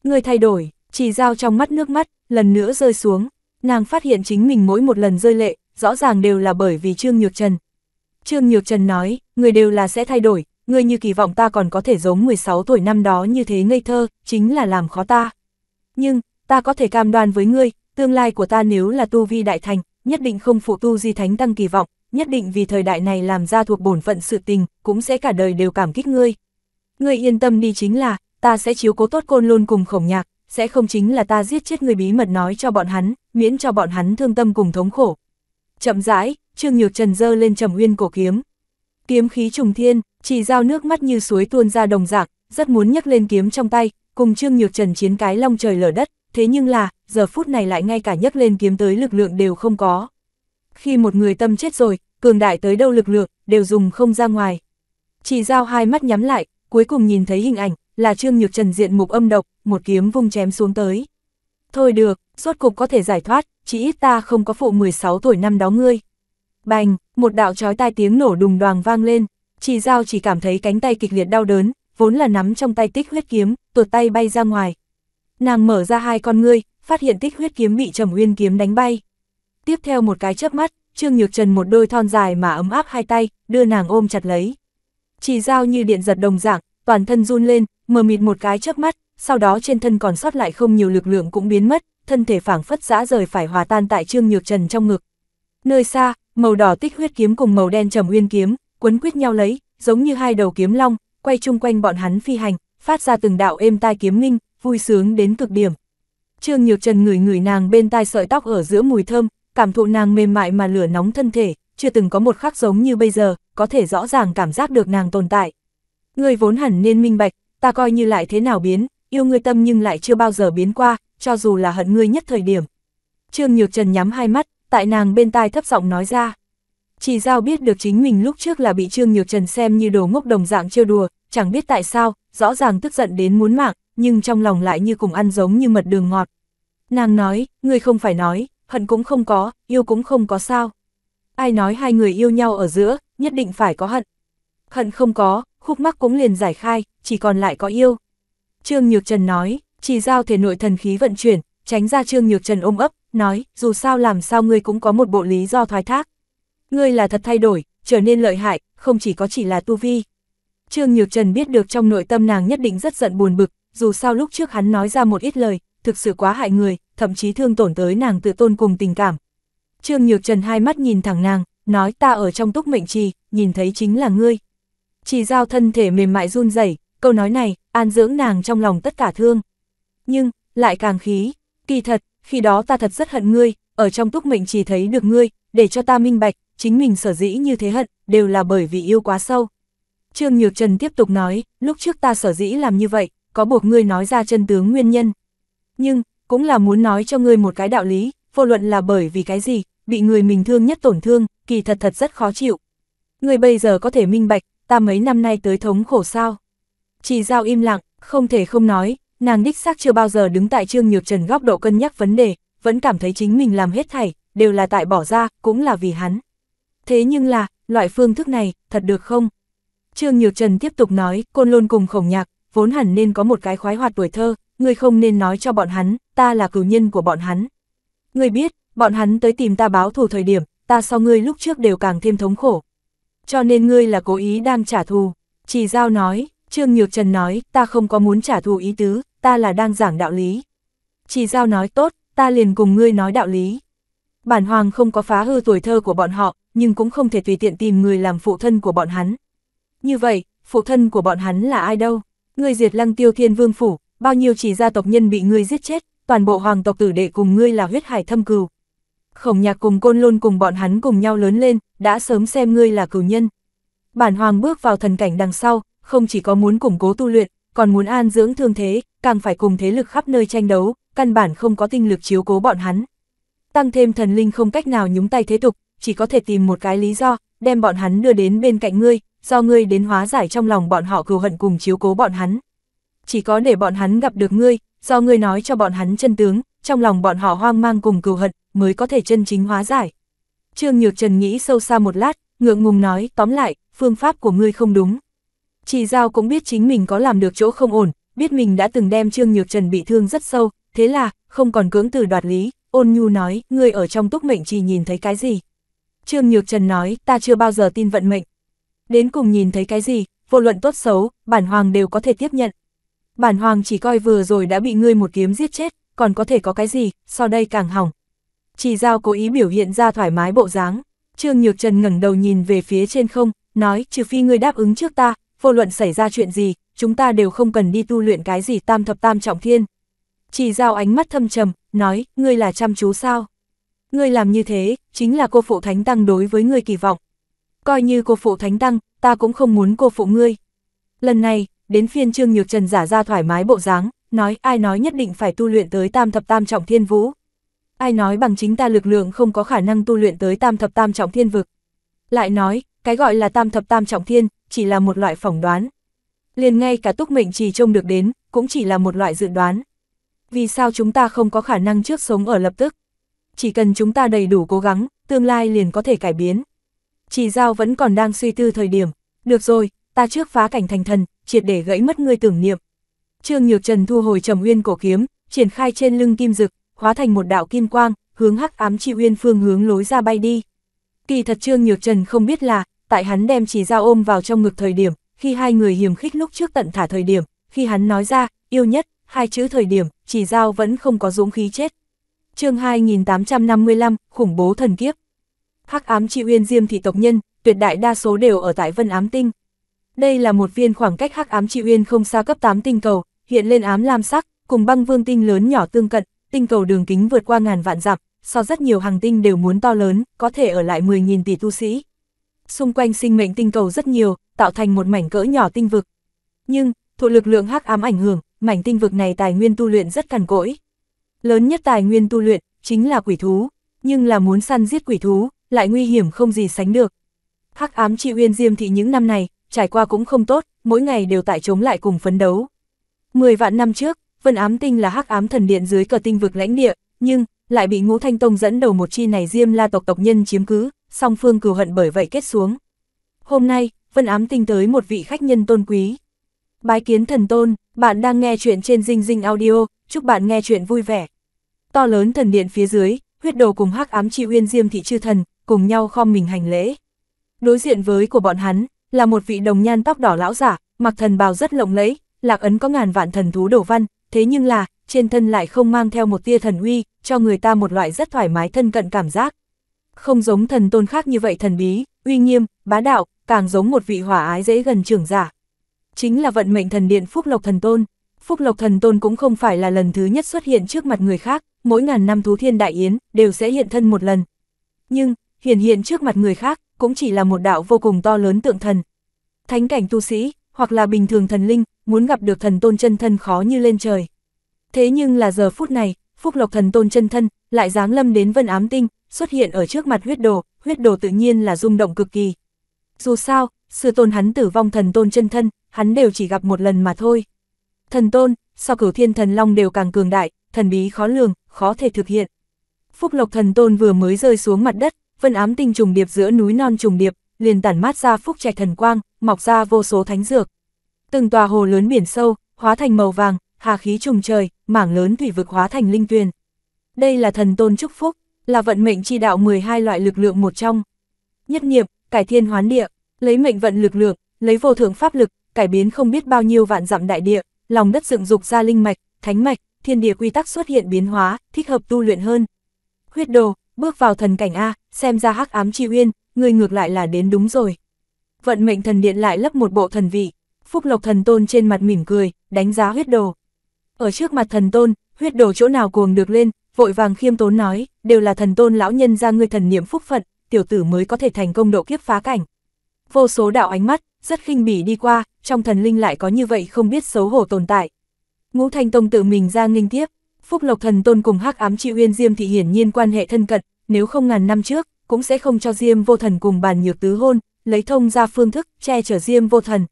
Người thay đổi, chỉ giao trong mắt nước mắt, lần nữa rơi xuống, nàng phát hiện chính mình mỗi một lần rơi lệ, rõ ràng đều là bởi vì Trương Nhược Trần. Trương Nhược Trần nói, người đều là sẽ thay đổi, người như kỳ vọng ta còn có thể giống 16 tuổi năm đó như thế ngây thơ, chính là làm khó ta. Nhưng, ta có thể cam đoan với ngươi, tương lai của ta nếu là tu vi đại thành, nhất định không phụ tu di thánh tăng kỳ vọng, nhất định vì thời đại này làm ra thuộc bổn phận sự tình, cũng sẽ cả đời đều cảm kích ngươi. Ngươi yên tâm đi chính là, ta sẽ chiếu cố tốt côn luôn cùng khổng nhạc, sẽ không chính là ta giết chết người bí mật nói cho bọn hắn, miễn cho bọn hắn thương tâm cùng thống khổ. Chậm rãi, Trương Nhược Trần dơ lên trầm uyên cổ kiếm. Kiếm khí trùng thiên, chỉ giao nước mắt như suối tuôn ra đồng dạng rất muốn nhấc lên kiếm trong tay, cùng Trương Nhược Trần chiến cái long trời lở đất, thế nhưng là, giờ phút này lại ngay cả nhấc lên kiếm tới lực lượng đều không có. Khi một người tâm chết rồi, cường đại tới đâu lực lượng, đều dùng không ra ngoài. Chỉ giao hai mắt nhắm lại, cuối cùng nhìn thấy hình ảnh, là Trương Nhược Trần diện mục âm độc, một kiếm vung chém xuống tới. Thôi được, suốt cục có thể giải thoát, chỉ ít ta không có phụ 16 tuổi năm đó ngươi. Bành, một đạo chói tai tiếng nổ đùng đoàng vang lên, chỉ giao chỉ cảm thấy cánh tay kịch liệt đau đớn, vốn là nắm trong tay tích huyết kiếm, tuột tay bay ra ngoài. Nàng mở ra hai con ngươi, phát hiện tích huyết kiếm bị Trầm Uyên kiếm đánh bay. Tiếp theo một cái chớp mắt, Trương Nhược Trần một đôi thon dài mà ấm áp hai tay, đưa nàng ôm chặt lấy. Chỉ giao như điện giật đồng dạng, toàn thân run lên, mờ mịt một cái chớp mắt, sau đó trên thân còn sót lại không nhiều lực lượng cũng biến mất, thân thể phảng phất dã rời phải hòa tan tại Trương Nhược Trần trong ngực. Nơi xa, màu đỏ tích huyết kiếm cùng màu đen trầm uyên kiếm, quấn quýt nhau lấy, giống như hai đầu kiếm long, quay chung quanh bọn hắn phi hành, phát ra từng đạo êm tai kiếm minh, vui sướng đến cực điểm. Trương Nhược Trần ngửi ngửi nàng bên tai sợi tóc ở giữa mùi thơm, cảm thụ nàng mềm mại mà lửa nóng thân thể, chưa từng có một khắc giống như bây giờ, có thể rõ ràng cảm giác được nàng tồn tại. Ngươi vốn hẳn nên minh bạch, ta coi như lại thế nào biến, yêu ngươi tâm nhưng lại chưa bao giờ biến qua, cho dù là hận ngươi nhất thời điểm. Trương Nhược Trần nhắm hai mắt, tại nàng bên tai thấp giọng nói ra. Chỉ giao biết được chính mình lúc trước là bị Trương Nhược Trần xem như đồ ngốc đồng dạng trêu đùa, chẳng biết tại sao, rõ ràng tức giận đến muốn mạng, nhưng trong lòng lại như cùng ăn giống như mật đường ngọt. Nàng nói, ngươi không phải nói, hận cũng không có, yêu cũng không có sao. Ai nói hai người yêu nhau ở giữa, nhất định phải có hận. Hận không có, khúc mắc cũng liền giải khai, chỉ còn lại có yêu. Trương Nhược Trần nói, chỉ giao thể nội thần khí vận chuyển, tránh ra Trương Nhược Trần ôm ấp, nói, dù sao làm sao ngươi cũng có một bộ lý do thoái thác. Ngươi là thật thay đổi, trở nên lợi hại, không chỉ có chỉ là tu vi. Trương Nhược Trần biết được trong nội tâm nàng nhất định rất giận buồn bực, dù sao lúc trước hắn nói ra một ít lời, thực sự quá hại người, thậm chí thương tổn tới nàng tự tôn cùng tình cảm. Trương Nhược Trần hai mắt nhìn thẳng nàng, nói ta ở trong túc mệnh trì, nhìn thấy chính là ngươi, chỉ giao thân thể mềm mại run rẩy, câu nói này, an dưỡng nàng trong lòng tất cả thương. Nhưng, lại càng khí, kỳ thật, khi đó ta thật rất hận ngươi, ở trong túc mệnh chỉ thấy được ngươi, để cho ta minh bạch, chính mình sở dĩ như thế hận, đều là bởi vì yêu quá sâu. Trương Nhược Trần tiếp tục nói, lúc trước ta sở dĩ làm như vậy, có buộc ngươi nói ra chân tướng nguyên nhân. Nhưng, cũng là muốn nói cho ngươi một cái đạo lý, vô luận là bởi vì cái gì, bị người mình thương nhất tổn thương, kỳ thật thật rất khó chịu. Ngươi bây giờ có thể minh bạch, ta mấy năm nay tới thống khổ sao. Chỉ giao im lặng, không thể không nói, nàng đích xác chưa bao giờ đứng tại Trương Nhược Trần góc độ cân nhắc vấn đề, vẫn cảm thấy chính mình làm hết thảy, đều là tại bỏ ra, cũng là vì hắn. Thế nhưng là, loại phương thức này, thật được không? Trương Nhược Trần tiếp tục nói, côn lôn cùng khổng nhạc, vốn hẳn nên có một cái khoái hoạt tuổi thơ, ngươi không nên nói cho bọn hắn, ta là cửu nhân của bọn hắn. Ngươi biết, bọn hắn tới tìm ta báo thù thời điểm, ta so ngươi lúc trước đều càng thêm thống khổ, cho nên ngươi là cố ý đang trả thù. Chỉ giao nói, Trương Nhược Trần nói, ta không có muốn trả thù ý tứ, ta là đang giảng đạo lý. Chỉ giao nói tốt, ta liền cùng ngươi nói đạo lý. Bản hoàng không có phá hư tuổi thơ của bọn họ, nhưng cũng không thể tùy tiện tìm người làm phụ thân của bọn hắn. Như vậy, phụ thân của bọn hắn là ai đâu? Ngươi diệt lăng tiêu thiên vương phủ, bao nhiêu chỉ gia tộc nhân bị ngươi giết chết, toàn bộ hoàng tộc tử đệ cùng ngươi là huyết hải thâm cừu, khổng nhạc cùng côn luôn cùng bọn hắn cùng nhau lớn lên, đã sớm xem ngươi là cửu nhân. Bản hoàng bước vào thần cảnh đằng sau, không chỉ có muốn củng cố tu luyện, còn muốn an dưỡng thương thế, càng phải cùng thế lực khắp nơi tranh đấu, căn bản không có tinh lực chiếu cố bọn hắn. Tăng thêm thần linh không cách nào nhúng tay thế tục, chỉ có thể tìm một cái lý do, đem bọn hắn đưa đến bên cạnh ngươi, do ngươi đến hóa giải trong lòng bọn họ cừu hận cùng chiếu cố bọn hắn. Chỉ có để bọn hắn gặp được ngươi, do ngươi nói cho bọn hắn chân tướng, trong lòng bọn họ hoang mang cùng cừu hận, mới có thể chân chính hóa giải. Trương Nhược Trần nghĩ sâu xa một lát, ngượng ngùng nói, tóm lại, phương pháp của ngươi không đúng. Chị Giao cũng biết chính mình có làm được chỗ không ổn, biết mình đã từng đem Trương Nhược Trần bị thương rất sâu, thế là, không còn cưỡng từ đoạt lý, ôn nhu nói, ngươi ở trong túc mệnh chỉ nhìn thấy cái gì. Trương Nhược Trần nói, ta chưa bao giờ tin vận mệnh. Đến cùng nhìn thấy cái gì, vô luận tốt xấu, bản hoàng đều có thể tiếp nhận. Bản hoàng chỉ coi vừa rồi đã bị ngươi một kiếm giết chết, còn có thể có cái gì, sau đây càng hỏng. Chỉ giao cố ý biểu hiện ra thoải mái bộ dáng. Trương Nhược Trần ngẩng đầu nhìn về phía trên không, nói, trừ phi ngươi đáp ứng trước ta, vô luận xảy ra chuyện gì, chúng ta đều không cần đi tu luyện cái gì tam thập tam trọng thiên. Chỉ giao ánh mắt thâm trầm, nói, ngươi là chăm chú sao? Ngươi làm như thế, chính là cô phụ thánh tăng đối với ngươi kỳ vọng. Coi như cô phụ thánh tăng, ta cũng không muốn cô phụ ngươi. Lần này, đến phiên Trương Nhược Trần giả ra thoải mái bộ dáng, nói ai nói nhất định phải tu luyện tới tam thập tam trọng thiên vũ. Ai nói bằng chính ta lực lượng không có khả năng tu luyện tới tam thập tam trọng thiên vực. Lại nói, cái gọi là tam thập tam trọng thiên, chỉ là một loại phỏng đoán. Liền ngay cả túc mệnh trì trông được đến, cũng chỉ là một loại dự đoán. Vì sao chúng ta không có khả năng trước sống ở lập tức? Chỉ cần chúng ta đầy đủ cố gắng, tương lai liền có thể cải biến. Chỉ giao vẫn còn đang suy tư thời điểm. Được rồi, ta trước phá cảnh thành thần, triệt để gãy mất ngươi tưởng niệm. Trương Nhược Trần thu hồi trầm nguyên cổ kiếm, triển khai trên lưng kim dực, hóa thành một đạo kim quang, hướng hắc ám chi uyên phương hướng lối ra bay đi. Kỳ thật Trương Nhược Trần không biết là, tại hắn đem chỉ dao ôm vào trong ngực thời điểm, khi hai người hiểm khích lúc trước tận thả thời điểm, khi hắn nói ra, yêu nhất, hai chữ thời điểm, chỉ dao vẫn không có dũng khí chết. chương 2855, khủng bố thần kiếp. hắc ám chi uyên diêm thị tộc nhân, tuyệt đại đa số đều ở tại vân ám tinh. Đây là một viên khoảng cách hắc ám chi uyên không xa cấp 8 tinh cầu, hiện lên ám lam sắc, cùng băng vương tinh lớn nhỏ tương cận, tinh cầu đường kính vượt qua ngàn vạn dặm, so rất nhiều hàng tinh đều muốn to lớn, có thể ở lại 10.000 tỷ tu sĩ. Xung quanh sinh mệnh tinh cầu rất nhiều, tạo thành một mảnh cỡ nhỏ tinh vực. Nhưng, thụ lực lượng hắc ám ảnh hưởng, mảnh tinh vực này tài nguyên tu luyện rất cằn cỗi. Lớn nhất tài nguyên tu luyện chính là quỷ thú, nhưng là muốn săn giết quỷ thú, lại nguy hiểm không gì sánh được. Hắc ám chi uyên diêm thị những năm này, trải qua cũng không tốt, mỗi ngày đều tại chống lại cùng phấn đấu. Mười vạn năm trước, Vân Ám Tinh là hắc ám thần điện dưới cờ tinh vực lãnh địa, nhưng lại bị Ngũ Thanh Tông dẫn đầu một chi này Diêm La tộc tộc nhân chiếm cứ, song phương cừu hận bởi vậy kết xuống. Hôm nay, Vân Ám Tinh tới một vị khách nhân tôn quý. Bái kiến thần tôn, bạn đang nghe chuyện trên Dinh Dinh Audio, chúc bạn nghe chuyện vui vẻ. To lớn thần điện phía dưới, huyết đồ cùng hắc ám chi uyên Diêm thị chư thần, cùng nhau khom mình hành lễ. Đối diện với của bọn hắn, là một vị đồng nhan tóc đỏ lão giả, mặc thần bào rất lộng lẫy, lạc ấn có ngàn vạn thần thú đổ văn, thế nhưng là, trên thân lại không mang theo một tia thần uy, cho người ta một loại rất thoải mái thân cận cảm giác. Không giống thần tôn khác như vậy thần bí, uy nghiêm, bá đạo, càng giống một vị hỏa ái dễ gần trưởng giả. Chính là vận mệnh thần điện Phúc Lộc Thần Tôn. Phúc Lộc Thần Tôn cũng không phải là lần thứ nhất xuất hiện trước mặt người khác, mỗi ngàn năm thú thiên đại yến đều sẽ hiện thân một lần. Nhưng, hiển hiện trước mặt người khác cũng chỉ là một đạo vô cùng to lớn tượng thần. Thánh cảnh tu sĩ, hoặc là bình thường thần linh, muốn gặp được thần tôn chân thân khó như lên trời. Thế nhưng là giờ phút này, Phúc Lộc thần tôn chân thân lại giáng lâm đến Vân Ám Tinh, xuất hiện ở trước mặt huyết đồ, huyết đồ tự nhiên là rung động cực kỳ. Dù sao, sư tôn hắn tử vong thần tôn chân thân, hắn đều chỉ gặp một lần mà thôi. Thần tôn, so cửu thiên thần long đều càng cường đại, thần bí khó lường, khó thể thực hiện. Phúc Lộc thần tôn vừa mới rơi xuống mặt đất, Vân Ám Tinh trùng điệp giữa núi non trùng điệp, liền tản mát ra phúc trạch thần quang, mọc ra vô số thánh dược từng tòa hồ lớn biển sâu, hóa thành màu vàng, hà khí trùng trời, mảng lớn thủy vực hóa thành linh tuyền. Đây là thần tôn chúc phúc, là vận mệnh chi đạo 12 loại lực lượng một trong. Nhất nghiệp, cải thiên hoán địa, lấy mệnh vận lực lượng, lấy vô thượng pháp lực, cải biến không biết bao nhiêu vạn dặm đại địa, lòng đất dựng dục ra linh mạch, thánh mạch, thiên địa quy tắc xuất hiện biến hóa, thích hợp tu luyện hơn. Huyết đồ, bước vào thần cảnh a, xem ra hắc ám chi uyên, người ngược lại là đến đúng rồi. Vận mệnh thần điện lại lấp một bộ thần vị, Phúc Lộc thần tôn trên mặt mỉm cười, đánh giá huyết đồ. Ở trước mặt thần tôn, huyết đồ chỗ nào cuồng được lên, vội vàng khiêm tốn nói, đều là thần tôn lão nhân ra ngươi thần niệm phúc phận, tiểu tử mới có thể thành công độ kiếp phá cảnh. Vô số đạo ánh mắt, rất khinh bỉ đi qua, trong thần linh lại có như vậy không biết xấu hổ tồn tại. Ngũ Thanh Tông tự mình ra nghênh tiếp, Phúc Lộc Thần Tôn cùng Hắc Ám Trị Uyên Diêm thị hiển nhiên quan hệ thân cận, nếu không ngàn năm trước, cũng sẽ không cho Diêm Vô Thần cùng bàn nhược tứ hôn, lấy thông ra phương thức che chở Diêm Vô Thần,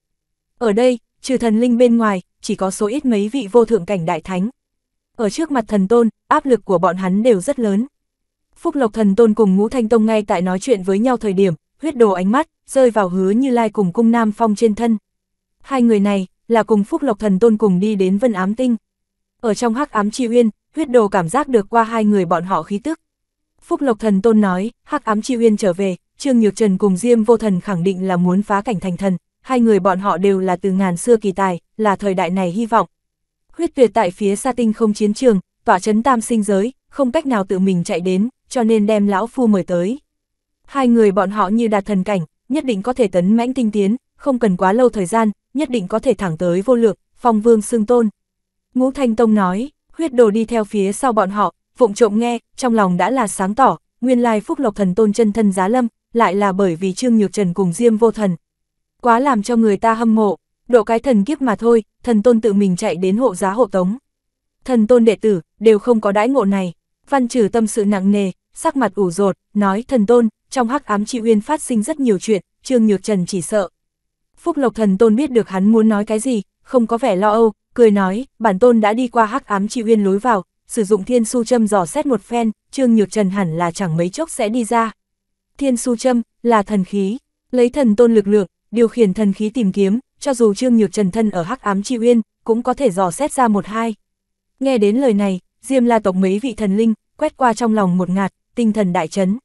ở đây, trừ thần linh bên ngoài, chỉ có số ít mấy vị vô thượng cảnh đại thánh. Ở trước mặt thần tôn, áp lực của bọn hắn đều rất lớn. Phúc Lộc thần tôn cùng Ngũ Thanh Tông ngay tại nói chuyện với nhau thời điểm, huyết đồ ánh mắt, rơi vào hứa như lai cùng cung Nam Phong trên thân. Hai người này, là cùng Phúc Lộc thần tôn cùng đi đến Vân Ám Tinh. Ở trong hắc ám chi uyên, huyết đồ cảm giác được qua hai người bọn họ khí tức. Phúc Lộc thần tôn nói, hắc ám chi uyên trở về, Trương Nhược Trần cùng Diêm vô thần khẳng định là muốn phá cảnh thành thần, hai người bọn họ đều là từ ngàn xưa kỳ tài, là thời đại này hy vọng. Huyết tuyệt tại phía xa tinh không chiến trường, tỏa chấn tam sinh giới, không cách nào tự mình chạy đến, cho nên đem lão phu mời tới. Hai người bọn họ như đạt thần cảnh, nhất định có thể tấn mãnh tinh tiến, không cần quá lâu thời gian, nhất định có thể thẳng tới vô lượng, phong vương xương tôn. Ngũ Thanh Tông nói, huyết đồ đi theo phía sau bọn họ, phụng trộm nghe, trong lòng đã là sáng tỏ, nguyên lai phúc lộc thần tôn chân thân giá lâm, lại là bởi vì Trương Nhược Trần cùng Diêm vô thần, quá làm cho người ta hâm mộ, độ cái thần kiếp mà thôi, thần tôn tự mình chạy đến hộ giá hộ tống. Thần tôn đệ tử, đều không có đãi ngộ này, văn trừ tâm sự nặng nề, sắc mặt ủ rột, nói thần tôn, trong hắc ám chị Uyên phát sinh rất nhiều chuyện, Trương Nhược Trần chỉ sợ. Phúc Lộc thần tôn biết được hắn muốn nói cái gì, không có vẻ lo âu, cười nói, bản tôn đã đi qua hắc ám chị Uyên lối vào, sử dụng thiên su châm dò xét một phen, Trương Nhược Trần hẳn là chẳng mấy chốc sẽ đi ra. Thiên su châm, là thần khí, lấy thần tôn lực lượng, điều khiển thần khí tìm kiếm, cho dù Trương Nhược Trần thân ở Hắc Ám Chi Uyên, cũng có thể dò xét ra một hai. Nghe đến lời này, Diêm La tộc mấy vị thần linh quét qua trong lòng một ngạt, tinh thần đại chấn.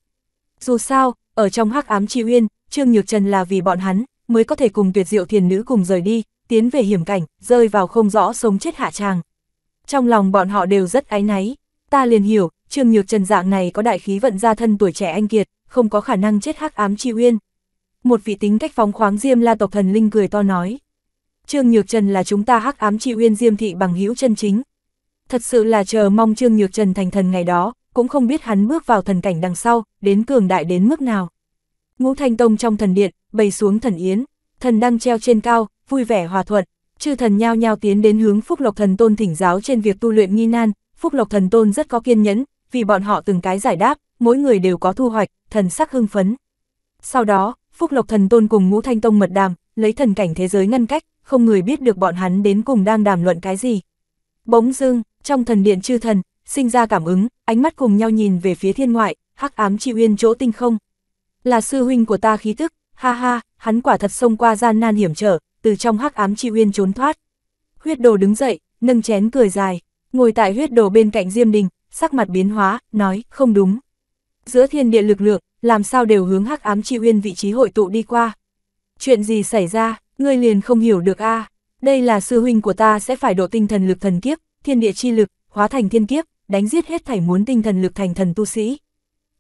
Dù sao, ở trong Hắc Ám Chi Uyên, Trương Nhược Trần là vì bọn hắn mới có thể cùng Tuyệt Diệu Thiền Nữ cùng rời đi, tiến về hiểm cảnh, rơi vào không rõ sống chết hạ tràng. Trong lòng bọn họ đều rất áy náy, ta liền hiểu, Trương Nhược Trần dạng này có đại khí vận ra thân tuổi trẻ anh kiệt, không có khả năng chết Hắc Ám Chi Uyên một vị tính cách phóng khoáng Diêm La tộc thần linh cười to nói. Trương Nhược Trần là chúng ta hắc ám trị uyên Diêm thị bằng hữu chân chính. Thật sự là chờ mong Trương Nhược Trần thành thần ngày đó, cũng không biết hắn bước vào thần cảnh đằng sau, đến cường đại đến mức nào. Ngũ Thanh Tông trong thần điện, bày xuống thần yến, thần đang treo trên cao, vui vẻ hòa thuận, chư thần nhao nhao tiến đến hướng Phúc Lộc Thần Tôn thỉnh giáo trên việc tu luyện nghi nan, Phúc Lộc Thần Tôn rất có kiên nhẫn, vì bọn họ từng cái giải đáp, mỗi người đều có thu hoạch, thần sắc hưng phấn. Sau đó, Phúc Lộc Thần Tôn cùng Ngũ Thanh Tông mật đàm, lấy thần cảnh thế giới ngăn cách, không người biết được bọn hắn đến cùng đang đàm luận cái gì. Bỗng dưng, trong thần điện chư thần, sinh ra cảm ứng, ánh mắt cùng nhau nhìn về phía thiên ngoại, hắc ám chi uyên chỗ tinh không. Là sư huynh của ta khí tức, ha ha, hắn quả thật xông qua gian nan hiểm trở, từ trong hắc ám chi uyên trốn thoát. Huyết đồ đứng dậy, nâng chén cười dài, ngồi tại huyết đồ bên cạnh Diêm Đình, sắc mặt biến hóa, nói, không đúng, Giữa thiên địa lực lượng, làm sao đều hướng hắc ám chi uyên vị trí hội tụ đi qua. Chuyện gì xảy ra, ngươi liền không hiểu được a Đây là sư huynh của ta sẽ phải độ tinh thần lực thần kiếp, thiên địa chi lực, hóa thành thiên kiếp, đánh giết hết thảy muốn tinh thần lực thành thần tu sĩ.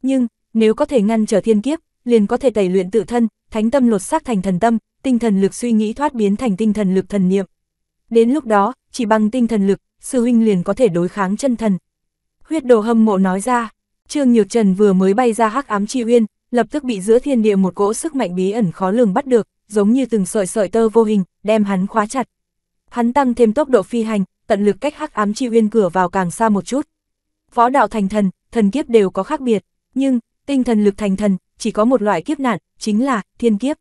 Nhưng, nếu có thể ngăn trở thiên kiếp, liền có thể tẩy luyện tự thân, thánh tâm lột xác thành thần tâm, tinh thần lực suy nghĩ thoát biến thành tinh thần lực thần niệm. Đến lúc đó, chỉ bằng tinh thần lực, sư huynh liền có thể đối kháng chân thần. Huyết đồ hâm mộ nói ra, Trương Nhược Trần vừa mới bay ra hắc ám chi uyên, lập tức bị giữa thiên địa một cỗ sức mạnh bí ẩn khó lường bắt được, giống như từng sợi sợi tơ vô hình, đem hắn khóa chặt. Hắn tăng thêm tốc độ phi hành, tận lực cách hắc ám chi uyên cửa vào càng xa một chút. Võ đạo thành thần, thần kiếp đều có khác biệt, nhưng tinh thần lực thành thần chỉ có một loại kiếp nạn, chính là thiên kiếp.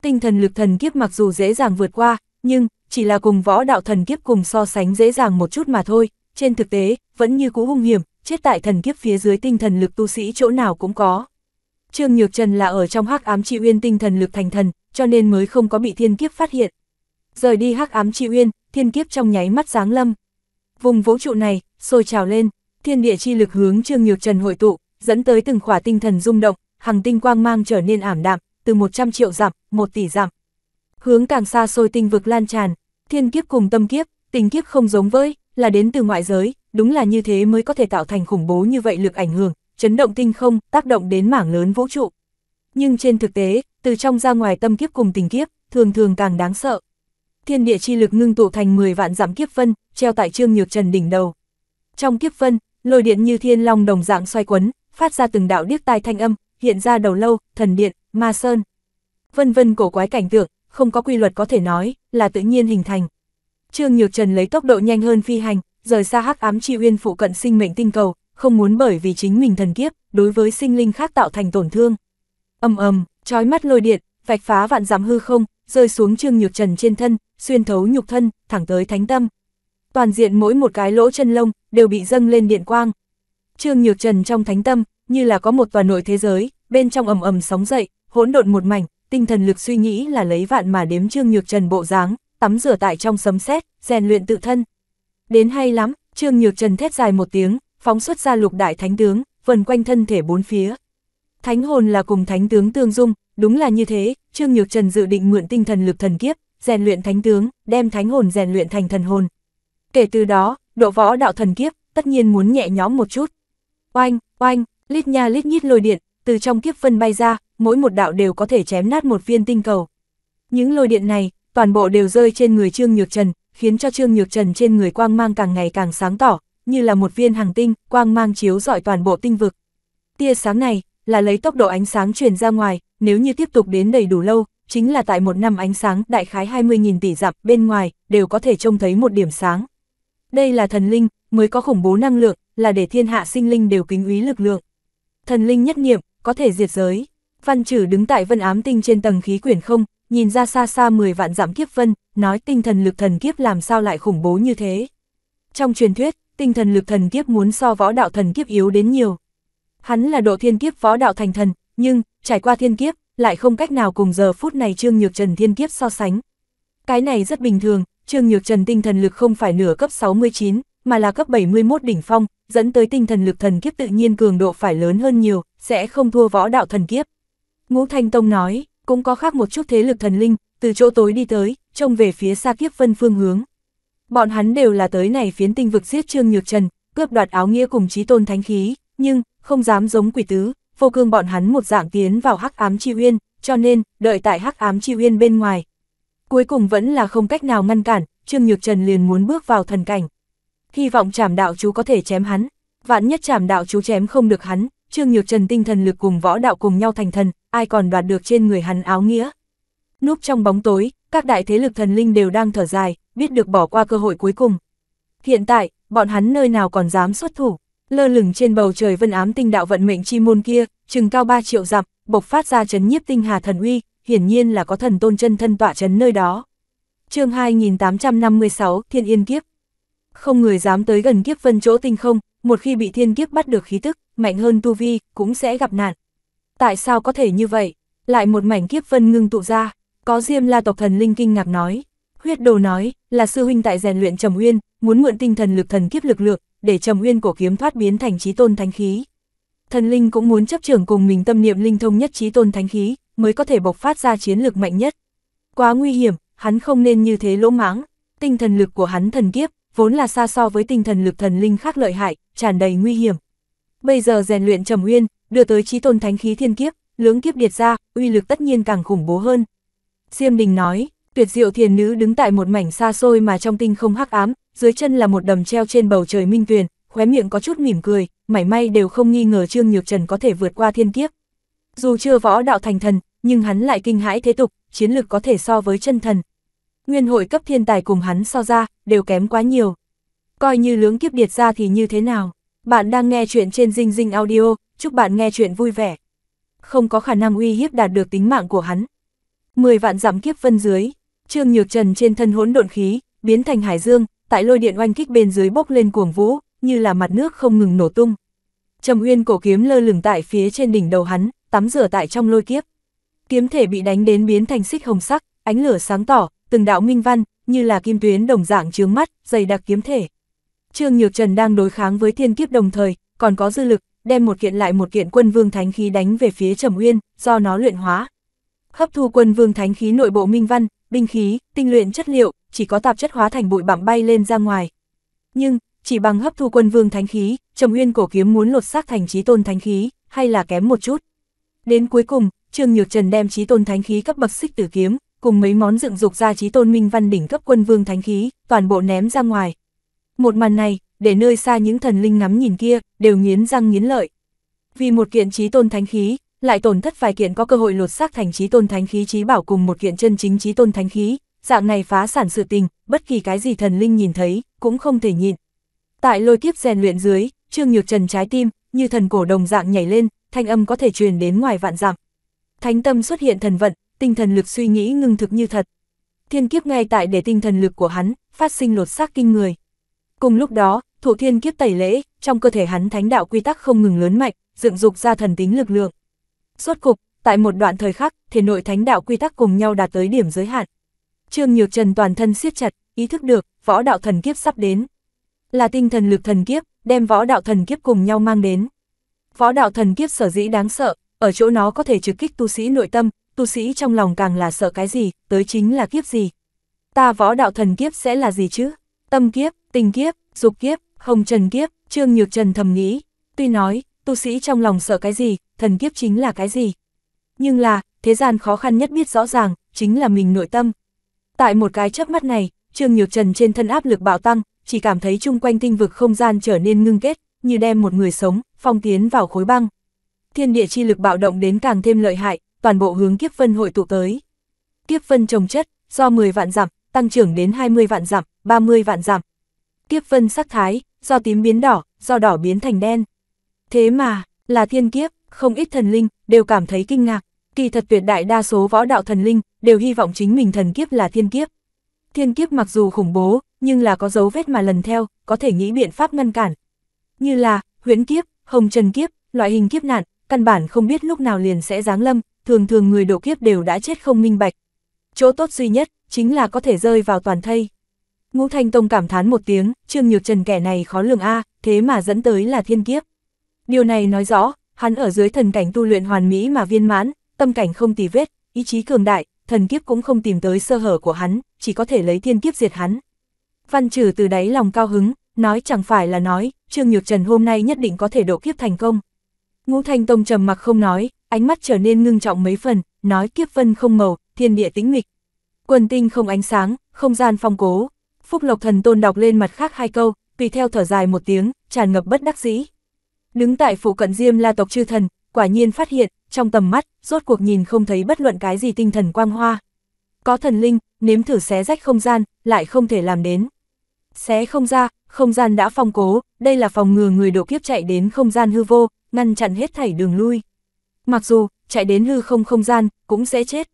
Tinh thần lực thần kiếp mặc dù dễ dàng vượt qua, nhưng chỉ là cùng võ đạo thần kiếp cùng so sánh dễ dàng một chút mà thôi, trên thực tế vẫn như cũ hung hiểm, chết tại thần kiếp phía dưới tinh thần lực tu sĩ chỗ nào cũng có. Trương Nhược Trần là ở trong hắc ám chi uyên tinh thần lực thành thần, cho nên mới không có bị thiên kiếp phát hiện. Rời đi hắc ám chi uyên, thiên kiếp trong nháy mắt giáng lâm. Vùng vũ trụ này, sôi trào lên, thiên địa chi lực hướng Trương Nhược Trần hội tụ, dẫn tới từng khỏa tinh thần rung động, hàng tinh quang mang trở nên ảm đạm, từ 100 triệu giảm, 1 tỷ giảm. Hướng càng xa sôi tinh vực lan tràn, thiên kiếp cùng tâm kiếp, tình kiếp không giống với, là đến từ ngoại giới, đúng là như thế mới có thể tạo thành khủng bố như vậy lực ảnh hưởng, chấn động tinh không, tác động đến mảng lớn vũ trụ. Nhưng trên thực tế, từ trong ra ngoài tâm kiếp cùng tình kiếp, thường thường càng đáng sợ. Thiên địa chi lực ngưng tụ thành 10 vạn giảm kiếp vân, treo tại Trương Nhược Trần đỉnh đầu. Trong kiếp vân, lôi điện như thiên long đồng dạng xoay quấn, phát ra từng đạo điếc tai thanh âm, hiện ra đầu lâu, thần điện, ma sơn. Vân vân cổ quái cảnh tượng, không có quy luật có thể nói, là tự nhiên hình thành. Trương Nhược Trần lấy tốc độ nhanh hơn phi hành, rời xa hắc ám chi uyên phụ cận sinh mệnh tinh cầu, không muốn bởi vì chính mình thần kiếp, đối với sinh linh khác tạo thành tổn thương. Ầm ầm, chói mắt lôi điện, vạch phá vạn giảm hư không, rơi xuống Trương Nhược Trần trên thân, xuyên thấu nhục thân, thẳng tới thánh tâm. Toàn diện mỗi một cái lỗ chân lông đều bị dâng lên điện quang. Trương Nhược Trần trong thánh tâm, như là có một tòa nội thế giới, bên trong ầm ầm sóng dậy, hỗn độn một mảnh, tinh thần lực suy nghĩ là lấy vạn mà đếm Trương Nhược Trần bộ dáng, tắm rửa tại trong sấm sét, rèn luyện tự thân. Đến hay lắm, Trương Nhược Trần thét dài một tiếng, phóng xuất ra lục đại thánh tướng, vần quanh thân thể bốn phía. Thánh hồn là cùng thánh tướng tương dung, đúng là như thế, Trương Nhược Trần dự định mượn tinh thần lực thần kiếp, rèn luyện thánh tướng, đem thánh hồn rèn luyện thành thần hồn. Kể từ đó, độ võ đạo thần kiếp, tất nhiên muốn nhẹ nhõm một chút. Oanh, oanh, lít nha lít nhít lôi điện, từ trong kiếp phân bay ra, mỗi một đạo đều có thể chém nát một viên tinh cầu. Những lôi điện này, toàn bộ đều rơi trên người Trương Nhược Trần, khiến cho Trương Nhược Trần trên người quang mang càng ngày càng sáng tỏ, như là một viên hàng tinh, quang mang chiếu rọi toàn bộ tinh vực. Tia sáng này là lấy tốc độ ánh sáng truyền ra ngoài, nếu như tiếp tục đến đầy đủ lâu, chính là tại một năm ánh sáng đại khái 20.000 tỷ dặm bên ngoài đều có thể trông thấy một điểm sáng. Đây là thần linh, mới có khủng bố năng lượng, là để thiên hạ sinh linh đều kính úy lực lượng. Thần linh nhất niệm, có thể diệt giới. Văn Trử đứng tại Vân Ám Tinh trên tầng khí quyển không, nhìn ra xa xa 10 vạn giảm kiếp vân, nói tinh thần lực thần kiếp làm sao lại khủng bố như thế. Trong truyền thuyết, tinh thần lực thần kiếp muốn so võ đạo thần kiếp yếu đến nhiều. Hắn là độ thiên kiếp võ đạo thành thần, nhưng, trải qua thiên kiếp, lại không cách nào cùng giờ phút này Trương Nhược Trần thiên kiếp so sánh. Cái này rất bình thường, Trương Nhược Trần tinh thần lực không phải nửa cấp 69, mà là cấp 71 đỉnh phong, dẫn tới tinh thần lực thần kiếp tự nhiên cường độ phải lớn hơn nhiều, sẽ không thua võ đạo thần kiếp. Ngũ Thanh Tông nói, cũng có khác một chút thế lực thần linh, từ chỗ tối đi tới, trông về phía xa kiếp vân phương hướng. Bọn hắn đều là tới này phiến tinh vực giết Trương Nhược Trần, cướp đoạt áo nghĩa cùng trí tôn thánh khí, nhưng, không dám giống quỷ tứ, vô cương bọn hắn một dạng tiến vào hắc ám chi uyên, cho nên, đợi tại hắc ám chi uyên bên ngoài. Cuối cùng vẫn là không cách nào ngăn cản, Trương Nhược Trần liền muốn bước vào thần cảnh. Hy vọng chảm đạo chú có thể chém hắn, vạn nhất chảm đạo chú chém không được hắn, Trương Nhược Trần tinh thần lực cùng võ đạo cùng nhau thành thần, ai còn đoạt được trên người hắn áo nghĩa. Núp trong bóng tối, các đại thế lực thần linh đều đang thở dài, biết được bỏ qua cơ hội cuối cùng. Hiện tại, bọn hắn nơi nào còn dám xuất thủ, lơ lửng trên bầu trời vân ám tinh đạo vận mệnh chi môn kia, chừng cao 3 triệu dặm, bộc phát ra chấn nhiếp tinh hà thần uy, hiển nhiên là có thần tôn chân thân tọa chấn nơi đó. chương 2856, Thiên Yên Kiếp Không người dám tới gần kiếp vân chỗ tinh không, một khi bị thiên kiếp bắt được khí tức, mạnh hơn tu vi, cũng sẽ gặp nạn. Tại sao có thể như vậy? Lại một mảnh kiếp vân ngưng tụ ra, có Diêm La tộc thần linh kinh ngạc nói. Huyết đồ nói, là sư huynh tại rèn luyện Trầm Uyên, muốn mượn tinh thần lực thần kiếp lực lượng, để Trầm Uyên cổ kiếm thoát biến thành trí tôn thánh khí. Thần linh cũng muốn chấp trưởng cùng mình tâm niệm linh thông nhất trí tôn thánh khí, mới có thể bộc phát ra chiến lực mạnh nhất. Quá nguy hiểm, hắn không nên như thế lỗ mãng. Tinh thần lực của hắn thần kiếp, vốn là xa so với tinh thần lực thần linh khác lợi hại, tràn đầy nguy hiểm bây giờ rèn luyện trầm uyên, đưa tới trí tôn thánh khí thiên kiếp, lưỡng kiếp điệt ra, uy lực tất nhiên càng khủng bố hơn. Diêm Đình nói, tuyệt diệu thiền nữ đứng tại một mảnh xa xôi mà trong tinh không hắc ám, dưới chân là một đầm treo trên bầu trời minh tuyền, khóe miệng có chút mỉm cười, mảy may đều không nghi ngờ Trương Nhược Trần có thể vượt qua thiên kiếp. Dù chưa võ đạo thành thần, nhưng hắn lại kinh hãi thế tục, chiến lực có thể so với chân thần. Nguyên hội cấp thiên tài cùng hắn so ra, đều kém quá nhiều. Coi như lưỡng kiếp điệt ra thì như thế nào? Bạn đang nghe chuyện trên Dinh Dinh Audio, chúc bạn nghe chuyện vui vẻ. Không có khả năng uy hiếp đạt được tính mạng của hắn. Mười vạn giảm kiếp vân dưới, Trương Nhược Trần trên thân hỗn độn khí, biến thành hải dương, tại lôi điện oanh kích bên dưới bốc lên cuồng vũ, như là mặt nước không ngừng nổ tung. Trầm Uyên cổ kiếm lơ lửng tại phía trên đỉnh đầu hắn, tắm rửa tại trong lôi kiếp. Kiếm thể bị đánh đến biến thành xích hồng sắc, ánh lửa sáng tỏ, từng đạo minh văn, như là kim tuyến đồng dạng chướng mắt, dày đặc kiếm thể. Trương Nhược Trần đang đối kháng với thiên kiếp đồng thời, còn có dư lực, đem một kiện lại một kiện quân vương thánh khí đánh về phía Trầm Uyên, do nó luyện hóa. Hấp thu quân vương thánh khí nội bộ minh văn, binh khí, tinh luyện chất liệu, chỉ có tạp chất hóa thành bụi bặm bay lên ra ngoài. Nhưng, chỉ bằng hấp thu quân vương thánh khí, Trầm Uyên cổ kiếm muốn lột xác thành chí tôn thánh khí, hay là kém một chút. Đến cuối cùng, Trương Nhược Trần đem chí tôn thánh khí cấp bậc xích tử kiếm, cùng mấy món dựng dục ra chí tôn minh văn đỉnh cấp quân vương thánh khí, toàn bộ ném ra ngoài, một màn này, để nơi xa những thần linh ngắm nhìn kia, đều nghiến răng nghiến lợi. Vì một kiện trí tôn thánh khí, lại tổn thất vài kiện có cơ hội lột xác thành trí tôn thánh khí trí bảo cùng một kiện chân chính trí tôn thánh khí, dạng này phá sản sự tình, bất kỳ cái gì thần linh nhìn thấy, cũng không thể nhịn. Tại lôi kiếp rèn luyện dưới, Trương Nhược Trần trái tim, như thần cổ đồng dạng nhảy lên, thanh âm có thể truyền đến ngoài vạn dặm. Thánh tâm xuất hiện thần vận, tinh thần lực suy nghĩ ngưng thực như thật. Thiên kiếp ngay tại để tinh thần lực của hắn phát sinh lột xác kinh người. Cùng lúc đó, thủ thiên kiếp tẩy lễ, trong cơ thể hắn thánh đạo quy tắc không ngừng lớn mạnh, dựng dục ra thần tính lực lượng. Suốt cục, tại một đoạn thời khắc, thể nội thánh đạo quy tắc cùng nhau đạt tới điểm giới hạn. Trương Nhược Trần toàn thân siết chặt, ý thức được, võ đạo thần kiếp sắp đến. Là tinh thần lực thần kiếp, đem võ đạo thần kiếp cùng nhau mang đến. Võ đạo thần kiếp sở dĩ đáng sợ, ở chỗ nó có thể trực kích tu sĩ nội tâm, tu sĩ trong lòng càng là sợ cái gì, tới chính là kiếp gì. Ta võ đạo thần kiếp sẽ là gì chứ? Tâm kiếp, tình kiếp, dục kiếp, không trần kiếp, Trương Nhược Trần thầm nghĩ, tuy nói, tu sĩ trong lòng sợ cái gì, thần kiếp chính là cái gì. Nhưng là, thế gian khó khăn nhất biết rõ ràng, chính là mình nội tâm. Tại một cái chớp mắt này, Trương Nhược Trần trên thân áp lực bạo tăng, chỉ cảm thấy chung quanh tinh vực không gian trở nên ngưng kết, như đem một người sống, phong tiến vào khối băng. Thiên địa chi lực bạo động đến càng thêm lợi hại, toàn bộ hướng kiếp vân hội tụ tới. Kiếp vân trồng chất, do 10 vạn giảm, tăng trưởng đến 20 vạn dặm, 30 vạn dặm. Kiếp vân sắc thái, do tím biến đỏ, do đỏ biến thành đen. Thế mà, là thiên kiếp, không ít thần linh, đều cảm thấy kinh ngạc. Kỳ thật tuyệt đại đa số võ đạo thần linh, đều hy vọng chính mình thần kiếp là thiên kiếp. Thiên kiếp mặc dù khủng bố, nhưng là có dấu vết mà lần theo, có thể nghĩ biện pháp ngăn cản. Như là, huyễn kiếp, hồng trần kiếp, loại hình kiếp nạn, căn bản không biết lúc nào liền sẽ giáng lâm, thường thường người độ kiếp đều đã chết không minh bạch. Chỗ tốt duy nhất, chính là có thể rơi vào toàn thây. Ngũ Thanh Tông cảm thán một tiếng, Trương Nhược Trần kẻ này khó lường a, thế mà dẫn tới là thiên kiếp. Điều này nói rõ, hắn ở dưới thần cảnh tu luyện hoàn mỹ mà viên mãn, tâm cảnh không tì vết, ý chí cường đại, thần kiếp cũng không tìm tới sơ hở của hắn, chỉ có thể lấy thiên kiếp diệt hắn. Văn trừ từ đáy lòng cao hứng, nói chẳng phải là nói, Trương Nhược Trần hôm nay nhất định có thể độ kiếp thành công. Ngũ Thanh Tông trầm mặc không nói, ánh mắt trở nên ngưng trọng mấy phần, nói kiếp vân không màu, thiên địa tĩnh mịch, Quần tinh không ánh sáng, không gian phong cố. Phúc Lộc Thần Tôn đọc lên mặt khác hai câu, tùy theo thở dài một tiếng, tràn ngập bất đắc dĩ. Đứng tại phụ cận Diêm La tộc chư thần, quả nhiên phát hiện, trong tầm mắt, rốt cuộc nhìn không thấy bất luận cái gì tinh thần quang hoa. Có thần linh, nếm thử xé rách không gian, lại không thể làm đến. Xé không ra, không gian đã phong cố, đây là phòng ngừa người độ kiếp chạy đến không gian hư vô, ngăn chặn hết thảy đường lui. Mặc dù, chạy đến hư không không gian, cũng sẽ chết.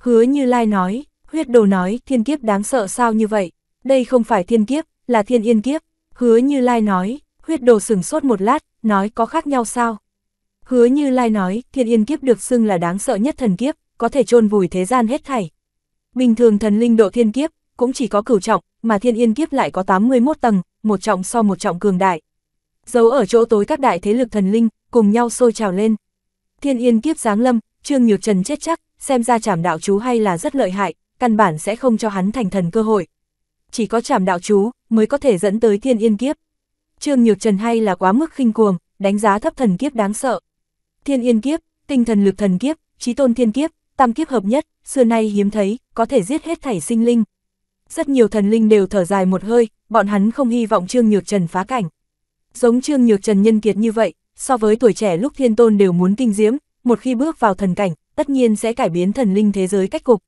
Hứa như Lai nói. Huyết đồ nói, thiên kiếp đáng sợ sao như vậy? Đây không phải thiên kiếp, là thiên yên kiếp. Hứa Như Lai nói, huyết đồ sửng sốt một lát, nói có khác nhau sao? Hứa Như Lai nói, thiên yên kiếp được xưng là đáng sợ nhất thần kiếp, có thể chôn vùi thế gian hết thảy. Bình thường thần linh độ thiên kiếp, cũng chỉ có cửu trọng, mà thiên yên kiếp lại có 81 tầng, một trọng so một trọng cường đại. Giấu ở chỗ tối các đại thế lực thần linh, cùng nhau sôi trào lên. Thiên yên kiếp giáng lâm, Trương Nhược Trần chết chắc, xem ra trảm đạo chú hay là rất lợi hại, căn bản sẽ không cho hắn thành thần cơ hội. Chỉ có trảm đạo chú mới có thể dẫn tới thiên yên kiếp. Trương Nhược Trần hay là quá mức khinh cuồng, đánh giá thấp thần kiếp đáng sợ. Thiên yên kiếp, tinh thần lực thần kiếp, trí tôn thiên kiếp, tam kiếp hợp nhất, xưa nay hiếm thấy, có thể giết hết thảy sinh linh. Rất nhiều thần linh đều thở dài một hơi, bọn hắn không hy vọng Trương Nhược Trần phá cảnh. Giống Trương Nhược Trần nhân kiệt như vậy, so với tuổi trẻ lúc thiên tôn đều muốn kinh diễm, một khi bước vào thần cảnh, tất nhiên sẽ cải biến thần linh thế giới cách cục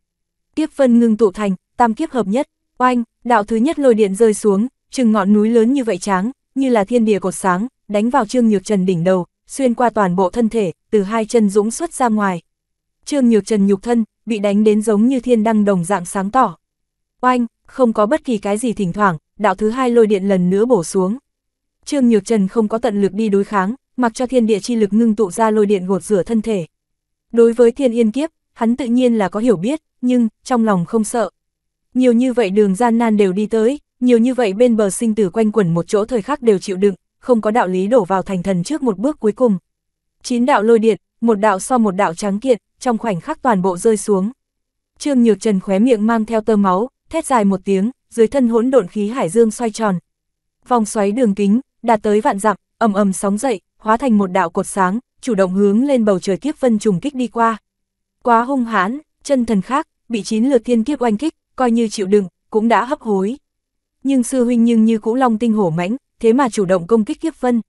tiếp phân ngưng tụ thành, tam kiếp hợp nhất, oanh, đạo thứ nhất lôi điện rơi xuống, chừng ngọn núi lớn như vậy tráng, như là thiên địa cột sáng, đánh vào Trương Nhược Trần đỉnh đầu, xuyên qua toàn bộ thân thể, từ hai chân dũng xuất ra ngoài. Trương Nhược Trần nhục thân, bị đánh đến giống như thiên đăng đồng dạng sáng tỏ. Oanh, không có bất kỳ cái gì thỉnh thoảng, đạo thứ hai lôi điện lần nữa bổ xuống. Trương Nhược Trần không có tận lực đi đối kháng, mặc cho thiên địa chi lực ngưng tụ ra lôi điện gột rửa thân thể. Đối với thiên yên kiếp, hắn tự nhiên là có hiểu biết, nhưng trong lòng không sợ. Nhiều như vậy đường gian nan đều đi tới, nhiều như vậy bên bờ sinh tử quanh quẩn một chỗ thời khắc đều chịu đựng, không có đạo lý đổ vào thành thần trước một bước cuối cùng. Chín đạo lôi điện, một đạo so một đạo trắng kiện trong khoảnh khắc toàn bộ rơi xuống. Trương Nhược Trần khóe miệng mang theo tơ máu, thét dài một tiếng, dưới thân hỗn độn khí hải dương xoay tròn. Vòng xoáy đường kính, đạt tới vạn dặm, ầm ầm sóng dậy, hóa thành một đạo cột sáng, chủ động hướng lên bầu trời kiếp vân trùng kích đi qua. Quá hung hãn, chân thần khác, bị chín lượt thiên kiếp oanh kích, coi như chịu đựng, cũng đã hấp hối. Nhưng sư huynh nhưng như cũ long tinh hổ mãnh, thế mà chủ động công kích kiếp vân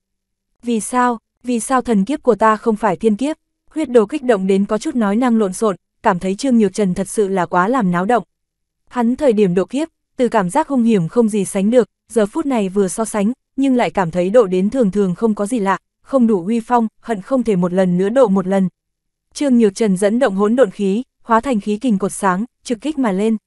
Vì sao, vì sao thần kiếp của ta không phải thiên kiếp? Huyết đồ kích động đến có chút nói năng lộn xộn, cảm thấy Trương Nhược Trần thật sự là quá làm náo động. Hắn thời điểm độ kiếp, từ cảm giác hung hiểm không gì sánh được, giờ phút này vừa so sánh, nhưng lại cảm thấy độ đến thường thường không có gì lạ, không đủ uy phong, hận không thể một lần nữa độ một lần. Trương Nhược Trần dẫn động hỗn độn khí, hóa thành khí kình cột sáng, trực kích mà lên.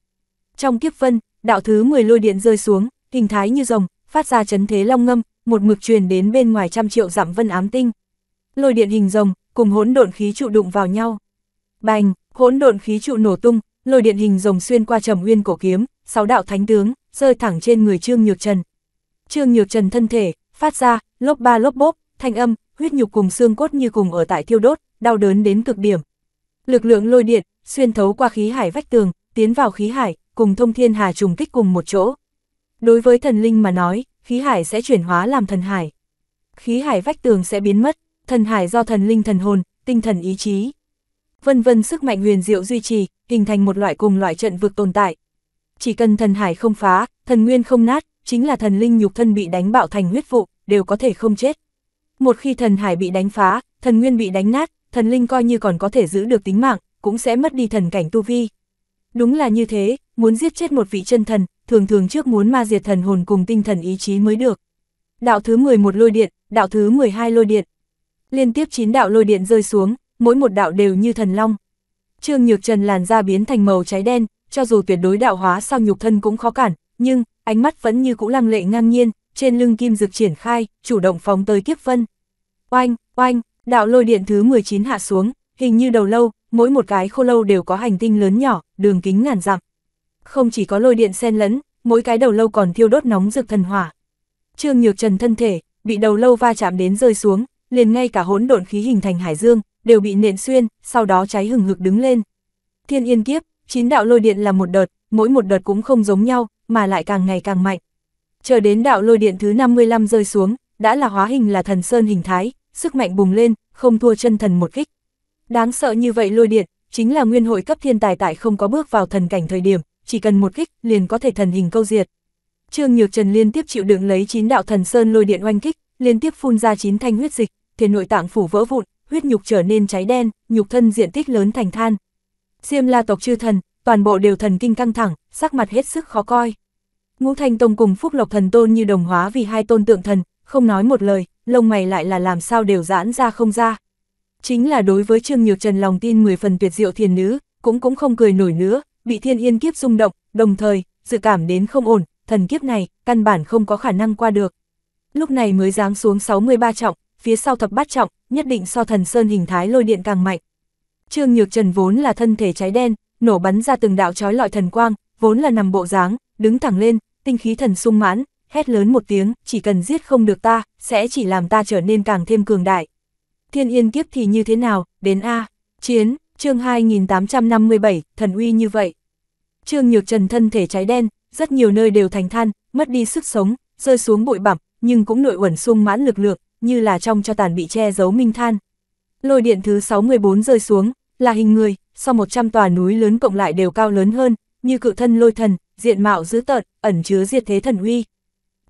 Trong kiếp vân, đạo thứ 10 lôi điện rơi xuống, hình thái như rồng, phát ra chấn thế long ngâm, một mực truyền đến bên ngoài trăm triệu giảm vân ám tinh. Lôi điện hình rồng, cùng hỗn độn khí trụ đụng vào nhau. Bành, hỗn độn khí trụ nổ tung, lôi điện hình rồng xuyên qua trầm uyên cổ kiếm, sáu đạo thánh tướng rơi thẳng trên người Trương Nhược Trần. Trương Nhược Trần thân thể phát ra lốp ba lốp bốp, thanh âm, huyết nhục cùng xương cốt như cùng ở tại thiêu đốt, đau đớn đến cực điểm. Lực lượng lôi điện xuyên thấu qua khí hải vách tường, tiến vào khí hải, cùng thông thiên hà trùng kích cùng một chỗ. Đối với thần linh mà nói, khí hải sẽ chuyển hóa làm thần hải. Khí hải vách tường sẽ biến mất, thần hải do thần linh thần hồn, tinh thần ý chí. Vân vân sức mạnh huyền diệu duy trì, hình thành một loại cùng loại trận vực tồn tại. Chỉ cần thần hải không phá, thần nguyên không nát, chính là thần linh nhục thân bị đánh bạo thành huyết vụ, đều có thể không chết. Một khi thần hải bị đánh phá, thần nguyên bị đánh nát, thần linh coi như còn có thể giữ được tính mạng, cũng sẽ mất đi thần cảnh tu vi. Đúng là như thế, muốn giết chết một vị chân thần, thường thường trước muốn ma diệt thần hồn cùng tinh thần ý chí mới được. Đạo thứ 11 lôi điện, đạo thứ 12 lôi điện. Liên tiếp 9 đạo lôi điện rơi xuống, mỗi một đạo đều như thần long. Trương Nhược Trần làn da biến thành màu cháy đen, cho dù tuyệt đối đạo hóa sau nhục thân cũng khó cản, nhưng ánh mắt vẫn như cũ lăng lệ ngang nhiên, trên lưng kim dược triển khai, chủ động phóng tới kiếp vân. Oanh, oanh, đạo lôi điện thứ 19 hạ xuống, hình như đầu lâu, mỗi một cái khô lâu đều có hành tinh lớn nhỏ, đường kính ngàn dặm. Không chỉ có lôi điện xen lẫn, mỗi cái đầu lâu còn thiêu đốt nóng rực thần hỏa. Trương Nhược Trần thân thể, bị đầu lâu va chạm đến rơi xuống, liền ngay cả hỗn độn khí hình thành hải dương, đều bị nện xuyên, sau đó cháy hừng hực đứng lên. Thiên yên kiếp, chín đạo lôi điện là một đợt, mỗi một đợt cũng không giống nhau, mà lại càng ngày càng mạnh. Chờ đến đạo lôi điện thứ 55 rơi xuống, đã là hóa hình là thần sơn hình thái, sức mạnh bùng lên, không thua chân thần một kích. Đáng sợ như vậy lôi điện, chính là nguyên hội cấp thiên tài tại không có bước vào thần cảnh thời điểm, chỉ cần một kích, liền có thể thần hình câu diệt. Trương Nhược Trần liên tiếp chịu đựng lấy chín đạo thần sơn lôi điện oanh kích, liên tiếp phun ra chín thanh huyết dịch, thiền nội tạng phủ vỡ vụn, huyết nhục trở nên cháy đen, nhục thân diện tích lớn thành than. Diêm La tộc chư thần, toàn bộ đều thần kinh căng thẳng, sắc mặt hết sức khó coi. Ngũ Thanh Tông cùng Phúc Lộc Thần Tôn như đồng hóa vì hai tôn tượng thần, không nói một lời, lông mày lại là làm sao đều giãn ra không ra. Chính là đối với Trương Nhược Trần lòng tin 10 phần tuyệt diệu thiền nữ, cũng cũng không cười nổi nữa, bị thiên yên kiếp rung động, đồng thời, dự cảm đến không ổn, thần kiếp này, căn bản không có khả năng qua được. Lúc này mới giáng xuống 63 trọng, phía sau thập bát trọng, nhất định so thần sơn hình thái lôi điện càng mạnh. Trương Nhược Trần vốn là thân thể cháy đen, nổ bắn ra từng đạo trói lọi thần quang, vốn là nằm bộ dáng, đứng thẳng lên, tinh khí thần sung mãn, hét lớn một tiếng, chỉ cần giết không được ta, sẽ chỉ làm ta trở nên càng thêm cường đại thiên yên kiếp thì như thế nào, đến A, chiến, chương 2857, thần uy như vậy. Trương Nhược Trần thân thể cháy đen, rất nhiều nơi đều thành than, mất đi sức sống, rơi xuống bụi bặm, nhưng cũng nội uẩn sung mãn lực lượng, như là trong cho tàn bị che giấu minh than. Lôi điện thứ 614 rơi xuống, là hình người, sau 100 tòa núi lớn cộng lại đều cao lớn hơn, như cự thân lôi thần, diện mạo dữ tợn, ẩn chứa diệt thế thần uy.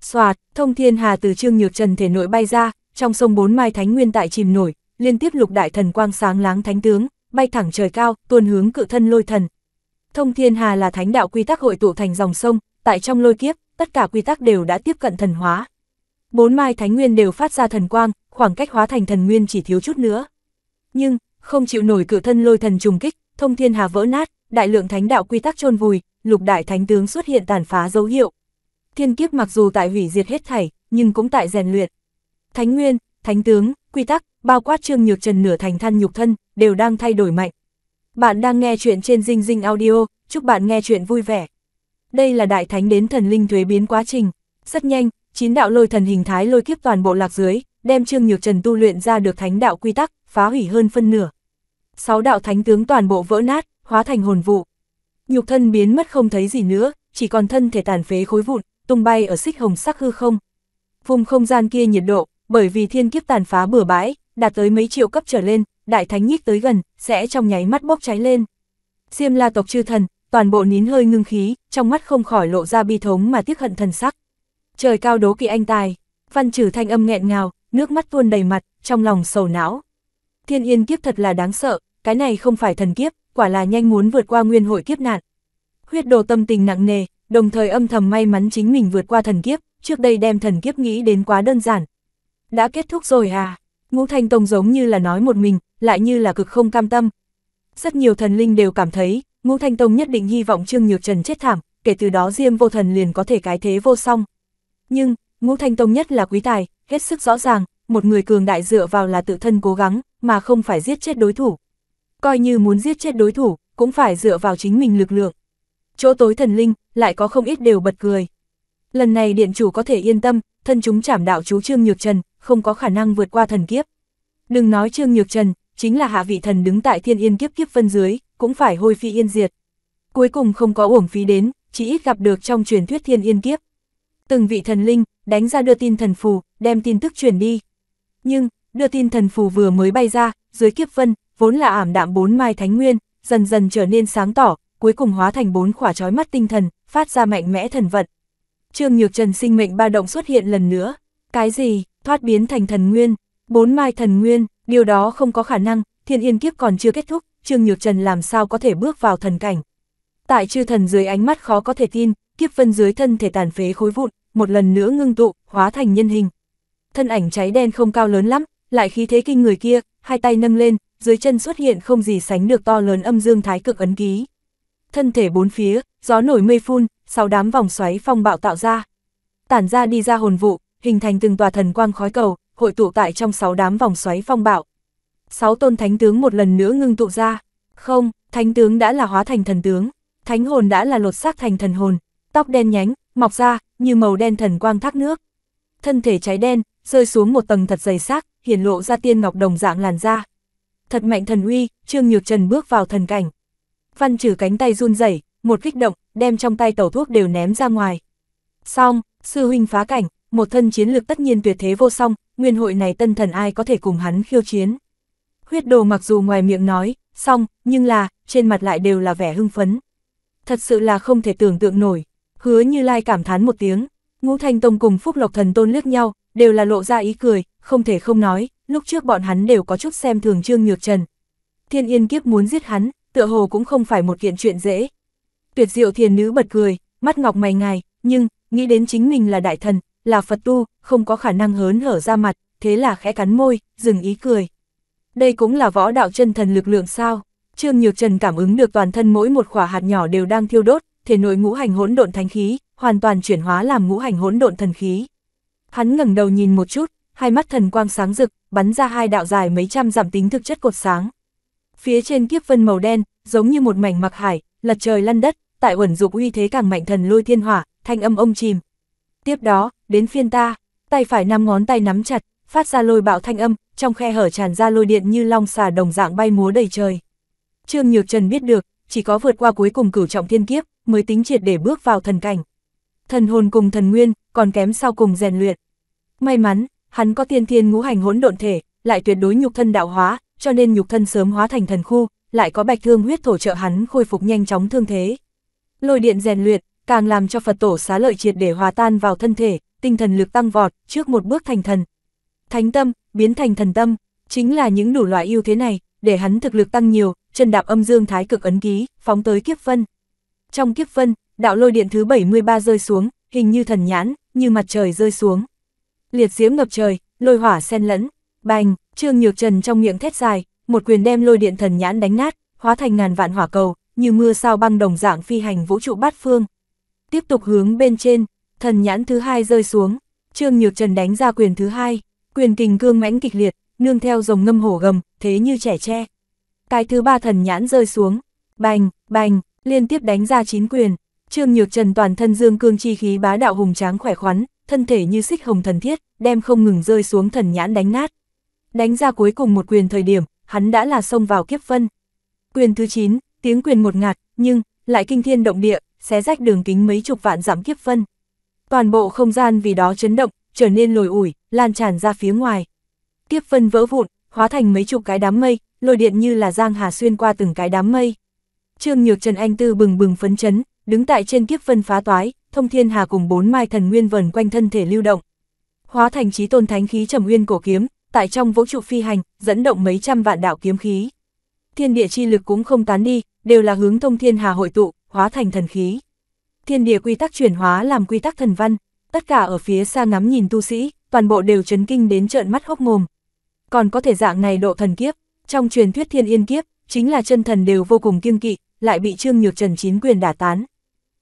Soạt, thông thiên hà từ Trương Nhược Trần thể nội bay ra, trong sông bốn mai thánh nguyên tại chìm nổi, liên tiếp lục đại thần quang sáng láng thánh tướng, bay thẳng trời cao, tuôn hướng cự thân lôi thần. Thông Thiên Hà là thánh đạo quy tắc hội tụ thành dòng sông, tại trong lôi kiếp, tất cả quy tắc đều đã tiếp cận thần hóa. Bốn mai thánh nguyên đều phát ra thần quang, khoảng cách hóa thành thần nguyên chỉ thiếu chút nữa. Nhưng, không chịu nổi cự thân lôi thần trùng kích, Thông Thiên Hà vỡ nát, đại lượng thánh đạo quy tắc chôn vùi, lục đại thánh tướng xuất hiện tàn phá dấu hiệu. Thiên kiếp mặc dù tại hủy diệt hết thảy, nhưng cũng tại rèn luyện, thánh nguyên, thánh tướng, quy tắc, bao quát trương nhược trần nửa thành thân nhục thân, đều đang thay đổi mạnh. Bạn đang nghe chuyện trên Dinh Dinh Audio, chúc bạn nghe chuyện vui vẻ. Đây là đại thánh đến thần linh thuế biến quá trình. Rất nhanh, chín đạo lôi thần hình thái lôi kiếp toàn bộ lạc dưới, đem Trương Nhược Trần tu luyện ra được thánh đạo quy tắc, phá hủy hơn phân nửa. Sáu đạo thánh tướng toàn bộ vỡ nát, hóa thành hồn vụ. Nhục thân biến mất không thấy gì nữa, chỉ còn thân thể tàn phế khối vụn, tung bay ở xích hồng sắc hư không. Vùng không gian kia nhiệt độ, bởi vì thiên kiếp tàn phá bừa bãi, đạt tới mấy triệu cấp trở lên, đại thánh nhích tới gần, sẽ trong nháy mắt bốc cháy lên. Diêm la tộc chư thần, toàn bộ nín hơi ngưng khí, trong mắt không khỏi lộ ra bi thống mà tiếc hận thần sắc. Trời cao đố kỵ anh tài, văn trừ thanh âm nghẹn ngào, nước mắt tuôn đầy mặt, trong lòng sầu não. Thiên yên kiếp thật là đáng sợ, cái này không phải thần kiếp, quả là nhanh muốn vượt qua nguyên hội kiếp nạn. Huyết đồ tâm tình nặng nề, đồng thời âm thầm may mắn chính mình vượt qua thần kiếp, trước đây đem thần kiếp nghĩ đến quá đơn giản, đã kết thúc rồi à? Ngũ Thanh Tông giống như là nói một mình, lại như là cực không cam tâm. Rất nhiều thần linh đều cảm thấy, Ngũ Thanh Tông nhất định hy vọng Trương Nhược Trần chết thảm, kể từ đó Diêm Vô Thần liền có thể cái thế vô song. Nhưng, Ngũ Thanh Tông nhất là quý tài, hết sức rõ ràng, một người cường đại dựa vào là tự thân cố gắng, mà không phải giết chết đối thủ. Coi như muốn giết chết đối thủ, cũng phải dựa vào chính mình lực lượng. Chỗ tối thần linh, lại có không ít đều bật cười. Lần này điện chủ có thể yên tâm, thân chúng chảm đạo chú Trương Nhược Trần, không có khả năng vượt qua thần kiếp. Đừng nói Trương Nhược Trần, chính là hạ vị thần đứng tại thiên yên kiếp kiếp vân dưới, cũng phải hôi phi yên diệt. Cuối cùng không có uổng phí đến, chỉ ít gặp được trong truyền thuyết thiên yên kiếp. Từng vị thần linh, đánh ra đưa tin thần phù, đem tin tức truyền đi. Nhưng, đưa tin thần phù vừa mới bay ra, dưới kiếp vân, vốn là ảm đạm bốn mai thánh nguyên, dần dần trở nên sáng tỏ, cuối cùng hóa thành bốn quả chói mắt tinh thần, phát ra mạnh mẽ thần vận. Trương Nhược Trần sinh mệnh ba động xuất hiện lần nữa. Cái gì, thoát biến thành thần nguyên, bốn mai thần nguyên, điều đó không có khả năng, thiên yên kiếp còn chưa kết thúc, Trương Nhược Trần làm sao có thể bước vào thần cảnh. Tại chư thần dưới ánh mắt khó có thể tin, kiếp vân dưới thân thể tàn phế khối vụn, một lần nữa ngưng tụ, hóa thành nhân hình. Thân ảnh cháy đen không cao lớn lắm, lại khí thế kinh người kia, hai tay nâng lên, dưới chân xuất hiện không gì sánh được to lớn âm dương thái cực ấn ký thân thể bốn phía, gió nổi mây phun, sáu đám vòng xoáy phong bạo tạo ra. Tản ra đi ra hồn vụ, hình thành từng tòa thần quang khói cầu, hội tụ tại trong sáu đám vòng xoáy phong bạo. Sáu tôn thánh tướng một lần nữa ngưng tụ ra. Không, thánh tướng đã là hóa thành thần tướng, thánh hồn đã là lột xác thành thần hồn, tóc đen nhánh, mọc ra, như màu đen thần quang thác nước. Thân thể cháy đen, rơi xuống một tầng thật dày xác, hiển lộ ra tiên ngọc đồng dạng làn da. Thật mạnh thần uy, Trương Nhược Trần bước vào thần cảnh. Văn trừ cánh tay run rẩy, một kích động, đem trong tay tẩu thuốc đều ném ra ngoài. Xong, sư huynh phá cảnh, một thân chiến lược tất nhiên tuyệt thế vô song, nguyên hội này tân thần ai có thể cùng hắn khiêu chiến. Huyết đồ mặc dù ngoài miệng nói, xong, nhưng là, trên mặt lại đều là vẻ hưng phấn. Thật sự là không thể tưởng tượng nổi, hứa như lai cảm thán một tiếng, ngũ thanh tông cùng phúc lộc thần tôn liếc nhau, đều là lộ ra ý cười, không thể không nói, lúc trước bọn hắn đều có chút xem thường trương nhược trần. Thiên yên kiếp muốn giết hắn, tựa hồ cũng không phải một kiện chuyện dễ. Tuyệt diệu thiền nữ bật cười, mắt ngọc mày ngài, nhưng, nghĩ đến chính mình là đại thần, là Phật tu, không có khả năng hớn hở ra mặt, thế là khẽ cắn môi, dừng ý cười. Đây cũng là võ đạo chân thần lực lượng sao? Trương Nhược Trần cảm ứng được toàn thân mỗi một quả hạt nhỏ đều đang thiêu đốt, thể nội ngũ hành hỗn độn thánh khí, hoàn toàn chuyển hóa làm ngũ hành hỗn độn thần khí. Hắn ngẩng đầu nhìn một chút, hai mắt thần quang sáng rực, bắn ra hai đạo dài mấy trăm giảm tính thực chất cột sáng. Phía trên kiếp vân màu đen, giống như một mảnh mặc hải, lật trời lăn đất, tại uẩn dục uy thế càng mạnh thần lôi thiên hỏa, thanh âm ông chìm. Tiếp đó, đến phiên ta, tay phải năm ngón tay nắm chặt, phát ra lôi bạo thanh âm, trong khe hở tràn ra lôi điện như long xà đồng dạng bay múa đầy trời. Trương Nhược Trần biết được, chỉ có vượt qua cuối cùng cửu trọng thiên kiếp, mới tính triệt để bước vào thần cảnh. Thần hồn cùng thần nguyên, còn kém sau cùng rèn luyện. May mắn, hắn có tiên thiên ngũ hành hỗn độn thể, lại tuyệt đối nhục thân đạo hóa, cho nên nhục thân sớm hóa thành thần khu, lại có bạch thương huyết thổ trợ hắn khôi phục nhanh chóng thương thế. Lôi điện rèn luyện, càng làm cho Phật tổ xá lợi triệt để hòa tan vào thân thể, tinh thần lực tăng vọt, trước một bước thành thần. Thánh tâm, biến thành thần tâm, chính là những đủ loại ưu thế này, để hắn thực lực tăng nhiều, chân đạp âm dương thái cực ấn ký, phóng tới kiếp vân. Trong kiếp vân, đạo lôi điện thứ 73 rơi xuống, hình như thần nhãn, như mặt trời rơi xuống. Liệt diễm ngập trời, lôi hỏa xen lẫn, Bành, Trương Nhược Trần trong miệng thét dài, một quyền đem lôi điện thần nhãn đánh nát, hóa thành ngàn vạn hỏa cầu, như mưa sao băng đồng dạng phi hành vũ trụ bát phương. Tiếp tục hướng bên trên, thần nhãn thứ hai rơi xuống, Trương Nhược Trần đánh ra quyền thứ hai, quyền kình cương mãnh kịch liệt, nương theo rồng ngâm hổ gầm, thế như trẻ tre. Cái thứ ba thần nhãn rơi xuống, bành, bành, liên tiếp đánh ra chín quyền, Trương Nhược Trần toàn thân dương cương chi khí bá đạo hùng tráng khỏe khoắn, thân thể như xích hồng thần thiết, đem không ngừng rơi xuống thần nhãn đánh nát. Đánh ra cuối cùng một quyền thời điểm, hắn đã là xông vào kiếp phân. Quyền thứ 9, tiếng quyền một ngạt, nhưng, lại kinh thiên động địa, xé rách đường kính mấy chục vạn giảm kiếp phân. Toàn bộ không gian vì đó chấn động, trở nên lồi ủi, lan tràn ra phía ngoài. Kiếp phân vỡ vụn, hóa thành mấy chục cái đám mây, lồi điện như là giang hà xuyên qua từng cái đám mây. Trương Nhược Trần Anh Tư bừng bừng phấn chấn, đứng tại trên kiếp phân phá toái, thông thiên hà cùng bốn mai thần nguyên vần quanh thân thể lưu động. Hóa thành trí tôn thánh khí trầm uyên cổ kiếm, tại trong vũ trụ phi hành, dẫn động mấy trăm vạn đạo kiếm khí. Thiên địa chi lực cũng không tán đi, đều là hướng thông thiên hà hội tụ, hóa thành thần khí. Thiên địa quy tắc chuyển hóa làm quy tắc thần văn, tất cả ở phía xa ngắm nhìn tu sĩ, toàn bộ đều chấn kinh đến trợn mắt hốc mồm. Còn có thể dạng này độ thần kiếp, trong truyền thuyết thiên yên kiếp, chính là chân thần đều vô cùng kiêng kỵ, lại bị Trương Nhược Trần chín quyền đả tán.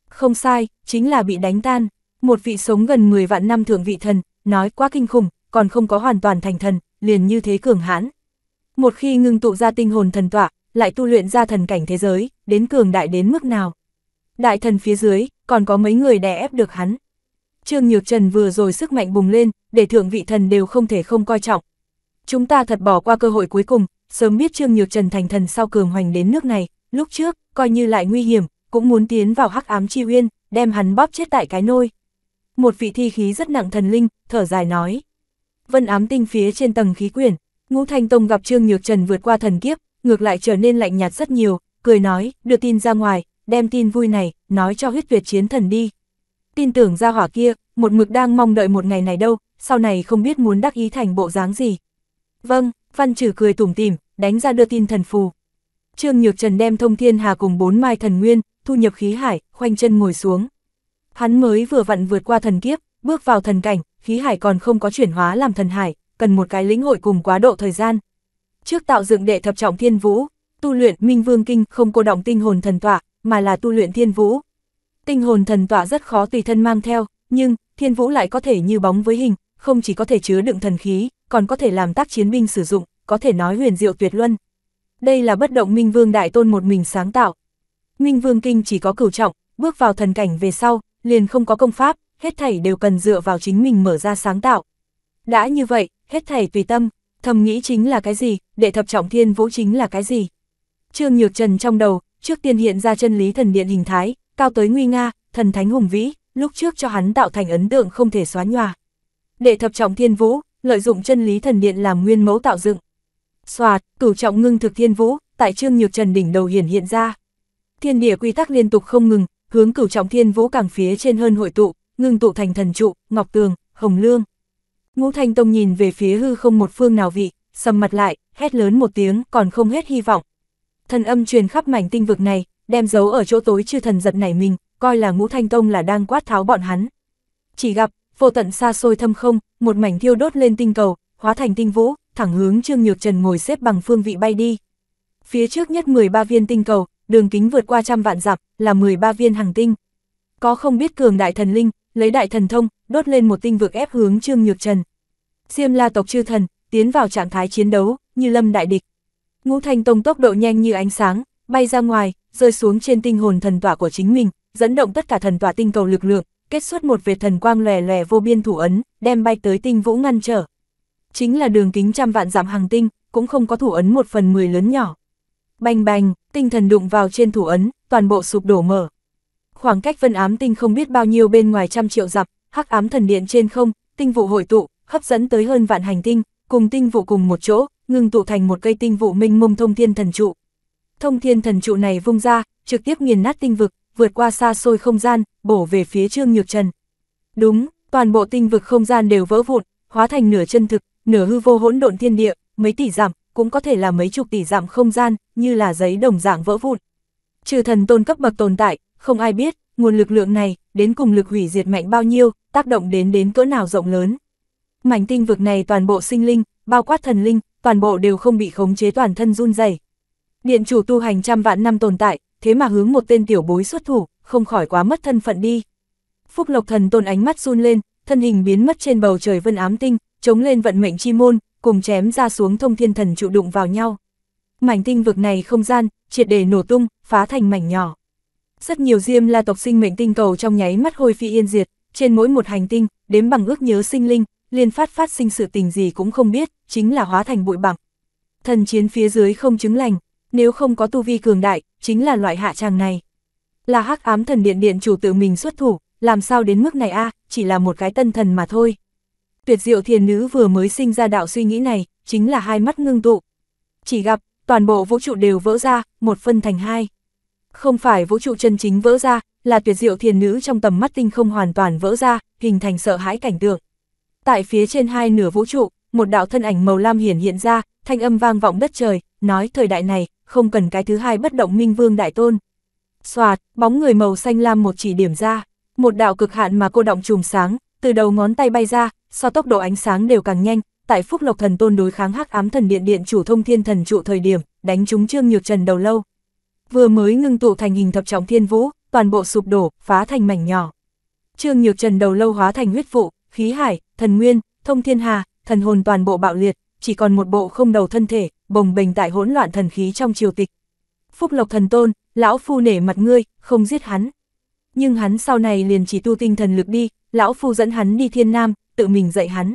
Không sai, chính là bị đánh tan, một vị sống gần 10 vạn năm thượng vị thần, nói quá kinh khủng, còn không có hoàn toàn thành thần, liền như thế cường hãn. Một khi ngưng tụ ra tinh hồn thần tọa, lại tu luyện ra thần cảnh thế giới, đến cường đại đến mức nào. Đại thần phía dưới, còn có mấy người đè ép được hắn. Trương Nhược Trần vừa rồi sức mạnh bùng lên, để thượng vị thần đều không thể không coi trọng. Chúng ta thật bỏ qua cơ hội cuối cùng, sớm biết Trương Nhược Trần thành thần sau cường hoành đến nước này, lúc trước, coi như lại nguy hiểm, cũng muốn tiến vào hắc ám chi uyên, đem hắn bóp chết tại cái nôi. Một vị thi khí rất nặng thần linh, thở dài nói vân ám tinh phía trên tầng khí quyển, ngũ thanh tông gặp Trương Nhược Trần vượt qua thần kiếp, ngược lại trở nên lạnh nhạt rất nhiều, cười nói, đưa tin ra ngoài, đem tin vui này, nói cho huyết tuyệt chiến thần đi. Tin tưởng ra hỏa kia, một mực đang mong đợi một ngày này đâu, sau này không biết muốn đắc ý thành bộ dáng gì. Vâng, văn trừ cười tủm tỉm, đánh ra đưa tin thần phù. Trương Nhược Trần đem thông thiên hà cùng bốn mai thần nguyên, thu nhập khí hải, khoanh chân ngồi xuống. Hắn mới vừa vặn vượt qua thần kiếp, bước vào thần cảnh, khí hải còn không có chuyển hóa làm thần hải, cần một cái lĩnh hội cùng quá độ thời gian. Trước tạo dựng đệ thập trọng thiên vũ, tu luyện minh vương kinh không cô động tinh hồn thần tọa, mà là tu luyện thiên vũ. Tinh hồn thần tọa rất khó tùy thân mang theo, nhưng thiên vũ lại có thể như bóng với hình, không chỉ có thể chứa đựng thần khí, còn có thể làm tác chiến binh sử dụng, có thể nói huyền diệu tuyệt luân. Đây là bất động minh vương đại tôn một mình sáng tạo. Minh vương kinh chỉ có cửu trọng, bước vào thần cảnh về sau, liền không có công pháp, hết thảy đều cần dựa vào chính mình mở ra sáng tạo. Đã như vậy, hết thảy tùy tâm, thầm nghĩ chính là cái gì, đệ thập trọng thiên vũ chính là cái gì. Trương Nhược Trần trong đầu, trước tiên hiện ra chân lý thần điện hình thái, cao tới nguy nga, thần thánh hùng vĩ, lúc trước cho hắn tạo thành ấn tượng không thể xóa nhòa. Đệ thập trọng thiên vũ, lợi dụng chân lý thần điện làm nguyên mẫu tạo dựng. Xoạt, cửu trọng ngưng thực thiên vũ, tại Trương Nhược Trần đỉnh đầu hiển hiện ra. Thiên địa quy tắc liên tục không ngừng, hướng cửu trọng thiên vũ càng phía trên hơn hội tụ, ngưng tụ thành thần trụ, ngọc tường, hồng lương. Ngũ Thanh Tông nhìn về phía hư không một phương nào vị, sầm mặt lại, hét lớn một tiếng, còn không hết hy vọng. Thần âm truyền khắp mảnh tinh vực này, đem giấu ở chỗ tối chư thần giật nảy mình, coi là Ngũ Thanh Tông là đang quát tháo bọn hắn. Chỉ gặp, vô tận xa xôi thâm không, một mảnh thiêu đốt lên tinh cầu, hóa thành tinh vũ, thẳng hướng Trương Nhược Trần ngồi xếp bằng phương vị bay đi. Phía trước nhất 13 viên tinh cầu, đường kính vượt qua trăm vạn dặm, là 13 viên hàng tinh. Có không biết cường đại thần linh, lấy đại thần thông, đốt lên một tinh vực ép hướng Trương Nhược Trần. Diêm La tộc chư thần, tiến vào trạng thái chiến đấu, như lâm đại địch. Ngũ Thanh Tông tốc độ nhanh như ánh sáng, bay ra ngoài, rơi xuống trên tinh hồn thần tỏa của chính mình, dẫn động tất cả thần tỏa tinh cầu lực lượng, kết xuất một vệt thần quang lòe lòe vô biên thủ ấn, đem bay tới tinh vũ ngăn trở. Chính là đường kính trăm vạn dặm hàng tinh, cũng không có thủ ấn một phần mười lớn nhỏ. Bành bành, tinh thần đụng vào trên thủ ấn, toàn bộ sụp đổ mở khoảng cách vân ám tinh không biết bao nhiêu bên ngoài trăm triệu dặm, hắc ám thần điện trên không, tinh vụ hội tụ, hấp dẫn tới hơn vạn hành tinh, cùng tinh vụ cùng một chỗ, ngưng tụ thành một cây tinh vụ minh mông thông thiên thần trụ. Thông thiên thần trụ này vung ra, trực tiếp nghiền nát tinh vực, vượt qua xa xôi không gian, bổ về phía Trương Nhược Trần. Đúng, toàn bộ tinh vực không gian đều vỡ vụn, hóa thành nửa chân thực, nửa hư vô hỗn độn thiên địa, mấy tỷ giảm, cũng có thể là mấy chục tỷ giảm không gian, như là giấy đồng dạng vỡ vụn. Trừ thần tôn cấp bậc tồn tại, không ai biết, nguồn lực lượng này, đến cùng lực hủy diệt mạnh bao nhiêu, tác động đến đến cỡ nào rộng lớn. Mảnh tinh vực này toàn bộ sinh linh, bao quát thần linh, toàn bộ đều không bị khống chế toàn thân run rẩy. Điện chủ tu hành trăm vạn năm tồn tại, thế mà hướng một tên tiểu bối xuất thủ, không khỏi quá mất thân phận đi. Phúc Lộc Thần tôn ánh mắt run lên, thân hình biến mất trên bầu trời vân ám tinh, chống lên vận mệnh chi môn, cùng chém ra xuống thông thiên thần trụ đụng vào nhau. Mảnh tinh vực này không gian, triệt để nổ tung, phá thành mảnh nhỏ. Rất nhiều diêm la tộc sinh mệnh tinh cầu trong nháy mắt hồi phi yên diệt, trên mỗi một hành tinh, đếm bằng ước nhớ sinh linh, liên phát phát sinh sự tình gì cũng không biết, chính là hóa thành bụi bặm. Thần chiến phía dưới không chứng lành, nếu không có tu vi cường đại, chính là loại hạ tràng này. Là hắc ám thần điện điện chủ tự mình xuất thủ, làm sao đến mức này a chỉ là một cái tân thần mà thôi. Tuyệt diệu thiền nữ vừa mới sinh ra đạo suy nghĩ này, chính là hai mắt ngưng tụ. Chỉ gặp, toàn bộ vũ trụ đều vỡ ra, một phân thành hai. Không phải vũ trụ chân chính vỡ ra, là tuyệt diệu thiền nữ trong tầm mắt tinh không hoàn toàn vỡ ra, hình thành sợ hãi cảnh tượng. Tại phía trên hai nửa vũ trụ, một đạo thân ảnh màu lam hiển hiện ra, thanh âm vang vọng đất trời, nói thời đại này, không cần cái thứ hai bất động minh vương đại tôn. Xoạt, bóng người màu xanh lam một chỉ điểm ra, một đạo cực hạn mà cô động trùm sáng, từ đầu ngón tay bay ra, so tốc độ ánh sáng đều càng nhanh, tại Phúc Lộc Thần Tôn đối kháng Hắc Ám Thần Điện Điện chủ Thông Thiên Thần trụ thời điểm, đánh trúng Trương Nhược Trần đầu lâu vừa mới ngưng tụ thành hình thập trọng thiên vũ, toàn bộ sụp đổ, phá thành mảnh nhỏ. Trương Nhược Trần đầu lâu hóa thành huyết vụ, khí hải, thần nguyên, thông thiên hà, thần hồn toàn bộ bạo liệt, chỉ còn một bộ không đầu thân thể, bồng bềnh tại hỗn loạn thần khí trong triều tịch. Phúc Lộc thần tôn, lão phu nể mặt ngươi, không giết hắn. Nhưng hắn sau này liền chỉ tu tinh thần lực đi, lão phu dẫn hắn đi thiên nam, tự mình dạy hắn.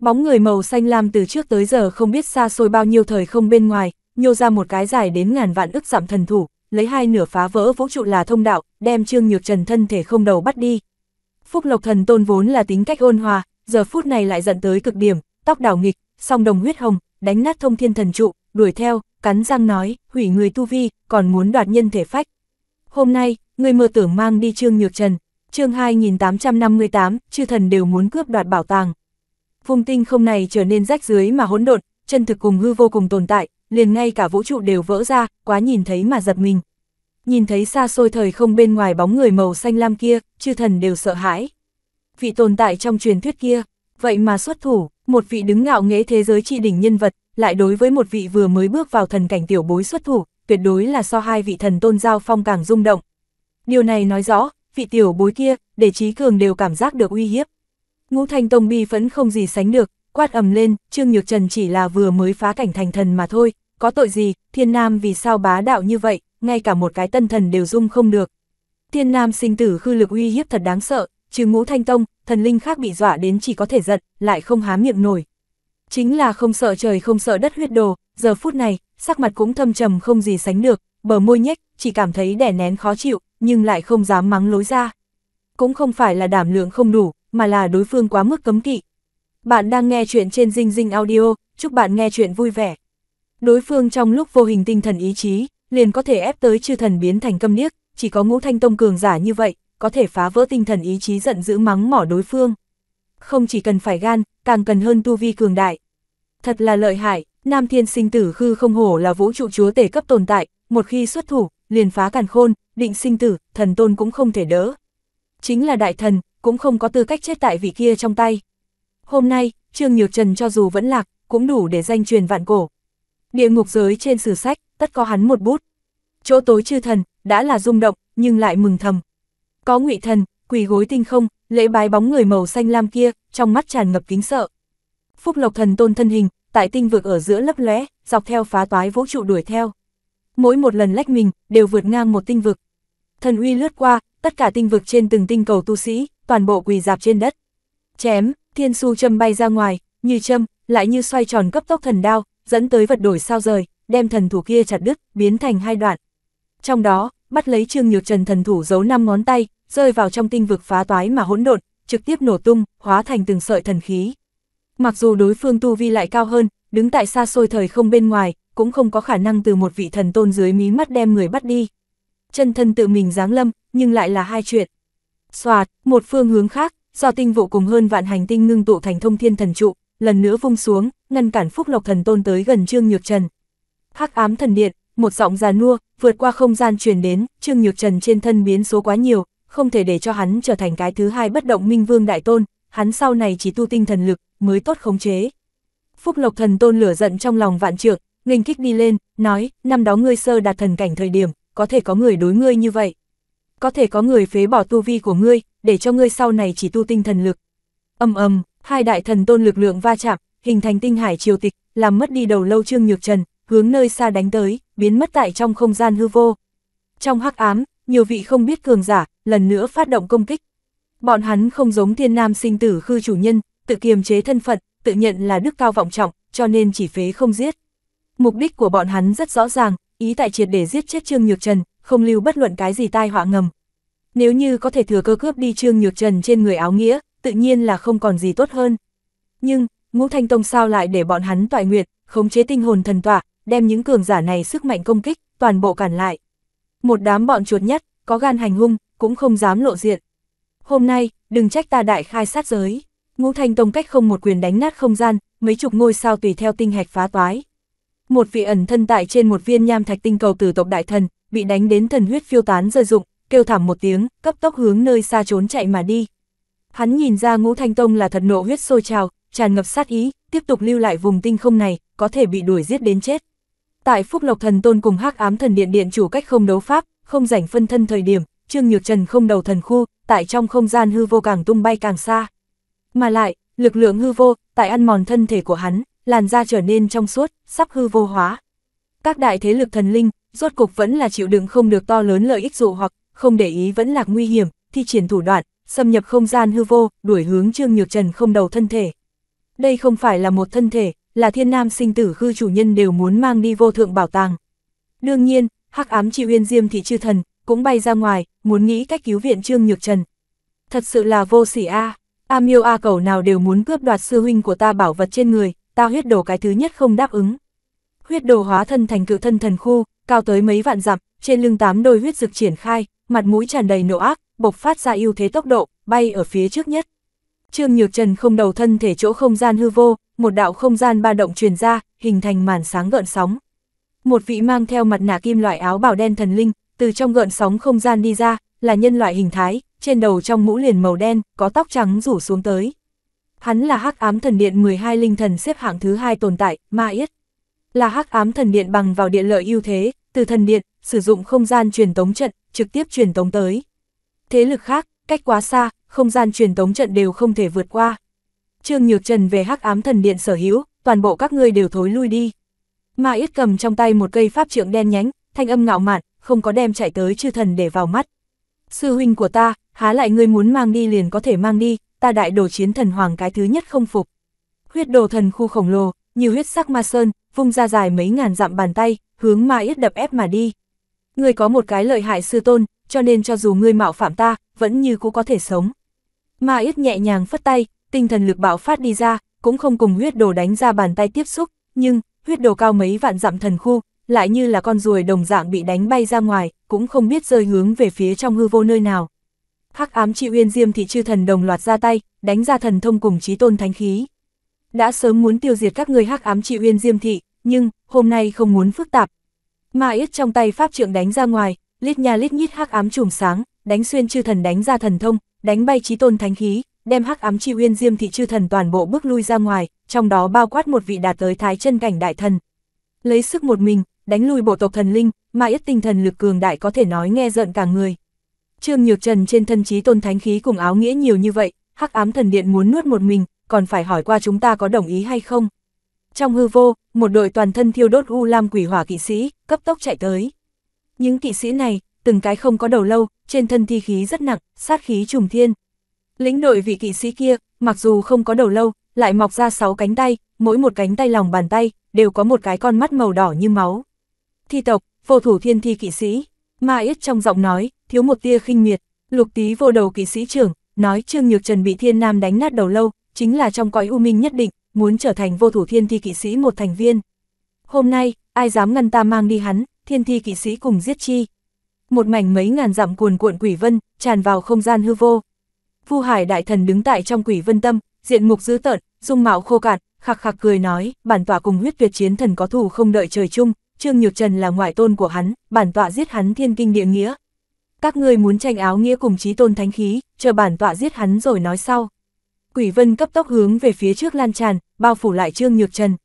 Bóng người màu xanh lam từ trước tới giờ không biết xa xôi bao nhiêu thời không bên ngoài, nhô ra một cái dài đến ngàn vạn ức giảm thần thủ, lấy hai nửa phá vỡ vũ trụ là thông đạo, đem Trương Nhược Trần thân thể không đầu bắt đi. Phúc Lộc Thần Tôn vốn là tính cách ôn hòa, giờ phút này lại giận tới cực điểm, tóc đảo nghịch, song đồng huyết hồng, đánh nát thông thiên thần trụ, đuổi theo, cắn răng nói, hủy người tu vi, còn muốn đoạt nhân thể phách. Hôm nay, người mơ tưởng mang đi Trương Nhược Trần, chương 2858, chư thần đều muốn cướp đoạt bảo tàng. phung tinh không này trở nên rách dưới mà hỗn độn, chân thực cùng hư vô cùng tồn tại, liền ngay cả vũ trụ đều vỡ ra, quá nhìn thấy mà giật mình. Nhìn thấy xa xôi thời không bên ngoài bóng người màu xanh lam kia, chư thần đều sợ hãi. Vị tồn tại trong truyền thuyết kia, vậy mà xuất thủ, một vị đứng ngạo nghễ thế giới trị đỉnh nhân vật, lại đối với một vị vừa mới bước vào thần cảnh tiểu bối xuất thủ, tuyệt đối là so hai vị thần tôn giao phong càng rung động. Điều này nói rõ, vị tiểu bối kia, để trí cường đều cảm giác được uy hiếp. Ngũ Thành Tông bi phẫn không gì sánh được, quát ầm lên, Trương Nhược Trần chỉ là vừa mới phá cảnh thành thần mà thôi, có tội gì, thiên nam vì sao bá đạo như vậy, ngay cả một cái tân thần đều dung không được. Thiên nam sinh tử khư lực uy hiếp thật đáng sợ, trừ ngũ thanh tông, thần linh khác bị dọa đến chỉ có thể giận, lại không há miệng nổi. Chính là không sợ trời không sợ đất huyết đồ, giờ phút này, sắc mặt cũng thâm trầm không gì sánh được, bờ môi nhếch, chỉ cảm thấy đẻ nén khó chịu, nhưng lại không dám mắng lối ra. Cũng không phải là đảm lượng không đủ, mà là đối phương quá mức cấm kỵ, bạn đang nghe chuyện trên Dinh Dinh Audio, chúc bạn nghe chuyện vui vẻ. Đối phương trong lúc vô hình tinh thần ý chí, liền có thể ép tới chư thần biến thành câm niếc chỉ có ngũ thanh tông cường giả như vậy, có thể phá vỡ tinh thần ý chí giận dữ mắng mỏ đối phương. Không chỉ cần phải gan, càng cần hơn tu vi cường đại. Thật là lợi hại, Nam Thiên Sinh Tử Khư không hổ là vũ trụ chúa tể cấp tồn tại, một khi xuất thủ, liền phá càn khôn, định sinh tử, thần tôn cũng không thể đỡ. Chính là đại thần, cũng không có tư cách chết tại vị kia trong tay. Hôm nay, Trương Nhược Trần cho dù vẫn lạc, cũng đủ để danh truyền vạn cổ. Địa ngục giới trên sử sách, tất có hắn một bút. Chỗ tối chư thần, đã là rung động, nhưng lại mừng thầm. Có ngụy thần, quỳ gối tinh không, lễ bái bóng người màu xanh lam kia, trong mắt tràn ngập kính sợ. Phúc Lộc thần tôn thân hình, tại tinh vực ở giữa lấp lóe, dọc theo phá toái vũ trụ đuổi theo. Mỗi một lần lách mình, đều vượt ngang một tinh vực. Thần uy lướt qua, tất cả tinh vực trên từng tinh cầu tu sĩ, toàn bộ quỳ dạp trên đất. Chém, Thiên su châm bay ra ngoài, như châm, lại như xoay tròn cấp tốc thần đao, dẫn tới vật đổi sao rời, đem thần thủ kia chặt đứt, biến thành hai đoạn. Trong đó, bắt lấy Trương Nhược Trần thần thủ giấu năm ngón tay, rơi vào trong tinh vực phá toái mà hỗn độn, trực tiếp nổ tung, hóa thành từng sợi thần khí. Mặc dù đối phương tu vi lại cao hơn, đứng tại xa xôi thời không bên ngoài, cũng không có khả năng từ một vị thần tôn dưới mí mắt đem người bắt đi. Chân thân tự mình giáng lâm, nhưng lại là hai chuyện. Xoạt, một phương hướng khác, do tinh vụ cùng hơn vạn hành tinh ngưng tụ thành thông thiên thần trụ, lần nữa vung xuống, ngăn cản Phúc Lộc Thần Tôn tới gần Trương Nhược Trần. Hắc ám thần điện, một giọng già nua, vượt qua không gian truyền đến, Trương Nhược Trần trên thân biến số quá nhiều, không thể để cho hắn trở thành cái thứ hai bất động minh vương đại tôn, hắn sau này chỉ tu tinh thần lực, mới tốt khống chế. Phúc Lộc Thần Tôn lửa giận trong lòng vạn trượng, nghênh kích đi lên, nói, năm đó ngươi sơ đạt thần cảnh thời điểm, có thể có người đối ngươi như vậy. Có thể có người phế bỏ tu vi của ngươi, để cho ngươi sau này chỉ tu tinh thần lực. Âm âm, hai đại thần tôn lực lượng va chạm, hình thành tinh hải triều tịch, làm mất đi đầu lâu Trương Nhược Trần, hướng nơi xa đánh tới, biến mất tại trong không gian hư vô. Trong hắc ám, nhiều vị không biết cường giả, lần nữa phát động công kích. Bọn hắn không giống thiên nam sinh tử khư chủ nhân, tự kiềm chế thân phận, tự nhận là đức cao vọng trọng, cho nên chỉ phế không giết. Mục đích của bọn hắn rất rõ ràng, ý tại triệt để giết chết Trương Nhược Trần, không lưu bất luận cái gì tai họa ngầm. Nếu như có thể thừa cơ cướp đi Trương Nhược Trần trên người áo nghĩa, tự nhiên là không còn gì tốt hơn. Nhưng, Ngũ Thanh Tông sao lại để bọn hắn toại nguyệt, khống chế tinh hồn thần tọa, đem những cường giả này sức mạnh công kích, toàn bộ cản lại. Một đám bọn chuột nhất, có gan hành hung, cũng không dám lộ diện. Hôm nay, đừng trách ta đại khai sát giới. Ngũ Thanh Tông cách không một quyền đánh nát không gian, mấy chục ngôi sao tùy theo tinh hạch phá toái. Một vị ẩn thân tại trên một viên nham thạch tinh cầu từ tộc đại thần, bị đánh đến thần huyết phiêu tán rơi dụng, kêu thảm một tiếng, cấp tốc hướng nơi xa trốn chạy mà đi. Hắn nhìn ra ngũ thanh tông là thật nộ huyết sôi trào, tràn ngập sát ý, tiếp tục lưu lại vùng tinh không này, có thể bị đuổi giết đến chết. Tại Phúc Lộc Thần Tôn cùng Hắc Ám Thần Điện điện chủ cách không đấu pháp, không rảnh phân thân thời điểm, Trương Nhược Trần không đầu thần khu, tại trong không gian hư vô càng tung bay càng xa. Mà lại, lực lượng hư vô tại ăn mòn thân thể của hắn, làn da trở nên trong suốt, sắp hư vô hóa. Các đại thế lực thần linh, rốt cục vẫn là chịu đựng không được to lớn lợi ích dụ hoặc, không để ý vẫn lạc nguy hiểm, thi triển thủ đoạn, xâm nhập không gian hư vô, đuổi hướng Trương Nhược Trần không đầu thân thể. Đây không phải là một thân thể, là thiên nam sinh tử hư chủ nhân đều muốn mang đi vô thượng bảo tàng. Đương nhiên, hắc ám chi uyên diêm thị chư thần, cũng bay ra ngoài, muốn nghĩ cách cứu viện Trương Nhược Trần. Thật sự là vô sỉ a, à. a miêu a cầu nào đều muốn cướp đoạt sư huynh của ta bảo vật trên người, ta huyết đồ cái thứ nhất không đáp ứng. Huyết đồ hóa thân thành cự thân thần khu, cao tới mấy vạn dặm, trên lưng tám đôi huyết dực triển khai, mặt mũi tràn đầy nộ ác, bộc phát ra ưu thế tốc độ, bay ở phía trước nhất. Trương Nhược Trần không đầu thân thể chỗ không gian hư vô, một đạo không gian ba động truyền ra, hình thành màn sáng gợn sóng. Một vị mang theo mặt nạ kim loại áo bảo đen thần linh, từ trong gợn sóng không gian đi ra, là nhân loại hình thái, trên đầu trong mũ liền màu đen, có tóc trắng rủ xuống tới. Hắn là Hắc Ám Thần Điện 12 linh thần xếp hạng thứ hai tồn tại, Ma Yết. Là Hắc Ám Thần Điện bằng vào điện lợi ưu thế, từ thần điện, sử dụng không gian truyền tống trận, trực tiếp truyền tống tới. Thế lực khác, cách quá xa, không gian truyền tống trận đều không thể vượt qua. Trương Nhược Trần về hắc ám thần điện sở hữu, toàn bộ các ngươi đều thối lui đi. Ma Yết cầm trong tay một cây pháp trượng đen nhánh, thanh âm ngạo mạn, không có đem chạy tới chư thần để vào mắt. Sư huynh của ta, há lại ngươi muốn mang đi liền có thể mang đi, ta đại đồ chiến thần hoàng cái thứ nhất không phục. Huyết đồ thần khu khổng lồ, như huyết sắc ma sơn, vung ra dài mấy ngàn dặm bàn tay, hướng Ma Yết đập ép mà đi. Ngươi có một cái lợi hại sư tôn, cho nên cho dù ngươi mạo phạm ta, vẫn như cũ có thể sống. Ma Yết nhẹ nhàng phất tay, tinh thần lực bạo phát đi ra, cũng không cùng huyết đồ đánh ra bàn tay tiếp xúc, nhưng, huyết đồ cao mấy vạn dặm thần khu, lại như là con ruồi đồng dạng bị đánh bay ra ngoài, cũng không biết rơi hướng về phía trong hư vô nơi nào. Hắc ám chi uyên diêm thị chư thần đồng loạt ra tay, đánh ra thần thông cùng chí tôn thánh khí. Đã sớm muốn tiêu diệt các người hắc ám chi uyên diêm thị, nhưng hôm nay không muốn phức tạp, Ma yết trong tay pháp trượng đánh ra ngoài, lít nha lít nhít hắc ám chùm sáng, đánh xuyên chư thần đánh ra thần thông, đánh bay chí tôn thánh khí, đem hắc ám chi uyên diêm thị chư thần toàn bộ bước lui ra ngoài, trong đó bao quát một vị đạt tới thái chân cảnh đại thần. Lấy sức một mình, đánh lui bộ tộc thần linh, ma ít tinh thần lực cường đại có thể nói nghe giận cả người. Trương Nhược Trần trên thân chí tôn thánh khí cùng áo nghĩa nhiều như vậy, hắc ám thần điện muốn nuốt một mình, còn phải hỏi qua chúng ta có đồng ý hay không. Trong hư vô, một đội toàn thân thiêu đốt u lam quỷ hỏa kỵ sĩ, cấp tốc chạy tới. Những kỵ sĩ này, từng cái không có đầu lâu, trên thân thi khí rất nặng, sát khí trùng thiên. Lĩnh đội vị kỵ sĩ kia, mặc dù không có đầu lâu, lại mọc ra sáu cánh tay, mỗi một cánh tay lòng bàn tay, đều có một cái con mắt màu đỏ như máu. Thi tộc, vô thủ thiên thi kỵ sĩ, ma ít trong giọng nói, thiếu một tia khinh miệt, lục tí vô đầu kỵ sĩ trưởng, nói Trương Nhược Trần bị thiên nam đánh nát đầu lâu, chính là trong cõi u minh nhất định, muốn trở thành vô thủ thiên thi kỵ sĩ một thành viên. Hôm nay, ai dám ngăn ta mang đi hắn, thiên thi kỵ sĩ cùng giết chi. Một mảnh mấy ngàn dặm cuồn cuộn quỷ vân, tràn vào không gian hư vô. Vu Hải đại thần đứng tại trong quỷ vân tâm, diện mục dữ tợn, dung mạo khô cạn, khạc khạc cười nói, bản tọa cùng huyết việt chiến thần có thù không đợi trời chung, Trương Nhược Trần là ngoại tôn của hắn, bản tọa giết hắn thiên kinh địa nghĩa. Các ngươi muốn tranh áo nghĩa cùng chí tôn thánh khí, chờ bản tọa giết hắn rồi nói sau quỷ vân cấp tốc hướng về phía trước lan tràn, bao phủ lại Trương Nhược Trần.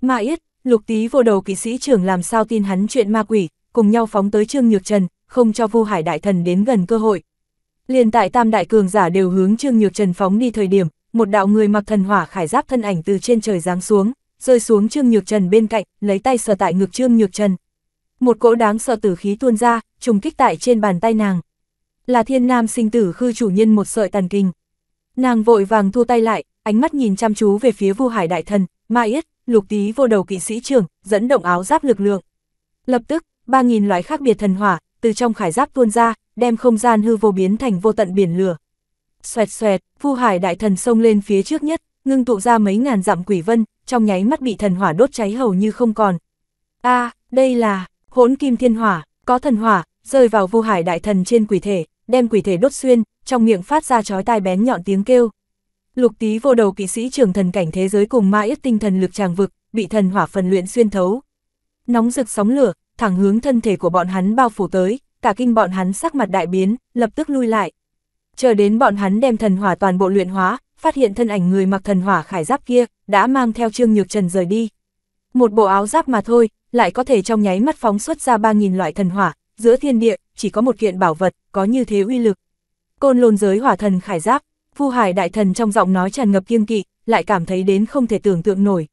Ma Yết, lục tí vô đầu kỵ sĩ trưởng làm sao tin hắn chuyện ma quỷ, cùng nhau phóng tới Trương Nhược Trần, không cho vô Hải Đại Thần đến gần cơ hội. Liên tại tam đại cường giả đều hướng Trương Nhược Trần phóng đi thời điểm, một đạo người mặc thần hỏa khải giáp thân ảnh từ trên trời giáng xuống, rơi xuống Trương Nhược Trần bên cạnh, lấy tay sờ tại ngực Trương Nhược Trần. Một cỗ đáng sợ tử khí tuôn ra, trùng kích tại trên bàn tay nàng. Là Thiên Nam sinh tử khư chủ nhân một sợi tàn kinh. Nàng vội vàng thu tay lại, ánh mắt nhìn chăm chú về phía Vu Hải đại thần, Mai Yết, Lục Tý vô đầu kỵ sĩ trưởng, dẫn động áo giáp lực lượng. Lập tức, 3000 loại khác biệt thần hỏa từ trong khải giáp tuôn ra, đem không gian hư vô biến thành vô tận biển lửa. Xoẹt xoẹt, Vu Hải đại thần xông lên phía trước nhất, ngưng tụ ra mấy ngàn dặm quỷ vân, trong nháy mắt bị thần hỏa đốt cháy hầu như không còn. A, đây là Hỗn Kim Thiên Hỏa, có thần hỏa rơi vào Vu Hải đại thần trên quỷ thể, đem quỷ thể đốt xuyên, trong miệng phát ra chói tai bén nhọn tiếng kêu. Lục tí vô đầu kỵ sĩ trưởng thần cảnh thế giới cùng ma yết tinh thần lực tràng vực, bị thần hỏa phần luyện xuyên thấu. Nóng rực sóng lửa, thẳng hướng thân thể của bọn hắn bao phủ tới, cả kinh bọn hắn sắc mặt đại biến, lập tức lui lại. Chờ đến bọn hắn đem thần hỏa toàn bộ luyện hóa, phát hiện thân ảnh người mặc thần hỏa khải giáp kia, đã mang theo Trương Nhược Trần rời đi. Một bộ áo giáp mà thôi, lại có thể trong nháy mắt phóng xuất ra 3.000 loại thần hỏa, giữa thiên địa, chỉ có một kiện bảo vật, có như thế uy lực. Côn lôn giới hỏa thần khải giáp, Vu Hải đại thần trong giọng nói tràn ngập kiêng kỵ, lại cảm thấy đến không thể tưởng tượng nổi.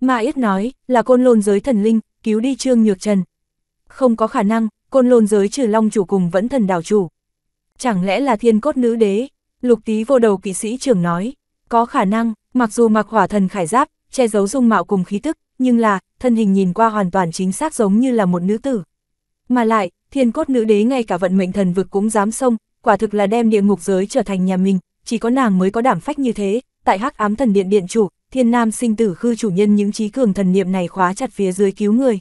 Ma Yết nói, là côn lôn giới thần linh, cứu đi Trương Nhược Trần. Không có khả năng, côn lôn giới trừ long chủ cùng vẫn thần đảo chủ. Chẳng lẽ là thiên cốt nữ đế? Lục tý vô đầu kỵ sĩ trưởng nói, có khả năng, mặc dù mặc hỏa thần khải giáp, che giấu dung mạo cùng khí tức, nhưng là, thân hình nhìn qua hoàn toàn chính xác giống như là một nữ tử. Mà lại, thiên cốt nữ đế ngay cả vận mệnh thần vực cũng dám xông, quả thực là đem địa ngục giới trở thành nhà mình, chỉ có nàng mới có đảm phách như thế, tại hắc ám thần điện điện chủ, thiên nam sinh tử khư chủ nhân những trí cường thần niệm này khóa chặt phía dưới cứu người.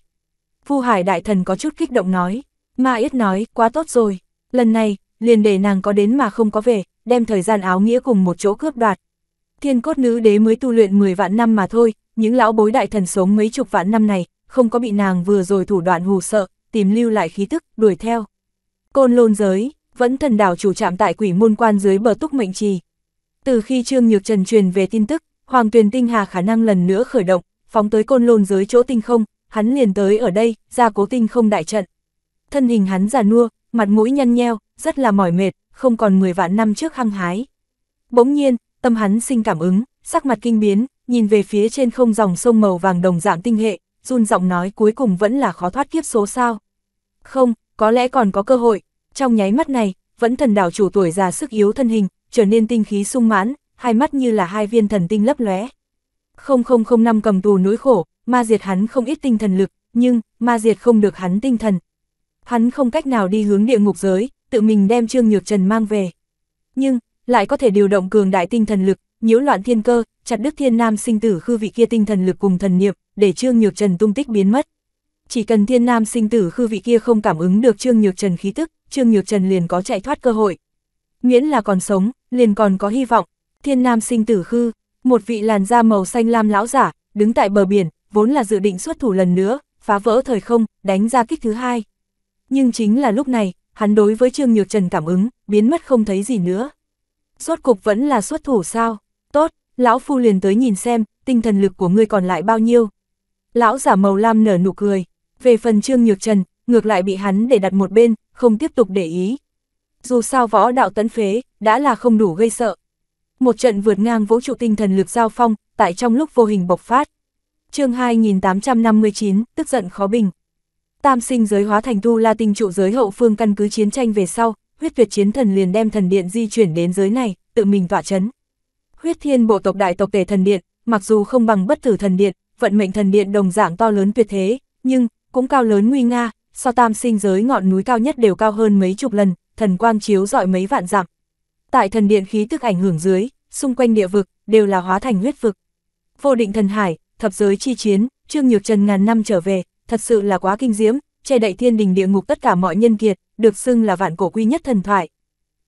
Phu Hải Đại Thần có chút kích động nói, Ma Yết nói, quá tốt rồi, lần này, liền để nàng có đến mà không có về, đem thời gian áo nghĩa cùng một chỗ cướp đoạt. Thiên cốt nữ đế mới tu luyện 10 vạn năm mà thôi, những lão bối đại thần sống mấy chục vạn năm này, không có bị nàng vừa rồi thủ đoạn hù sợ, tìm lưu lại khí tức, đuổi theo. Côn lôn giới, vẫn thần đảo chủ trạm tại quỷ môn quan dưới bờ túc mệnh trì. Từ khi Trương Nhược Trần truyền về tin tức, Hoàng Tuyền Tinh Hà khả năng lần nữa khởi động, phóng tới côn lôn dưới chỗ tinh không, hắn liền tới ở đây, ra cố tinh không đại trận. Thân hình hắn già nua, mặt mũi nhăn nheo, rất là mỏi mệt, không còn 10 vạn năm trước hăng hái. Bỗng nhiên, tâm hắn sinh cảm ứng, sắc mặt kinh biến, nhìn về phía trên không dòng sông màu vàng đồng dạng tinh hệ, run giọng nói cuối cùng vẫn là khó thoát kiếp số sao. Không, có lẽ còn có cơ hội, trong nháy mắt này, vẫn thần đảo chủ tuổi già sức yếu thân hình, trở nên tinh khí sung mãn, hai mắt như là hai viên thần tinh lấp lóe. 0005 cầm tù nỗi khổ, ma diệt hắn không ít tinh thần lực, nhưng ma diệt không được hắn tinh thần. Hắn không cách nào đi hướng địa ngục giới, tự mình đem Trương Nhược Trần mang về. Nhưng, lại có thể điều động cường đại tinh thần lực, nhiễu loạn thiên cơ, chặt đứt thiên nam sinh tử khư vị kia tinh thần lực cùng thần niệm, để Trương Nhược Trần tung tích biến mất. Chỉ cần thiên nam sinh tử khư vị kia không cảm ứng được Trương Nhược Trần khí tức, Trương Nhược Trần liền có chạy thoát cơ hội. Miễn là còn sống, liền còn có hy vọng. Thiên Nam sinh tử khư, một vị làn da màu xanh lam lão giả, đứng tại bờ biển, vốn là dự định xuất thủ lần nữa, phá vỡ thời không, đánh ra kích thứ hai. Nhưng chính là lúc này, hắn đối với Trương Nhược Trần cảm ứng, biến mất không thấy gì nữa. Suốt cục vẫn là xuất thủ sao? Tốt, lão phu liền tới nhìn xem, tinh thần lực của ngươi còn lại bao nhiêu. Lão giả màu lam nở nụ cười, về phần Trương Nhược Trần, ngược lại bị hắn để đặt một bên, không tiếp tục để ý. Dù sao võ đạo tấn phế, đã là không đủ gây sợ. Một trận vượt ngang vũ trụ tinh thần lực giao phong, tại trong lúc vô hình bộc phát. chương 2859, tức giận khó bình. Tam sinh giới hóa thành tu la tinh trụ giới hậu phương căn cứ chiến tranh về sau, huyết tuyệt chiến thần liền đem thần điện di chuyển đến giới này, tự mình tỏa chấn. Huyết thiên bộ tộc đại tộc tể thần điện, mặc dù không bằng bất tử thần điện, vận mệnh thần điện đồng dạng to lớn tuyệt thế, nhưng cũng cao lớn nguy nga, so tam sinh giới ngọn núi cao nhất đều cao hơn mấy chục lần, thần quang chiếu dọi mấy vạn dặm. Tại thần điện khí tức ảnh hưởng dưới, xung quanh địa vực đều là hóa thành huyết vực. Vô định thần hải, thập giới chi chiến, Trương Nhược Trần ngàn năm trở về, thật sự là quá kinh diễm, che đậy thiên đình địa ngục tất cả mọi nhân kiệt, được xưng là vạn cổ quy nhất thần thoại.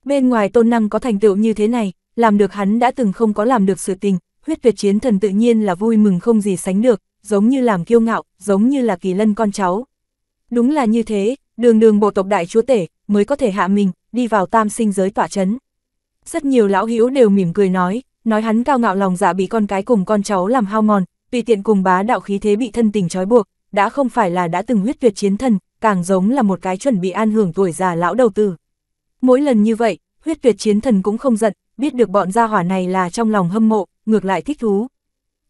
Bên ngoài Tôn Năng có thành tựu như thế này, làm được hắn đã từng không có làm được sự tình, huyết tuyệt chiến thần tự nhiên là vui mừng không gì sánh được, giống như làm kiêu ngạo, giống như là kỳ lân con cháu. Đúng là như thế, đường đường bộ tộc đại chúa tể, mới có thể hạ mình, đi vào tam sinh giới tỏa chấn. Rất nhiều lão hữu đều mỉm cười nói, nói hắn cao ngạo lòng dạ bị con cái cùng con cháu làm hao mòn, vì tiện cùng bá đạo khí thế bị thân tình trói buộc, đã không phải là đã từng huyết tuyệt chiến thần, càng giống là một cái chuẩn bị an hưởng tuổi già lão đầu tư. Mỗi lần như vậy, huyết tuyệt chiến thần cũng không giận, biết được bọn gia hỏa này là trong lòng hâm mộ, ngược lại thích thú.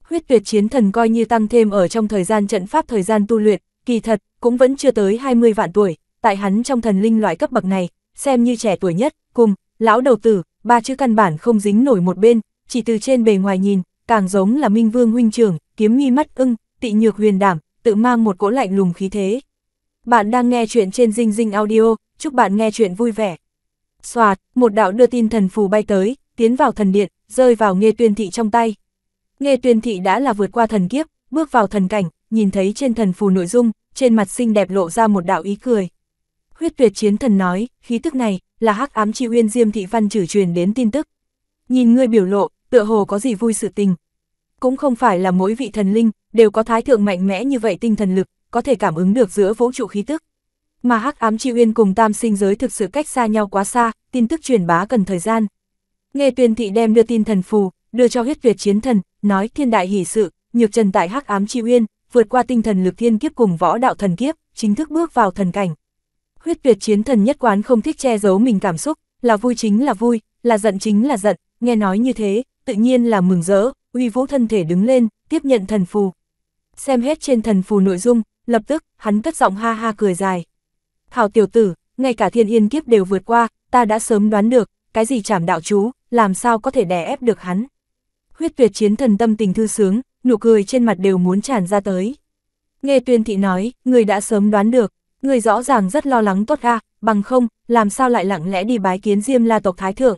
Huyết tuyệt chiến thần coi như tăng thêm ở trong thời gian trận pháp thời gian tu luyện, Kỳ thật, cũng vẫn chưa tới 20 vạn tuổi, tại hắn trong thần linh loại cấp bậc này, xem như trẻ tuổi nhất, cùng, lão đầu tử, ba chữ căn bản không dính nổi một bên, chỉ từ trên bề ngoài nhìn, càng giống là minh vương huynh trưởng, kiếm nghi mắt ưng, tị nhược huyền đảm, tự mang một cỗ lạnh lùng khí thế. Bạn đang nghe chuyện trên Dinh Dinh Audio, chúc bạn nghe chuyện vui vẻ. Xoạt, một đạo đưa tin thần phù bay tới, tiến vào thần điện, rơi vào nghe tuyên thị trong tay. Nghe tuyên thị đã là vượt qua thần kiếp, bước vào thần cảnh, nhìn thấy trên thần phù nội dung, trên mặt xinh đẹp lộ ra một đạo ý cười. Huyết tuyệt chiến thần nói, khí tức này, là hắc ám chi uyên diêm thị văn chử truyền đến tin tức. Nhìn ngươi biểu lộ, tựa hồ có gì vui sự tình. Cũng không phải là mỗi vị thần linh, đều có thái thượng mạnh mẽ như vậy tinh thần lực, có thể cảm ứng được giữa vũ trụ khí tức. Mà hắc ám chi uyên cùng tam sinh giới thực sự cách xa nhau quá xa, tin tức truyền bá cần thời gian. Nghe tuyên thị đem đưa tin thần phù, đưa cho huyết tuyệt chiến thần, nói thiên đại hỷ sự, nhược trần tại hắc ám chi uyên, vượt qua tinh thần lực thiên kiếp cùng võ đạo thần kiếp, chính thức bước vào thần cảnh. Huyết tuyệt chiến thần nhất quán không thích che giấu mình cảm xúc, là vui chính là vui, là giận chính là giận, nghe nói như thế, tự nhiên là mừng rỡ, uy vũ thân thể đứng lên, tiếp nhận thần phù. Xem hết trên thần phù nội dung, lập tức, hắn cất giọng ha ha cười dài. Thảo tiểu tử, ngay cả thiên yên kiếp đều vượt qua, ta đã sớm đoán được, cái gì chảm đạo chú, làm sao có thể đè ép được hắn. Huyết tuyệt chiến thần tâm tình thư sướng, nụ cười trên mặt đều muốn tràn ra tới. Nghe tuyên thị nói, người đã sớm đoán được, người rõ ràng rất lo lắng tốt a à, bằng không, làm sao lại lặng lẽ đi bái kiến Diêm La tộc Thái Thượng.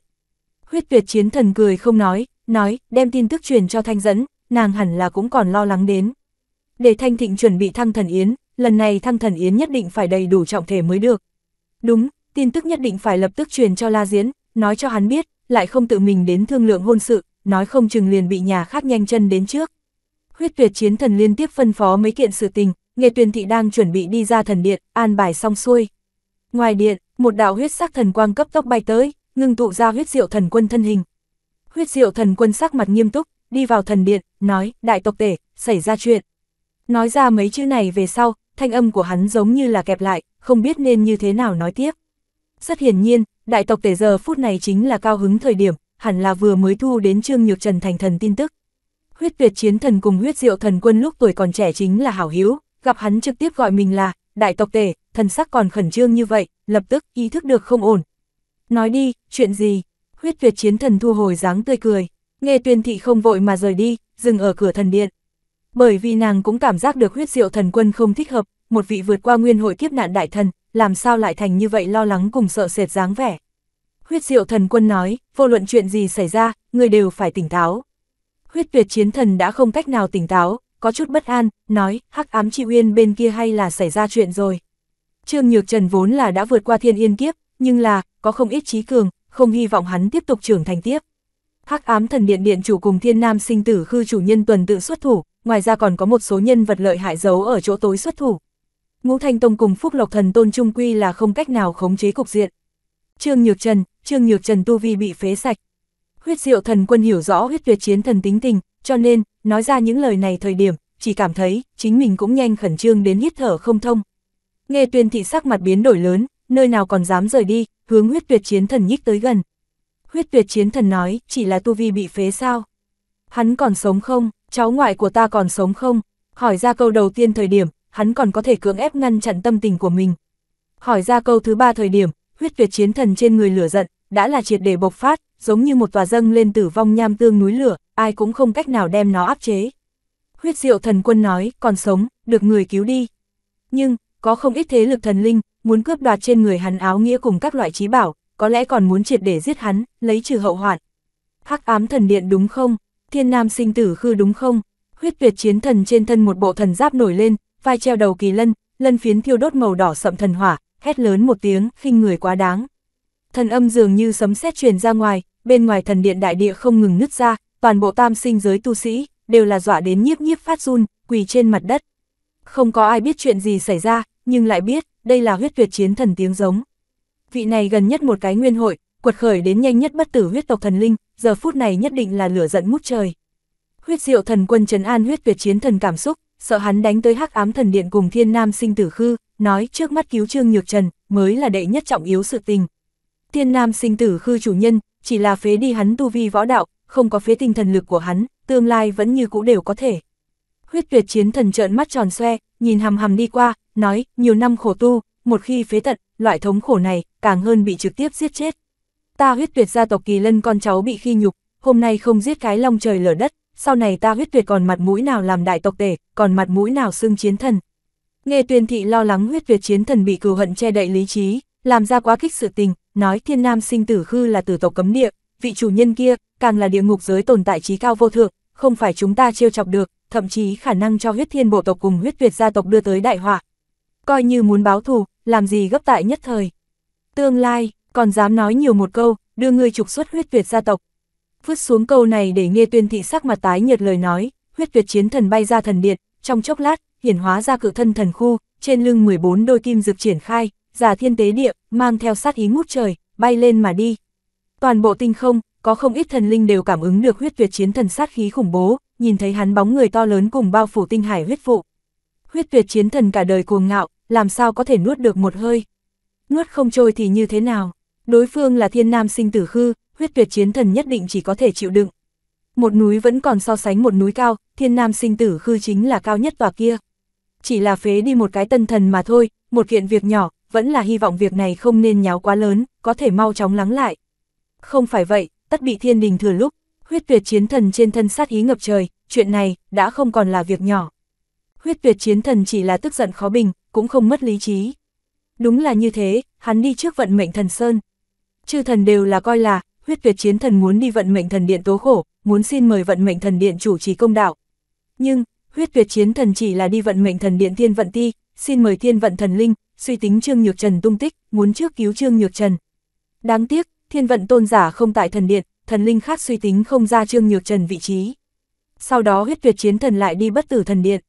Huyết tuyệt chiến thần cười không nói, nói, đem tin tức truyền cho Thanh Dẫn, nàng hẳn là cũng còn lo lắng đến. Để Thanh Thịnh chuẩn bị thăng thần yến, lần này thăng thần yến nhất định phải đầy đủ trọng thể mới được. Đúng, tin tức nhất định phải lập tức truyền cho La Diễn, nói cho hắn biết, lại không tự mình đến thương lượng hôn sự, nói không chừng liền bị nhà khác nhanh chân đến trước huyết tuyệt chiến thần liên tiếp phân phó mấy kiện sự tình, nghe tuyên thị đang chuẩn bị đi ra thần điện, an bài xong xuôi. Ngoài điện, một đạo huyết sắc thần quang cấp tốc bay tới, ngưng tụ ra huyết diệu thần quân thân hình. Huyết diệu thần quân sắc mặt nghiêm túc, đi vào thần điện, nói, đại tộc tể, xảy ra chuyện. Nói ra mấy chữ này về sau, thanh âm của hắn giống như là kẹp lại, không biết nên như thế nào nói tiếp. Rất hiển nhiên, đại tộc tể giờ phút này chính là cao hứng thời điểm, hẳn là vừa mới thu đến Trương Nhược Trần thành thần tin tức huyết tuyệt chiến thần cùng huyết diệu thần quân lúc tuổi còn trẻ chính là hảo hiếu, gặp hắn trực tiếp gọi mình là, đại tộc tể, thần sắc còn khẩn trương như vậy, lập tức ý thức được không ổn. Nói đi, chuyện gì? Huyết tuyệt chiến thần thu hồi dáng tươi cười, nghe tuyên thị không vội mà rời đi, dừng ở cửa thần điện. Bởi vì nàng cũng cảm giác được huyết diệu thần quân không thích hợp, một vị vượt qua nguyên hội kiếp nạn đại thần, làm sao lại thành như vậy lo lắng cùng sợ sệt dáng vẻ. Huyết diệu thần quân nói, vô luận chuyện gì xảy ra, người đều phải tỉnh táo huyết tuyệt chiến thần đã không cách nào tỉnh táo, có chút bất an, nói, hắc ám chị Uyên bên kia hay là xảy ra chuyện rồi. Trương Nhược Trần vốn là đã vượt qua thiên yên kiếp, nhưng là, có không ít trí cường, không hy vọng hắn tiếp tục trưởng thành tiếp. Hắc ám thần điện điện chủ cùng thiên nam sinh tử khư chủ nhân tuần tự xuất thủ, ngoài ra còn có một số nhân vật lợi hại giấu ở chỗ tối xuất thủ. Ngũ Thanh Tông cùng Phúc Lộc Thần Tôn Trung Quy là không cách nào khống chế cục diện. Trương Nhược Trần, Trương Nhược Trần tu vi bị phế sạch, huyết diệu thần quân hiểu rõ huyết tuyệt chiến thần tính tình, cho nên, nói ra những lời này thời điểm, chỉ cảm thấy, chính mình cũng nhanh khẩn trương đến hít thở không thông. Nghe tuyên thị sắc mặt biến đổi lớn, nơi nào còn dám rời đi, hướng huyết tuyệt chiến thần nhích tới gần. Huyết tuyệt chiến thần nói, chỉ là tu vi bị phế sao. Hắn còn sống không, cháu ngoại của ta còn sống không, hỏi ra câu đầu tiên thời điểm, hắn còn có thể cưỡng ép ngăn chặn tâm tình của mình. Hỏi ra câu thứ ba thời điểm, huyết tuyệt chiến thần trên người lửa giận, đã là triệt để bộc phát, giống như một tòa dâng lên tử vong nham tương núi lửa, ai cũng không cách nào đem nó áp chế. Huyết diệu thần quân nói, còn sống, được người cứu đi. Nhưng, có không ít thế lực thần linh, muốn cướp đoạt trên người hắn áo nghĩa cùng các loại trí bảo, có lẽ còn muốn triệt để giết hắn, lấy trừ hậu hoạn. Hắc ám thần điện đúng không? Thiên nam sinh tử khư đúng không? Huyết tuyệt chiến thần trên thân một bộ thần giáp nổi lên, vai treo đầu kỳ lân, lân phiến thiêu đốt màu đỏ sậm thần hỏa, hét lớn một tiếng, khinh người quá đáng. Thần âm dường như sấm sét truyền ra ngoài, bên ngoài thần điện đại địa không ngừng nứt ra, toàn bộ tam sinh giới tu sĩ, đều là dọa đến nhiếp nhiếp phát run, quỳ trên mặt đất. Không có ai biết chuyện gì xảy ra, nhưng lại biết, đây là huyết tuyệt chiến thần tiếng giống. Vị này gần nhất một cái nguyên hội, quật khởi đến nhanh nhất bất tử huyết tộc thần linh, giờ phút này nhất định là lửa giận mút trời. Huyết diệu thần quân trấn an huyết tuyệt chiến thần cảm xúc, sợ hắn đánh tới hắc ám thần điện cùng thiên nam sinh tử khư, nói trước mắt cứu trương nhược trần, mới là đệ nhất trọng yếu sự tình. Thiên nam sinh tử khư chủ nhân, chỉ là phế đi hắn tu vi võ đạo, không có phế tinh thần lực của hắn, tương lai vẫn như cũ đều có thể. Huyết tuyệt chiến thần trợn mắt tròn xoe, nhìn hầm hầm đi qua, nói, nhiều năm khổ tu, một khi phế tận, loại thống khổ này, càng hơn bị trực tiếp giết chết. Ta huyết tuyệt gia tộc kỳ lân con cháu bị khi nhục, hôm nay không giết cái long trời lở đất, sau này ta huyết tuyệt còn mặt mũi nào làm đại tộc tể, còn mặt mũi nào xưng chiến thần. Nghe tuyên thị lo lắng huyết tuyệt chiến thần bị cừu hận che đậy lý trí, làm ra quá kích sự tình, nói thiên nam sinh tử khư là tử tộc cấm địa, vị chủ nhân kia, càng là địa ngục giới tồn tại trí cao vô thượng, không phải chúng ta trêu chọc được, thậm chí khả năng cho huyết thiên bộ tộc cùng huyết tuyệt gia tộc đưa tới đại họa. Coi như muốn báo thù, làm gì gấp tại nhất thời. Tương lai, còn dám nói nhiều một câu, đưa ngươi trục xuất huyết tuyệt gia tộc. Vứt xuống câu này để nghe tuyên thị sắc mặt tái nhợt lời nói, huyết tuyệt chiến thần bay ra thần điện, trong chốc lát, hiển hóa ra cự thân thần khu, trên lưng 14 đôi kim dược triển khai, giả thiên tế địa, mang theo sát ý ngút trời, bay lên mà đi. Toàn bộ tinh không, có không ít thần linh đều cảm ứng được huyết tuyệt chiến thần sát khí khủng bố, nhìn thấy hắn bóng người to lớn cùng bao phủ tinh hải huyết vụ Huyết tuyệt chiến thần cả đời cuồng ngạo, làm sao có thể nuốt được một hơi. Nuốt không trôi thì như thế nào? Đối phương là thiên nam sinh tử khư, huyết tuyệt chiến thần nhất định chỉ có thể chịu đựng. Một núi vẫn còn so sánh một núi cao, thiên nam sinh tử khư chính là cao nhất tòa kia. Chỉ là phế đi một cái tân thần mà thôi, một kiện việc nhỏ, vẫn là hy vọng việc này không nên nháo quá lớn, có thể mau chóng lắng lại. Không phải vậy, tất bị thiên đình thừa lúc, huyết tuyệt chiến thần trên thân sát ý ngập trời, chuyện này đã không còn là việc nhỏ. Huyết tuyệt chiến thần chỉ là tức giận khó bình, cũng không mất lý trí. Đúng là như thế, hắn đi trước vận mệnh thần Sơn. Chư thần đều là coi là, huyết tuyệt chiến thần muốn đi vận mệnh thần điện tố khổ, muốn xin mời vận mệnh thần điện chủ trì công đạo. Nhưng, huyết tuyệt chiến thần chỉ là đi vận mệnh thần điện thiên vận ti, xin mời thiên vận thần linh, suy tính Trương Nhược Trần tung tích, muốn trước cứu Trương Nhược Trần. Đáng tiếc, thiên vận tôn giả không tại thần điện, thần linh khác suy tính không ra Trương Nhược Trần vị trí. Sau đó huyết tuyệt chiến thần lại đi bất tử thần điện.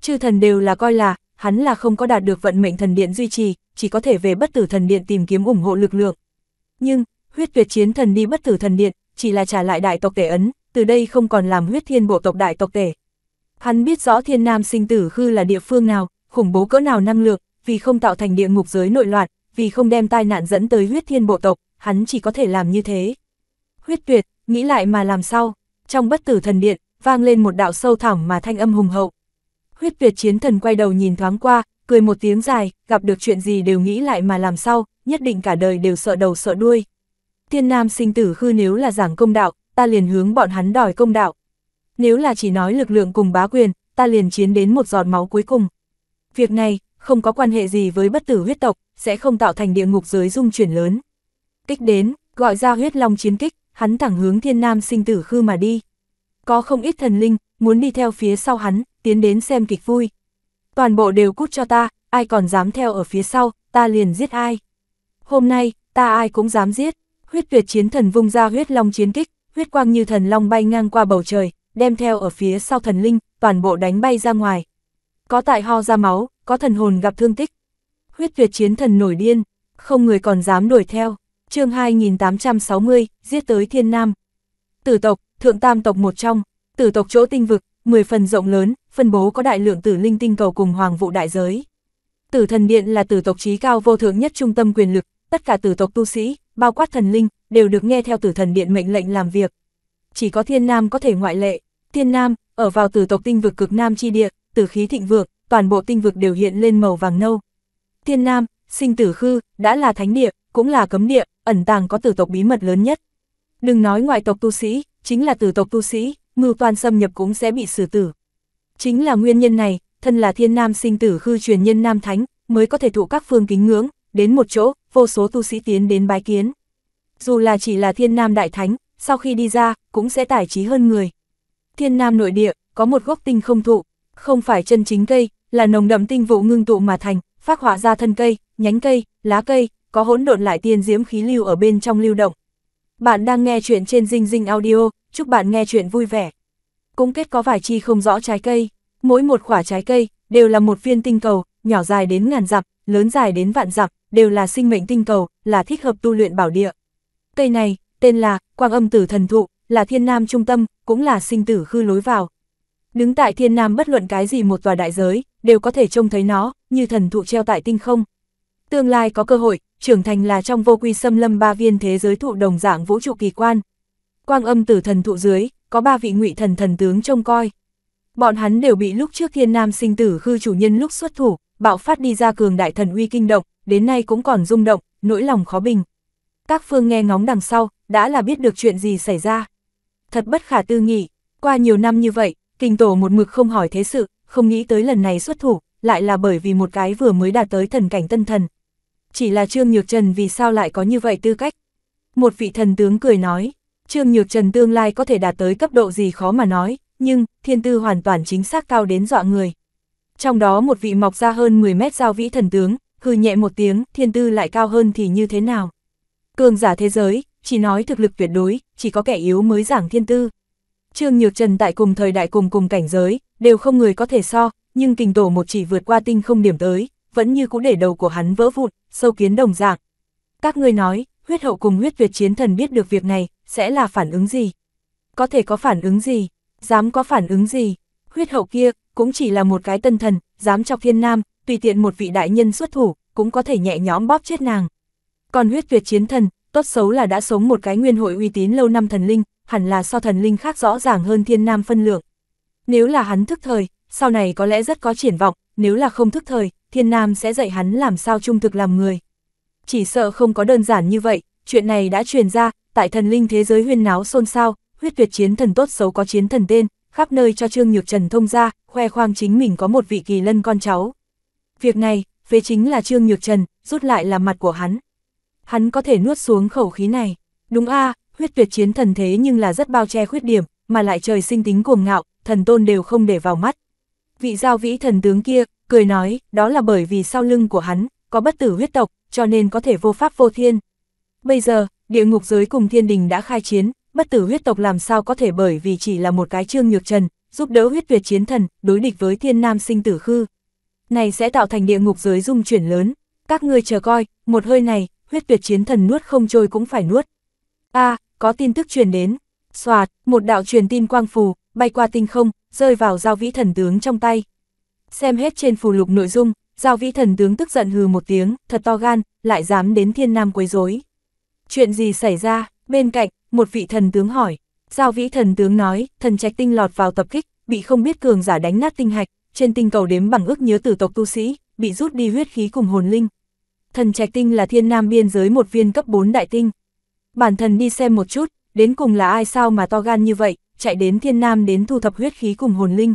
Chư thần đều là coi là, hắn là không có đạt được vận mệnh thần điện duy trì, chỉ có thể về bất tử thần điện tìm kiếm ủng hộ lực lượng. Nhưng, huyết tuyệt chiến thần đi bất tử thần điện, chỉ là trả lại đại tộc tể ấn, từ đây không còn làm huyết thiên bộ tộc đại tộc tể. Hắn biết rõ thiên nam sinh tử khư là địa phương nào, khủng bố cỡ nào năng lượng, vì không tạo thành địa ngục giới nội loạn, vì không đem tai nạn dẫn tới huyết thiên bộ tộc, hắn chỉ có thể làm như thế. Huyết tuyệt, nghĩ lại mà làm sao, trong bất tử thần điện, vang lên một đạo sâu thẳm mà thanh âm hùng hậu. Huyết tuyệt chiến thần quay đầu nhìn thoáng qua, cười một tiếng dài, gặp được chuyện gì đều nghĩ lại mà làm sao, nhất định cả đời đều sợ đầu sợ đuôi. Tiên nam sinh tử khư nếu là giảng công đạo, ta liền hướng bọn hắn đòi công đạo. Nếu là chỉ nói lực lượng cùng bá quyền, ta liền chiến đến một giọt máu cuối cùng. Việc này, không có quan hệ gì với bất tử huyết tộc, sẽ không tạo thành địa ngục giới dung chuyển lớn. Kích đến, gọi ra huyết long chiến kích, hắn thẳng hướng thiên nam sinh tử khư mà đi. Có không ít thần linh, muốn đi theo phía sau hắn, tiến đến xem kịch vui. Toàn bộ đều cút cho ta, ai còn dám theo ở phía sau, ta liền giết ai. Hôm nay, ta ai cũng dám giết. Huyết tuyệt chiến thần vung ra huyết long chiến kích, huyết quang như thần long bay ngang qua bầu trời, đem theo ở phía sau thần linh, toàn bộ đánh bay ra ngoài. Có tại ho ra máu, có thần hồn gặp thương tích. Huyết tuyệt chiến thần nổi điên, không người còn dám đuổi theo. chương 2860, giết tới thiên nam. Tử tộc, thượng tam tộc một trong, tử tộc chỗ tinh vực, 10 phần rộng lớn, phân bố có đại lượng tử linh tinh cầu cùng hoàng vụ đại giới. Tử thần điện là tử tộc trí cao vô thượng nhất trung tâm quyền lực, tất cả tử tộc tu sĩ, bao quát thần linh, đều được nghe theo tử thần điện mệnh lệnh làm việc. Chỉ có thiên nam có thể ngoại lệ, thiên nam, ở vào tử tộc tinh vực cực nam chi địa, tử khí thịnh vượng, toàn bộ tinh vực đều hiện lên màu vàng nâu. Thiên Nam, sinh tử khư, đã là thánh địa, cũng là cấm địa, ẩn tàng có tử tộc bí mật lớn nhất. Đừng nói ngoại tộc tu sĩ, chính là tử tộc tu sĩ, ngưu toàn xâm nhập cũng sẽ bị xử tử. Chính là nguyên nhân này, thân là thiên nam sinh tử khư truyền nhân nam thánh, mới có thể thụ các phương kính ngưỡng, đến một chỗ, vô số tu sĩ tiến đến bái kiến. Dù là chỉ là thiên nam đại thánh, sau khi đi ra, cũng sẽ tải trí hơn người. Thiên nam nội địa, có một gốc tinh không thụ, không phải chân chính cây, là nồng đậm tinh vụ ngưng tụ mà thành, phát họa ra thân cây, nhánh cây, lá cây, có hỗn độn lại tiên diễm khí lưu ở bên trong lưu động. Bạn đang nghe chuyện trên Dinh Dinh Audio, chúc bạn nghe chuyện vui vẻ. Cũng kết có vài chi không rõ trái cây, mỗi một quả trái cây đều là một viên tinh cầu, nhỏ dài đến ngàn dặm, lớn dài đến vạn dặm, đều là sinh mệnh tinh cầu, là thích hợp tu luyện bảo địa. Cây này, tên là Quang Âm Tử Thần Thụ, là thiên nam trung tâm, cũng là sinh tử khư lối vào. Đứng tại thiên nam bất luận cái gì một tòa đại giới, đều có thể trông thấy nó, như thần thụ treo tại tinh không. Tương lai có cơ hội, trưởng thành là trong vô quy xâm lâm ba viên thế giới thụ đồng dạng vũ trụ kỳ quan. Quang âm tử thần thụ dưới, có ba vị ngụy thần thần tướng trông coi. Bọn hắn đều bị lúc trước thiên nam sinh tử khư chủ nhân lúc xuất thủ, bạo phát đi ra cường đại thần uy kinh động, đến nay cũng còn rung động, nỗi lòng khó bình. Các phương nghe ngóng đằng sau, đã là biết được chuyện gì xảy ra. Thật bất khả tư nghị, qua nhiều năm như vậy, kinh tổ một mực không hỏi thế sự, không nghĩ tới lần này xuất thủ, lại là bởi vì một cái vừa mới đạt tới thần cảnh tân thần. Chỉ là Trương Nhược Trần vì sao lại có như vậy tư cách? Một vị thần tướng cười nói, Trương Nhược Trần tương lai có thể đạt tới cấp độ gì khó mà nói, nhưng, thiên tư hoàn toàn chính xác cao đến dọa người. Trong đó một vị mọc ra hơn 10 mét giao vĩ thần tướng, hư nhẹ một tiếng, thiên tư lại cao hơn thì như thế nào? Cường giả thế giới, chỉ nói thực lực tuyệt đối, chỉ có kẻ yếu mới giảng thiên tư, Trương Nhược Trần tại cùng thời đại cùng cùng cảnh giới, đều không người có thể so, nhưng kình tổ một chỉ vượt qua tinh không điểm tới, vẫn như cũ để đầu của hắn vỡ vụn, sâu kiến đồng dạng. Các ngươi nói, huyết hậu cùng huyết việt chiến thần biết được việc này, sẽ là phản ứng gì? Có thể có phản ứng gì? Dám có phản ứng gì? Huyết hậu kia, cũng chỉ là một cái tân thần, dám chọc thiên nam, tùy tiện một vị đại nhân xuất thủ, cũng có thể nhẹ nhõm bóp chết nàng. Còn huyết việt chiến thần, tốt xấu là đã sống một cái nguyên hội uy tín lâu năm thần linh, hẳn là so thần linh khác rõ ràng hơn thiên nam phân lượng. Nếu là hắn thức thời, sau này có lẽ rất có triển vọng, nếu là không thức thời, thiên nam sẽ dạy hắn làm sao trung thực làm người. Chỉ sợ không có đơn giản như vậy, chuyện này đã truyền ra, tại thần linh thế giới huyên náo xôn xao, huyết tuyệt chiến thần tốt xấu có chiến thần tên, khắp nơi cho Trương Nhược Trần thông ra, khoe khoang chính mình có một vị kỳ lân con cháu. Việc này, phế chính là Trương Nhược Trần, rút lại là mặt của hắn. Hắn có thể nuốt xuống khẩu khí này. Đúng a huyết tuyệt chiến thần thế nhưng là rất bao che khuyết điểm, mà lại trời sinh tính cuồng ngạo, thần tôn đều không để vào mắt. Vị giao vĩ thần tướng kia, cười nói, đó là bởi vì sau lưng của hắn, có bất tử huyết tộc, cho nên có thể vô pháp vô thiên. Bây giờ, địa ngục giới cùng thiên đình đã khai chiến, bất tử huyết tộc làm sao có thể bởi vì chỉ là một cái trương nhược trần, giúp đỡ huyết tuyệt chiến thần, đối địch với thiên nam sinh tử khư. Này sẽ tạo thành địa ngục giới dung chuyển lớn, các ngươi chờ coi, một hơi này, huyết tuyệt chiến thần nuốt không trôi cũng phải nuốt. a có tin tức truyền đến. Xoạt, một đạo truyền tin quang phù, bay qua tinh không, rơi vào giao vĩ thần tướng trong tay. Xem hết trên phù lục nội dung, giao vĩ thần tướng tức giận hừ một tiếng, thật to gan, lại dám đến thiên nam quấy rối. Chuyện gì xảy ra, bên cạnh, một vị thần tướng hỏi. Giao vĩ thần tướng nói, thần trạch tinh lọt vào tập kích, bị không biết cường giả đánh nát tinh hạch, trên tinh cầu đếm bằng ước nhớ tử tộc tu sĩ, bị rút đi huyết khí cùng hồn linh. Thần trạch tinh là thiên nam biên giới một viên cấp 4 đại tinh, bản thân đi xem một chút, đến cùng là ai sao mà to gan như vậy, chạy đến thiên nam đến thu thập huyết khí cùng hồn linh.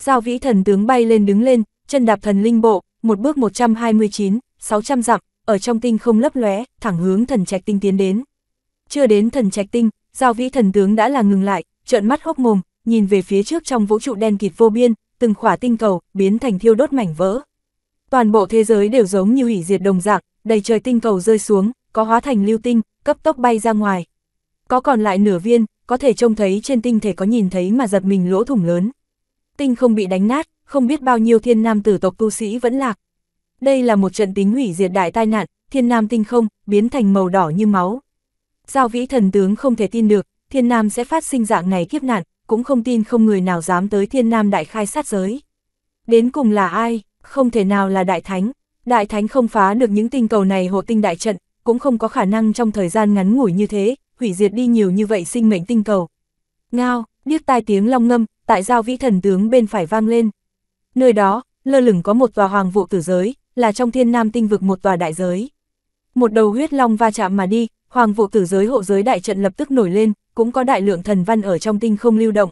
Giao vĩ thần tướng bay lên đứng lên, chân đạp thần linh bộ, một bước 129, 600 dặm, ở trong tinh không lấp lóe, thẳng hướng thần trạch tinh tiến đến. Chưa đến thần trạch tinh, giao vĩ thần tướng đã là ngừng lại, trợn mắt hốc mồm, nhìn về phía trước trong vũ trụ đen kịt vô biên, từng khỏa tinh cầu biến thành thiêu đốt mảnh vỡ. Toàn bộ thế giới đều giống như hủy diệt đồng dạng, đầy trời tinh cầu rơi xuống, có hóa thành lưu tinh, cấp tốc bay ra ngoài. Có còn lại nửa viên, có thể trông thấy trên tinh thể có nhìn thấy mà giật mình lỗ thủng lớn. Tinh không bị đánh nát, không biết bao nhiêu thiên nam tử tộc tu sĩ vẫn lạc. Đây là một trận tính hủy diệt đại tai nạn, thiên nam tinh không, biến thành màu đỏ như máu. Giao vĩ thần tướng không thể tin được, thiên nam sẽ phát sinh dạng này kiếp nạn, cũng không tin không người nào dám tới thiên nam đại khai sát giới. Đến cùng là ai, không thể nào là đại thánh, đại thánh không phá được những tinh cầu này hộ tinh đại trận, cũng không có khả năng trong thời gian ngắn ngủi như thế, hủy diệt đi nhiều như vậy sinh mệnh tinh cầu. Ngao, điếc tai tiếng long ngâm, tại giao vĩ thần tướng bên phải vang lên. Nơi đó, lơ lửng có một tòa hoàng vụ tử giới, là trong thiên nam tinh vực một tòa đại giới. Một đầu huyết long va chạm mà đi, hoàng vụ tử giới hộ giới đại trận lập tức nổi lên, cũng có đại lượng thần văn ở trong tinh không lưu động.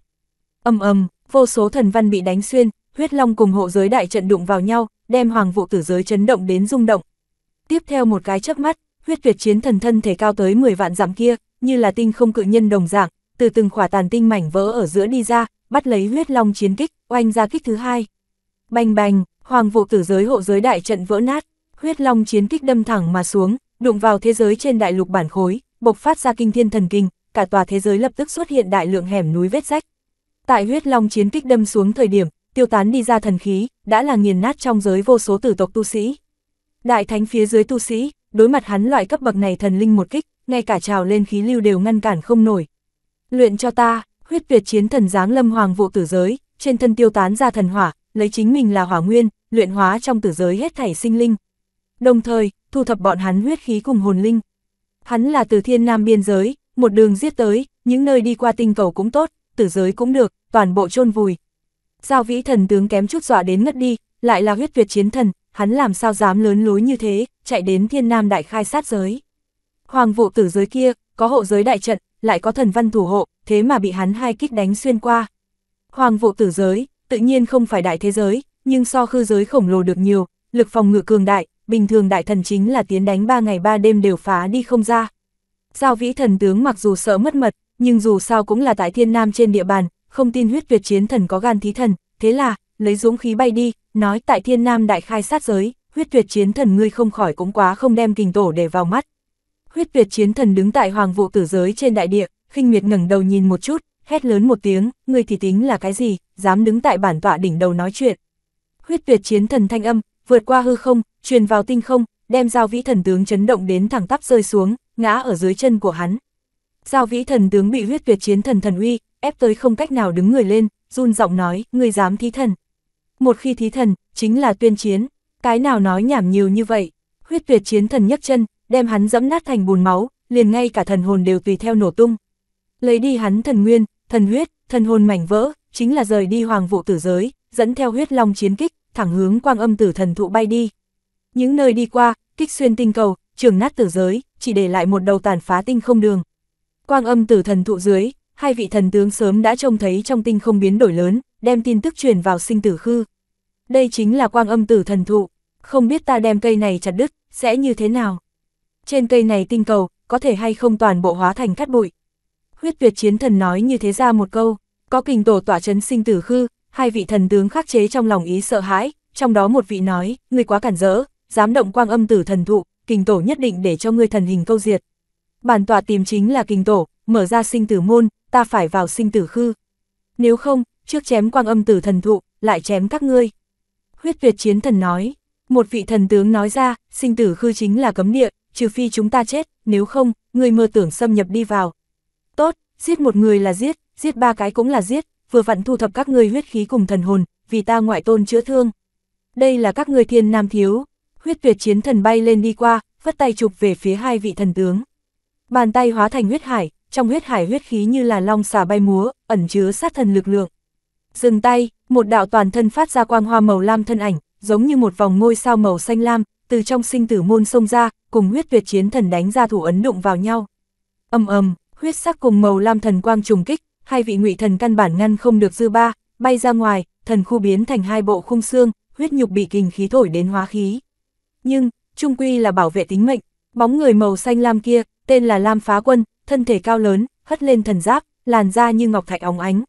Âm âm, vô số thần văn bị đánh xuyên, huyết long cùng hộ giới đại trận đụng vào nhau, đem hoàng vụ tử giới chấn động đến rung động. Tiếp theo một cái chớp mắt, huyết tuyệt chiến thần thân thể cao tới 10 vạn dặm kia, như là tinh không cự nhân đồng dạng, từ từng khỏa tàn tinh mảnh vỡ ở giữa đi ra, bắt lấy huyết long chiến kích, oanh ra kích thứ hai. Bành bành, hoàng vụ tử giới hộ giới đại trận vỡ nát, huyết long chiến kích đâm thẳng mà xuống, đụng vào thế giới trên đại lục bản khối, bộc phát ra kinh thiên thần kinh, cả tòa thế giới lập tức xuất hiện đại lượng hẻm núi vết rách. Tại huyết long chiến kích đâm xuống thời điểm, tiêu tán đi ra thần khí, đã là nghiền nát trong giới vô số tử tộc tu sĩ. Đại thánh phía dưới tu sĩ, đối mặt hắn loại cấp bậc này thần linh một kích, ngay cả trào lên khí lưu đều ngăn cản không nổi. Luyện cho ta, huyết tuyệt chiến thần giáng lâm hoàng vụ tử giới, trên thân tiêu tán ra thần hỏa, lấy chính mình là hỏa nguyên, luyện hóa trong tử giới hết thảy sinh linh. Đồng thời, thu thập bọn hắn huyết khí cùng hồn linh. Hắn là từ thiên nam biên giới, một đường giết tới, những nơi đi qua tinh cầu cũng tốt, tử giới cũng được, toàn bộ chôn vùi. Giao vĩ thần tướng kém chút dọa đến ngất đi, lại là huyết tuyệt chiến thần, hắn làm sao dám lớn lối như thế, chạy đến thiên nam đại khai sát giới. Hoàng vụ tử giới kia, có hộ giới đại trận, lại có thần văn thủ hộ, thế mà bị hắn hai kích đánh xuyên qua. Hoàng vụ tử giới, tự nhiên không phải đại thế giới, nhưng so khư giới khổng lồ được nhiều, lực phòng ngự cường đại, bình thường đại thần chính là tiến đánh ba ngày ba đêm đều phá đi không ra. Giao vĩ thần tướng mặc dù sợ mất mật, nhưng dù sao cũng là tại thiên nam trên địa bàn, không tin huyết việt chiến thần có gan thí thần, thế là, lấy dũng khí bay đi, nói tại thiên nam đại khai sát giới, huyết tuyệt chiến thần ngươi không khỏi cũng quá không đem kình tổ để vào mắt. Huyết tuyệt chiến thần đứng tại hoàng vụ tử giới trên đại địa, khinh miệt ngẩng đầu nhìn một chút, hét lớn một tiếng, ngươi thì tính là cái gì, dám đứng tại bản tọa đỉnh đầu nói chuyện. Huyết tuyệt chiến thần thanh âm, vượt qua hư không, truyền vào tinh không, đem giao vĩ thần tướng chấn động đến thẳng tắp rơi xuống, ngã ở dưới chân của hắn. Giao vĩ thần tướng bị huyết tuyệt chiến thần thần uy, ép tới không cách nào đứng người lên, run giọng nói, ngươi dám thí thần. Một khi thí thần, chính là tuyên chiến, cái nào nói nhảm nhiều như vậy. Huyết tuyệt chiến thần nhấc chân, đem hắn dẫm nát thành bùn máu, liền ngay cả thần hồn đều tùy theo nổ tung. Lấy đi hắn thần nguyên, thần huyết, thần hồn mảnh vỡ, chính là rời đi hoàng vụ tử giới, dẫn theo huyết long chiến kích, thẳng hướng quang âm tử thần thụ bay đi. Những nơi đi qua, kích xuyên tinh cầu, trường nát tử giới, chỉ để lại một đầu tàn phá tinh không đường. Quang âm tử thần thụ dưới, hai vị thần tướng sớm đã trông thấy trong tinh không biến đổi lớn, đem tin tức truyền vào sinh tử khư đây chính là quang âm tử thần thụ, không biết ta đem cây này chặt đứt, sẽ như thế nào? Trên cây này tinh cầu, có thể hay không toàn bộ hóa thành cát bụi? Huyết tuyệt chiến thần nói như thế ra một câu, có kình tổ tỏa chấn sinh tử khư, hai vị thần tướng khắc chế trong lòng ý sợ hãi, trong đó một vị nói, ngươi quá cản rỡ, dám động quang âm tử thần thụ, kình tổ nhất định để cho ngươi thần hình câu diệt. Bản tọa tìm chính là kình tổ, mở ra sinh tử môn, ta phải vào sinh tử khư. Nếu không, trước chém quang âm tử thần thụ, lại chém các ngươi huyết Việt chiến thần nói. Một vị thần tướng nói ra, sinh tử khư chính là cấm địa, trừ phi chúng ta chết, nếu không, người mơ tưởng xâm nhập đi vào. Tốt, giết một người là giết, giết ba cái cũng là giết, vừa vặn thu thập các người huyết khí cùng thần hồn, vì ta ngoại tôn chữa thương. Đây là các người thiên nam thiếu. Huyết Việt chiến thần bay lên đi qua, phất tay chụp về phía hai vị thần tướng. Bàn tay hóa thành huyết hải, trong huyết hải huyết khí như là long xà bay múa, ẩn chứa sát thần lực lượng. Dừng tay, một đạo toàn thân phát ra quang hoa màu lam thân ảnh, giống như một vòng ngôi sao màu xanh lam, từ trong sinh tử môn sông ra, cùng huyết tuyệt chiến thần đánh ra thủ ấn đụng vào nhau. Ầm ầm, huyết sắc cùng màu lam thần quang trùng kích, hai vị ngụy thần căn bản ngăn không được dư ba, bay ra ngoài, thần khu biến thành hai bộ khung xương, huyết nhục bị kinh khí thổi đến hóa khí. Nhưng, trung quy là bảo vệ tính mệnh, bóng người màu xanh lam kia, tên là Lam Phá Quân, thân thể cao lớn, hất lên thần giáp, làn da như ngọc thạch óng ánh,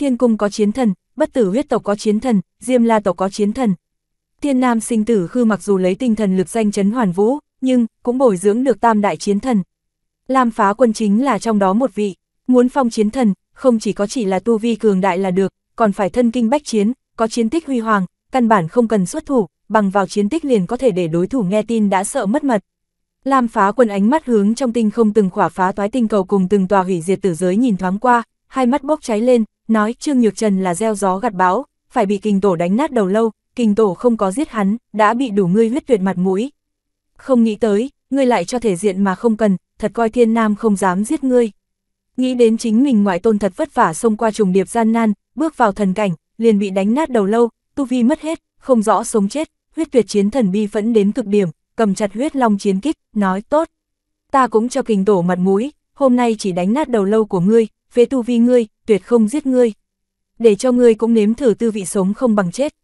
Thiên cung có chiến thần, bất tử huyết tộc có chiến thần, diêm la tộc có chiến thần. Thiên nam sinh tử khư mặc dù lấy tinh thần lực danh chấn hoàn vũ, nhưng cũng bồi dưỡng được tam đại chiến thần. Lam phá quân chính là trong đó một vị, muốn phong chiến thần, không chỉ có chỉ là tu vi cường đại là được, còn phải thân kinh bách chiến, có chiến tích huy hoàng, căn bản không cần xuất thủ, bằng vào chiến tích liền có thể để đối thủ nghe tin đã sợ mất mật. Lam phá quân ánh mắt hướng trong tinh không từng khỏa phá toái tinh cầu cùng từng tòa hủy diệt tử giới nhìn thoáng qua, hai mắt bốc cháy lên, nói Trương Nhược Trần là gieo gió gặt bão, phải bị kình tổ đánh nát đầu lâu, kình tổ không có giết hắn, đã bị đủ ngươi huyết tuyệt mặt mũi. Không nghĩ tới, ngươi lại cho thể diện mà không cần, thật coi thiên nam không dám giết ngươi. Nghĩ đến chính mình ngoại tôn thật vất vả xông qua trùng điệp gian nan, bước vào thần cảnh, liền bị đánh nát đầu lâu, tu vi mất hết, không rõ sống chết, huyết tuyệt chiến thần bi phẫn đến cực điểm, cầm chặt huyết long chiến kích, nói tốt. Ta cũng cho kình tổ mặt mũi, hôm nay chỉ đánh nát đầu lâu của ngươi, về tu vi ngươi, tuyệt không giết ngươi. Để cho ngươi cũng nếm thử tư vị sống không bằng chết.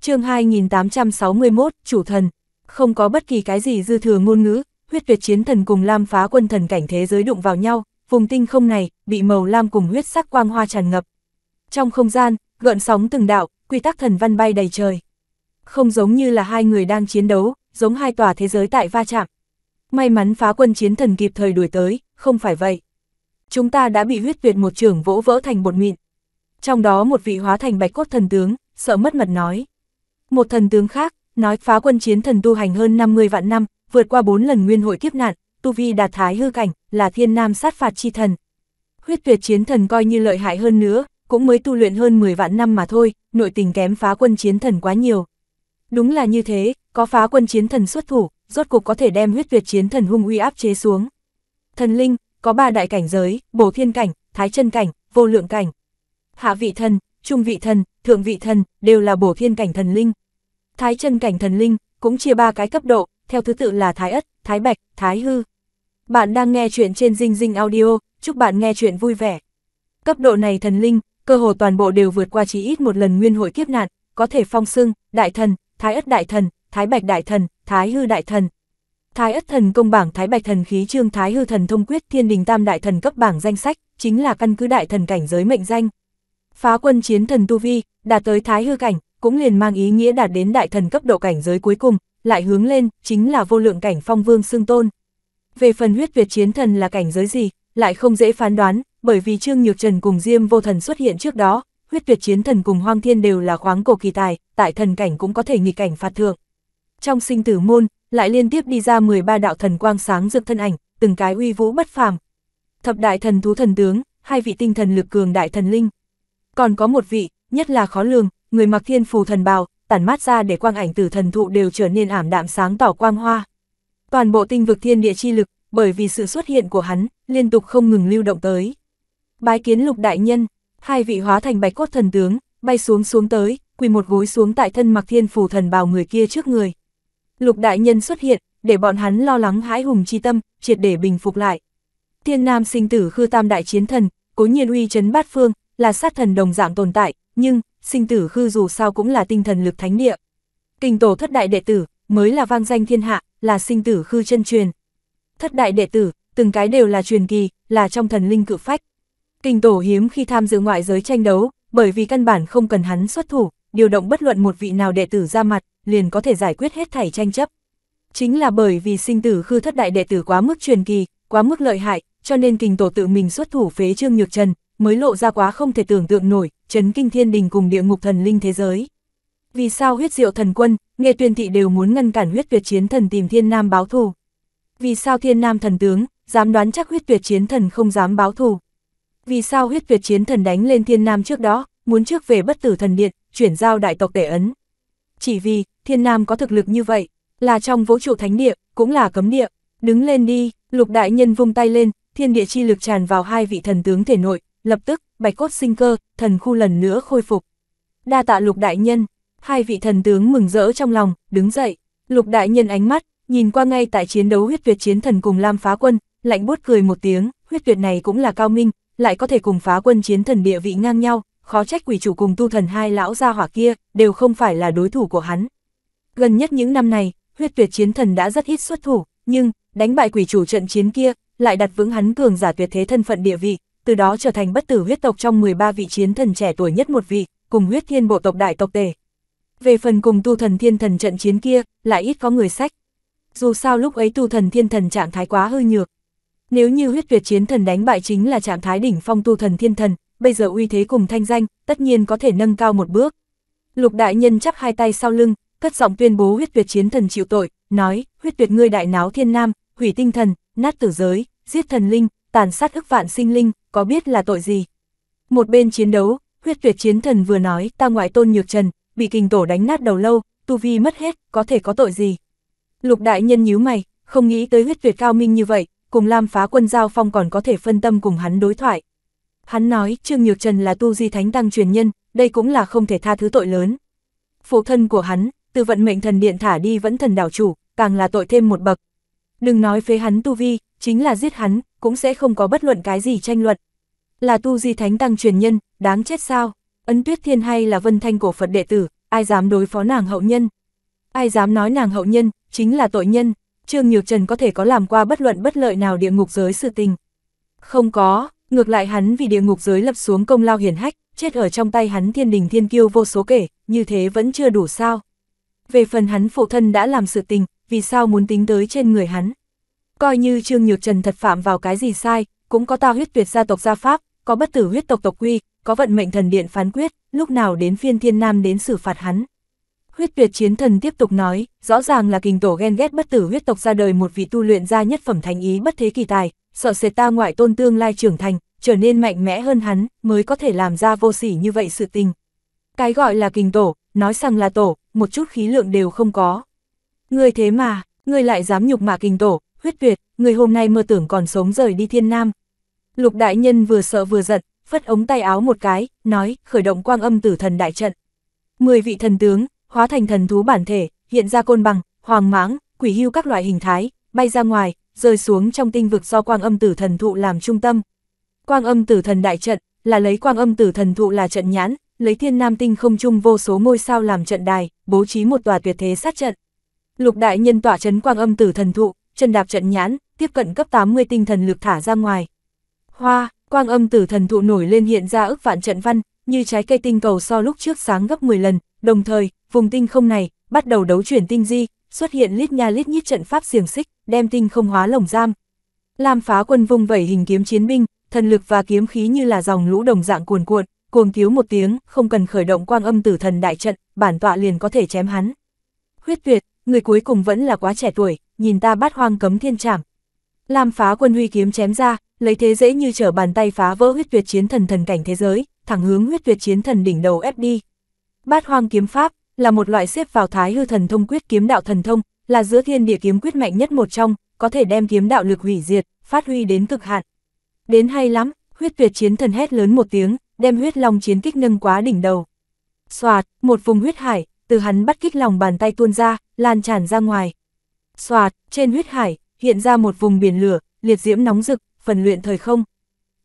chương 2861, Chủ Thần. Không có bất kỳ cái gì dư thừa ngôn ngữ, huyết tuyệt chiến thần cùng lam phá quân thần cảnh thế giới đụng vào nhau, vùng tinh không này, bị màu lam cùng huyết sắc quang hoa tràn ngập. Trong không gian, gợn sóng từng đạo, quy tắc thần văn bay đầy trời. Không giống như là hai người đang chiến đấu, giống hai tòa thế giới tại va chạm. May mắn phá quân chiến thần kịp thời đuổi tới, không phải vậy, chúng ta đã bị huyết tuyệt một trưởng vỗ vỡ thành bột mịn. Trong đó một vị hóa thành bạch cốt thần tướng, sợ mất mật nói. Một thần tướng khác, nói phá quân chiến thần tu hành hơn 50 vạn năm, vượt qua 4 lần nguyên hội kiếp nạn, tu vi đạt thái hư cảnh, là thiên nam sát phạt chi thần. Huyết tuyệt chiến thần coi như lợi hại hơn nữa, cũng mới tu luyện hơn 10 vạn năm mà thôi, nội tình kém phá quân chiến thần quá nhiều. Đúng là như thế, có phá quân chiến thần xuất thủ, rốt cục có thể đem huyết tuyệt chiến thần hung uy áp chế xuống. Thần linh, có ba đại cảnh giới, bổ thiên cảnh, thái chân cảnh, vô lượng cảnh. Hạ vị thần, trung vị thần, thượng vị thần, đều là bổ thiên cảnh thần linh. Thái chân cảnh thần linh, cũng chia ba cái cấp độ, theo thứ tự là thái ất, thái bạch, thái hư. Bạn đang nghe chuyện trên Dinh Dinh Audio, chúc bạn nghe chuyện vui vẻ. Cấp độ này thần linh, cơ hồ toàn bộ đều vượt qua chỉ ít một lần nguyên hội kiếp nạn, có thể phong xưng, đại thần, thái ất đại thần, thái bạch đại thần, thái hư đại thần, Thái Ất Thần Công bảng Thái Bạch Thần Khí Trương Thái Hư Thần Thông Quyết Thiên Đình Tam Đại Thần cấp bảng danh sách, chính là căn cứ đại thần cảnh giới mệnh danh. Phá quân chiến thần Tu Vi, đạt tới Thái Hư Cảnh, cũng liền mang ý nghĩa đạt đến đại thần cấp độ cảnh giới cuối cùng, lại hướng lên, chính là vô lượng cảnh phong vương xương tôn. Về phần huyết Việt chiến thần là cảnh giới gì, lại không dễ phán đoán, bởi vì Trương Nhược Trần cùng Diêm vô thần xuất hiện trước đó, huyết việt chiến thần cùng hoang thiên đều là khoáng cổ kỳ tài, tại thần cảnh cũng có thể nghịch cảnh phạt thượng. Trong sinh tử môn, lại liên tiếp đi ra 13 đạo thần quang sáng rực thân ảnh, từng cái uy vũ bất phàm. Thập đại thần thú thần tướng, hai vị tinh thần lực cường đại thần linh. Còn có một vị, nhất là khó lường, người mặc thiên phù thần bào, tản mát ra để quang ảnh từ thần thụ đều trở nên ảm đạm sáng tỏ quang hoa. Toàn bộ tinh vực thiên địa chi lực, bởi vì sự xuất hiện của hắn, liên tục không ngừng lưu động tới. Bái kiến lục đại nhân, hai vị hóa thành bạch cốt thần tướng, bay xuống xuống tới, quỳ một gối xuống tại thân mặc thiên phù thần bào người kia trước người. Lục đại nhân xuất hiện, để bọn hắn lo lắng hãi hùng chi tâm, triệt để bình phục lại. Thiên Nam sinh tử khư tam đại chiến thần, cố nhiên uy chấn bát phương, là sát thần đồng dạng tồn tại, nhưng, sinh tử khư dù sao cũng là tinh thần lực thánh địa. Kinh tổ thất đại đệ tử, mới là vang danh thiên hạ, là sinh tử khư chân truyền. Thất đại đệ tử, từng cái đều là truyền kỳ, là trong thần linh cự phách. Kinh tổ hiếm khi tham dự ngoại giới tranh đấu, bởi vì căn bản không cần hắn xuất thủ, điều động bất luận một vị nào đệ tử ra mặt, liền có thể giải quyết hết thảy tranh chấp. Chính là bởi vì sinh tử khư thất đại đệ tử quá mức truyền kỳ, quá mức lợi hại, cho nên kình tổ tự mình xuất thủ phế Trương Nhược Trần, mới lộ ra quá không thể tưởng tượng nổi, chấn kinh thiên đình cùng địa ngục thần linh thế giới. Vì sao huyết diệu thần quân, nghe tuyên thị đều muốn ngăn cản huyết tuyệt chiến thần tìm thiên nam báo thù? Vì sao thiên nam thần tướng, dám đoán chắc huyết tuyệt chiến thần không dám báo thù? Vì sao huyết tuyệt chiến thần đánh lên thiên nam trước đó, muốn trước về bất tử thần điện, chuyển giao đại tộc tể ấn? chỉ vì, thiên nam có thực lực như vậy, là trong vũ trụ thánh địa, cũng là cấm địa. Đứng lên đi, lục đại nhân vung tay lên, thiên địa chi lực tràn vào hai vị thần tướng thể nội, lập tức, bạch cốt sinh cơ, thần khu lần nữa khôi phục. Đa tạ lục đại nhân, hai vị thần tướng mừng rỡ trong lòng, đứng dậy. Lục đại nhân ánh mắt, nhìn qua ngay tại chiến đấu huyết việt chiến thần cùng Lam Phá Quân, lạnh buốt cười một tiếng, huyết việt này cũng là cao minh, lại có thể cùng Phá Quân chiến thần địa vị ngang nhau, khó trách quỷ chủ cùng tu thần hai lão gia hỏa kia, đều không phải là đối thủ của hắn. Gần nhất những năm này, huyết tuyệt chiến thần đã rất ít xuất thủ, nhưng, đánh bại quỷ chủ trận chiến kia, lại đặt vững hắn cường giả tuyệt thế thân phận địa vị, từ đó trở thành bất tử huyết tộc trong 13 vị chiến thần trẻ tuổi nhất một vị, cùng huyết thiên bộ tộc đại tộc tề. Về phần cùng tu thần thiên thần trận chiến kia, lại ít có người sách. Dù sao lúc ấy tu thần thiên thần trạng thái quá hư nhược. Nếu như huyết tuyệt chiến thần đánh bại chính là trạng thái đỉnh phong tu thần thiên thần, bây giờ uy thế cùng thanh danh, tất nhiên có thể nâng cao một bước. Lục đại nhân chắp hai tay sau lưng, cất giọng tuyên bố huyết tuyệt chiến thần chịu tội, nói, huyết tuyệt ngươi đại náo thiên nam, hủy tinh thần, nát tử giới, giết thần linh, tàn sát ức vạn sinh linh, có biết là tội gì? Một bên chiến đấu, huyết tuyệt chiến thần vừa nói, ta ngoại tôn nhược trần, bị kình tổ đánh nát đầu lâu, tu vi mất hết, có thể có tội gì? Lục đại nhân nhíu mày, không nghĩ tới huyết tuyệt cao minh như vậy, cùng Lam phá quân giao phong còn có thể phân tâm cùng hắn đối thoại, Hắn nói, Trương Nhược Trần là tu di thánh tăng truyền nhân, đây cũng là không thể tha thứ tội lớn. Phụ thân của hắn, từ vận mệnh thần điện thả đi vẫn thần đảo chủ, càng là tội thêm một bậc. Đừng nói phế hắn tu vi, chính là giết hắn, cũng sẽ không có bất luận cái gì tranh luận. Là tu di thánh tăng truyền nhân, đáng chết sao? Ấn Tuyết Thiên hay là Vân Thanh cổ Phật đệ tử, ai dám đối phó nàng hậu nhân? Ai dám nói nàng hậu nhân, chính là tội nhân. Trương Nhược Trần có thể có làm qua bất luận bất lợi nào địa ngục giới sự tình. Không có, Ngược lại hắn vì địa ngục giới lập xuống công lao hiển hách, chết ở trong tay hắn thiên đình thiên kiêu vô số kể, như thế vẫn chưa đủ sao. Về phần hắn phụ thân đã làm sự tình, vì sao muốn tính tới trên người hắn. Coi như Trương Nhược Trần thật phạm vào cái gì sai, cũng có ta huyết tuyệt gia tộc gia pháp, có bất tử huyết tộc tộc quy, có vận mệnh thần điện phán quyết, lúc nào đến phiên thiên nam đến xử phạt hắn. Huyết tuyệt chiến thần tiếp tục nói, rõ ràng là kình tổ ghen ghét bất tử huyết tộc ra đời một vị tu luyện gia nhất phẩm thành ý bất thế kỳ tài, sợ sệt ta ngoại tôn tương lai trưởng thành, trở nên mạnh mẽ hơn hắn, mới có thể làm ra vô sỉ như vậy sự tình. Cái gọi là kình tổ, nói rằng là tổ, một chút khí lượng đều không có. Ngươi thế mà, ngươi lại dám nhục mạ kình tổ, huyết tuyệt, ngươi hôm nay mơ tưởng còn sống rời đi thiên nam. Lục đại nhân vừa sợ vừa giận, phất ống tay áo một cái, nói, khởi động quang âm tử thần đại trận. Mười vị thần tướng, hóa thành thần thú bản thể, hiện ra côn bằng, hoàng mãng, quỷ hưu các loại hình thái, bay ra ngoài, rơi xuống trong tinh vực do quang âm tử thần thụ làm trung tâm. Quang âm tử thần đại trận, là lấy quang âm tử thần thụ là trận nhãn, lấy thiên nam tinh không chung vô số ngôi sao làm trận đài, bố trí một tòa tuyệt thế sát trận. Lục đại nhân tỏa chấn quang âm tử thần thụ, chân đạp trận nhãn, tiếp cận cấp 80 tinh thần lực thả ra ngoài. Hoa, quang âm tử thần thụ nổi lên hiện ra ức vạn trận văn, như trái cây tinh cầu so lúc trước sáng gấp 10 lần, đồng thời, vùng tinh không này bắt đầu đấu chuyển tinh di, xuất hiện lít nha lít nhít trận pháp xiềng xích, đem tinh không hóa lồng giam. Lam phá quân vung vẩy hình kiếm chiến binh, thần lực và kiếm khí như là dòng lũ đồng dạng cuồn cuộn, cuồng thiếu một tiếng, không cần khởi động quang âm tử thần đại trận, bản tọa liền có thể chém hắn. Huyết tuyệt, người cuối cùng vẫn là quá trẻ tuổi, nhìn ta bát hoang cấm thiên trảm. Lam phá quân huy kiếm chém ra, lấy thế dễ như trở bàn tay phá vỡ huyết tuyệt chiến thần thần cảnh thế giới, thẳng hướng huyết tuyệt chiến thần đỉnh đầu ép đi. Bát hoang kiếm pháp, là một loại xếp vào thái hư thần thông quyết kiếm đạo thần thông, là giữa thiên địa kiếm quyết mạnh nhất một trong, có thể đem kiếm đạo lực hủy diệt, phát huy đến cực hạn. Đến hay lắm, huyết tuyệt chiến thần hét lớn một tiếng, đem huyết long chiến kích nâng quá đỉnh đầu. Xoạt, một vùng huyết hải, từ hắn bắt kích lòng bàn tay tuôn ra, lan tràn ra ngoài. Xoạt, trên huyết hải, hiện ra một vùng biển lửa, liệt diễm nóng rực, phần luyện thời không.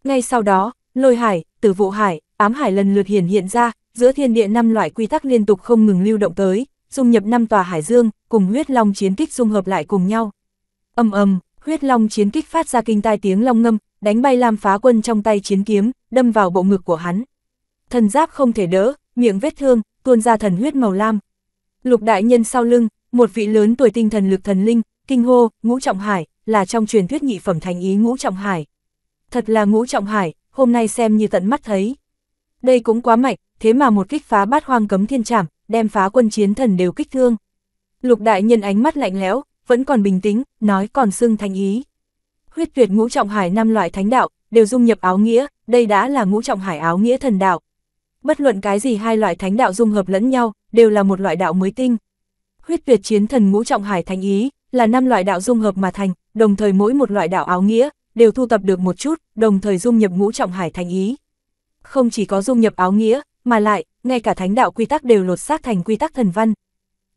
Ngay sau đó, lôi hải, tử vụ hải, ám hải lần lượt hiển hiện ra, giữa thiên địa năm loại quy tắc liên tục không ngừng lưu động tới, dung nhập năm tòa hải dương, cùng huyết long chiến kích dung hợp lại cùng nhau. Âm ầm, huyết long chiến kích phát ra kinh tai tiếng long ngâm, đánh bay Lam Phá Quân trong tay chiến kiếm, đâm vào bộ ngực của hắn. thân giáp không thể đỡ, miệng vết thương, tuôn ra thần huyết màu lam. Lục đại nhân sau lưng, một vị lớn tuổi tinh thần lực thần linh, kinh hô, Ngũ Trọng Hải, là trong truyền thuyết nhị phẩm thành ý Ngũ Trọng Hải. Thật là Ngũ Trọng Hải, hôm nay xem như tận mắt thấy. Đây cũng quá mạnh, thế mà một kích phá bát hoang cấm thiên trảm, đem phá quân chiến thần đều kích thương. Lục đại nhân ánh mắt lạnh lẽo, vẫn còn bình tĩnh, nói còn xưng thành ý. Huyết tuyệt ngũ trọng hải năm loại thánh đạo, đều dung nhập áo nghĩa, đây đã là ngũ trọng hải áo nghĩa thần đạo. Bất luận cái gì hai loại thánh đạo dung hợp lẫn nhau, đều là một loại đạo mới tinh. Huyết tuyệt chiến thần ngũ trọng hải thành ý, là năm loại đạo dung hợp mà thành, đồng thời mỗi một loại đạo áo nghĩa, đều thu tập được một chút, đồng thời dung nhập ngũ trọng hải thành ý. Không chỉ có dung nhập áo nghĩa, mà lại, ngay cả thánh đạo quy tắc đều lột xác thành quy tắc thần văn.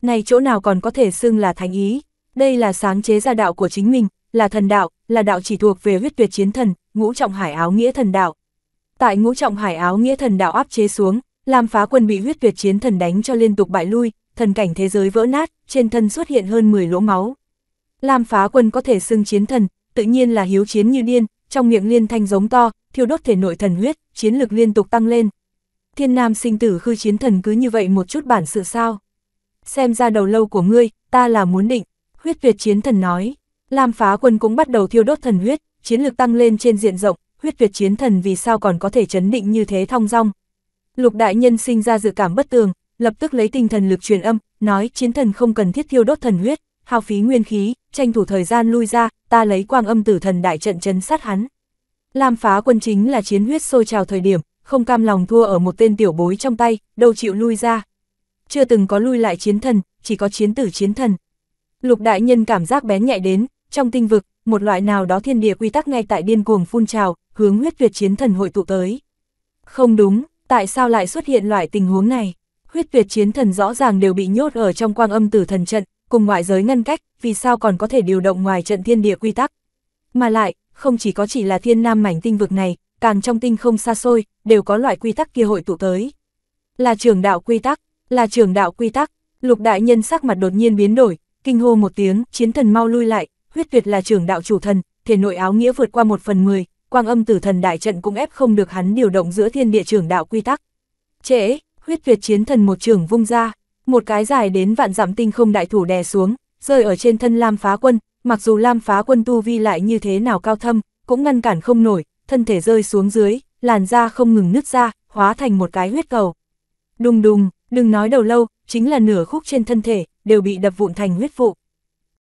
Này chỗ nào còn có thể xưng là thánh ý, đây là sáng chế ra đạo của chính mình, là thần đạo, là đạo chỉ thuộc về huyết tuyệt chiến thần, ngũ trọng hải áo nghĩa thần đạo. Tại ngũ trọng hải áo nghĩa thần đạo áp chế xuống, làm phá quân bị huyết tuyệt chiến thần đánh cho liên tục bại lui, thần cảnh thế giới vỡ nát, trên thân xuất hiện hơn 10 lỗ máu. Làm phá quân có thể xưng chiến thần, tự nhiên là hiếu chiến như điên, trong miệng liên thanh giống to, thiêu đốt thể nội thần huyết, chiến lực liên tục tăng lên, thiên nam sinh tử khư chiến thần cứ như vậy một chút bản sự sao. Xem ra đầu lâu của ngươi, ta là muốn định, huyết Việt chiến thần nói. Lam phá quân cũng bắt đầu thiêu đốt thần huyết, chiến lực tăng lên trên diện rộng, huyết Việt chiến thần vì sao còn có thể chấn định như thế thong dong. Lục đại nhân sinh ra dự cảm bất tường, lập tức lấy tinh thần lực truyền âm, nói chiến thần không cần thiết thiêu đốt thần huyết, hao phí nguyên khí, tranh thủ thời gian lui ra, ta lấy quang âm tử thần đại trận chấn sát hắn. Lam phá quân chính là chiến huyết sôi trào thời điểm, không cam lòng thua ở một tên tiểu bối trong tay, đâu chịu lui ra. Chưa từng có lui lại chiến thần, chỉ có chiến tử chiến thần. Lục đại nhân cảm giác bén nhạy đến, trong tinh vực, một loại nào đó thiên địa quy tắc ngay tại điên cuồng phun trào, hướng huyết tuyệt chiến thần hội tụ tới. Không đúng, tại sao lại xuất hiện loại tình huống này? Huyết tuyệt chiến thần rõ ràng đều bị nhốt ở trong quang âm tử thần trận, cùng ngoại giới ngăn cách, vì sao còn có thể điều động ngoài trận thiên địa quy tắc? Mà lại, không chỉ có chỉ là thiên nam mảnh tinh vực này, càng trong tinh không xa xôi, đều có loại quy tắc kia hội tụ tới. Là trường đạo quy tắc, là trường đạo quy tắc, lục đại nhân sắc mặt đột nhiên biến đổi, kinh hô một tiếng, chiến thần mau lui lại, huyết tuyệt là trường đạo chủ thần, thể nội áo nghĩa vượt qua một phần mười, quang âm tử thần đại trận cũng ép không được hắn điều động giữa thiên địa trường đạo quy tắc. Trễ, huyết tuyệt chiến thần một trường vung ra, một cái dài đến vạn dặm tinh không đại thủ đè xuống, rơi ở trên thân Lam Phá Quân, mặc dù Lam Phá Quân tu vi lại như thế nào cao thâm, cũng ngăn cản không nổi, thân thể rơi xuống dưới, làn da không ngừng nứt ra, hóa thành một cái huyết cầu. Đùng đùng, đừng nói đầu lâu, chính là nửa khúc trên thân thể, đều bị đập vụn thành huyết vụ.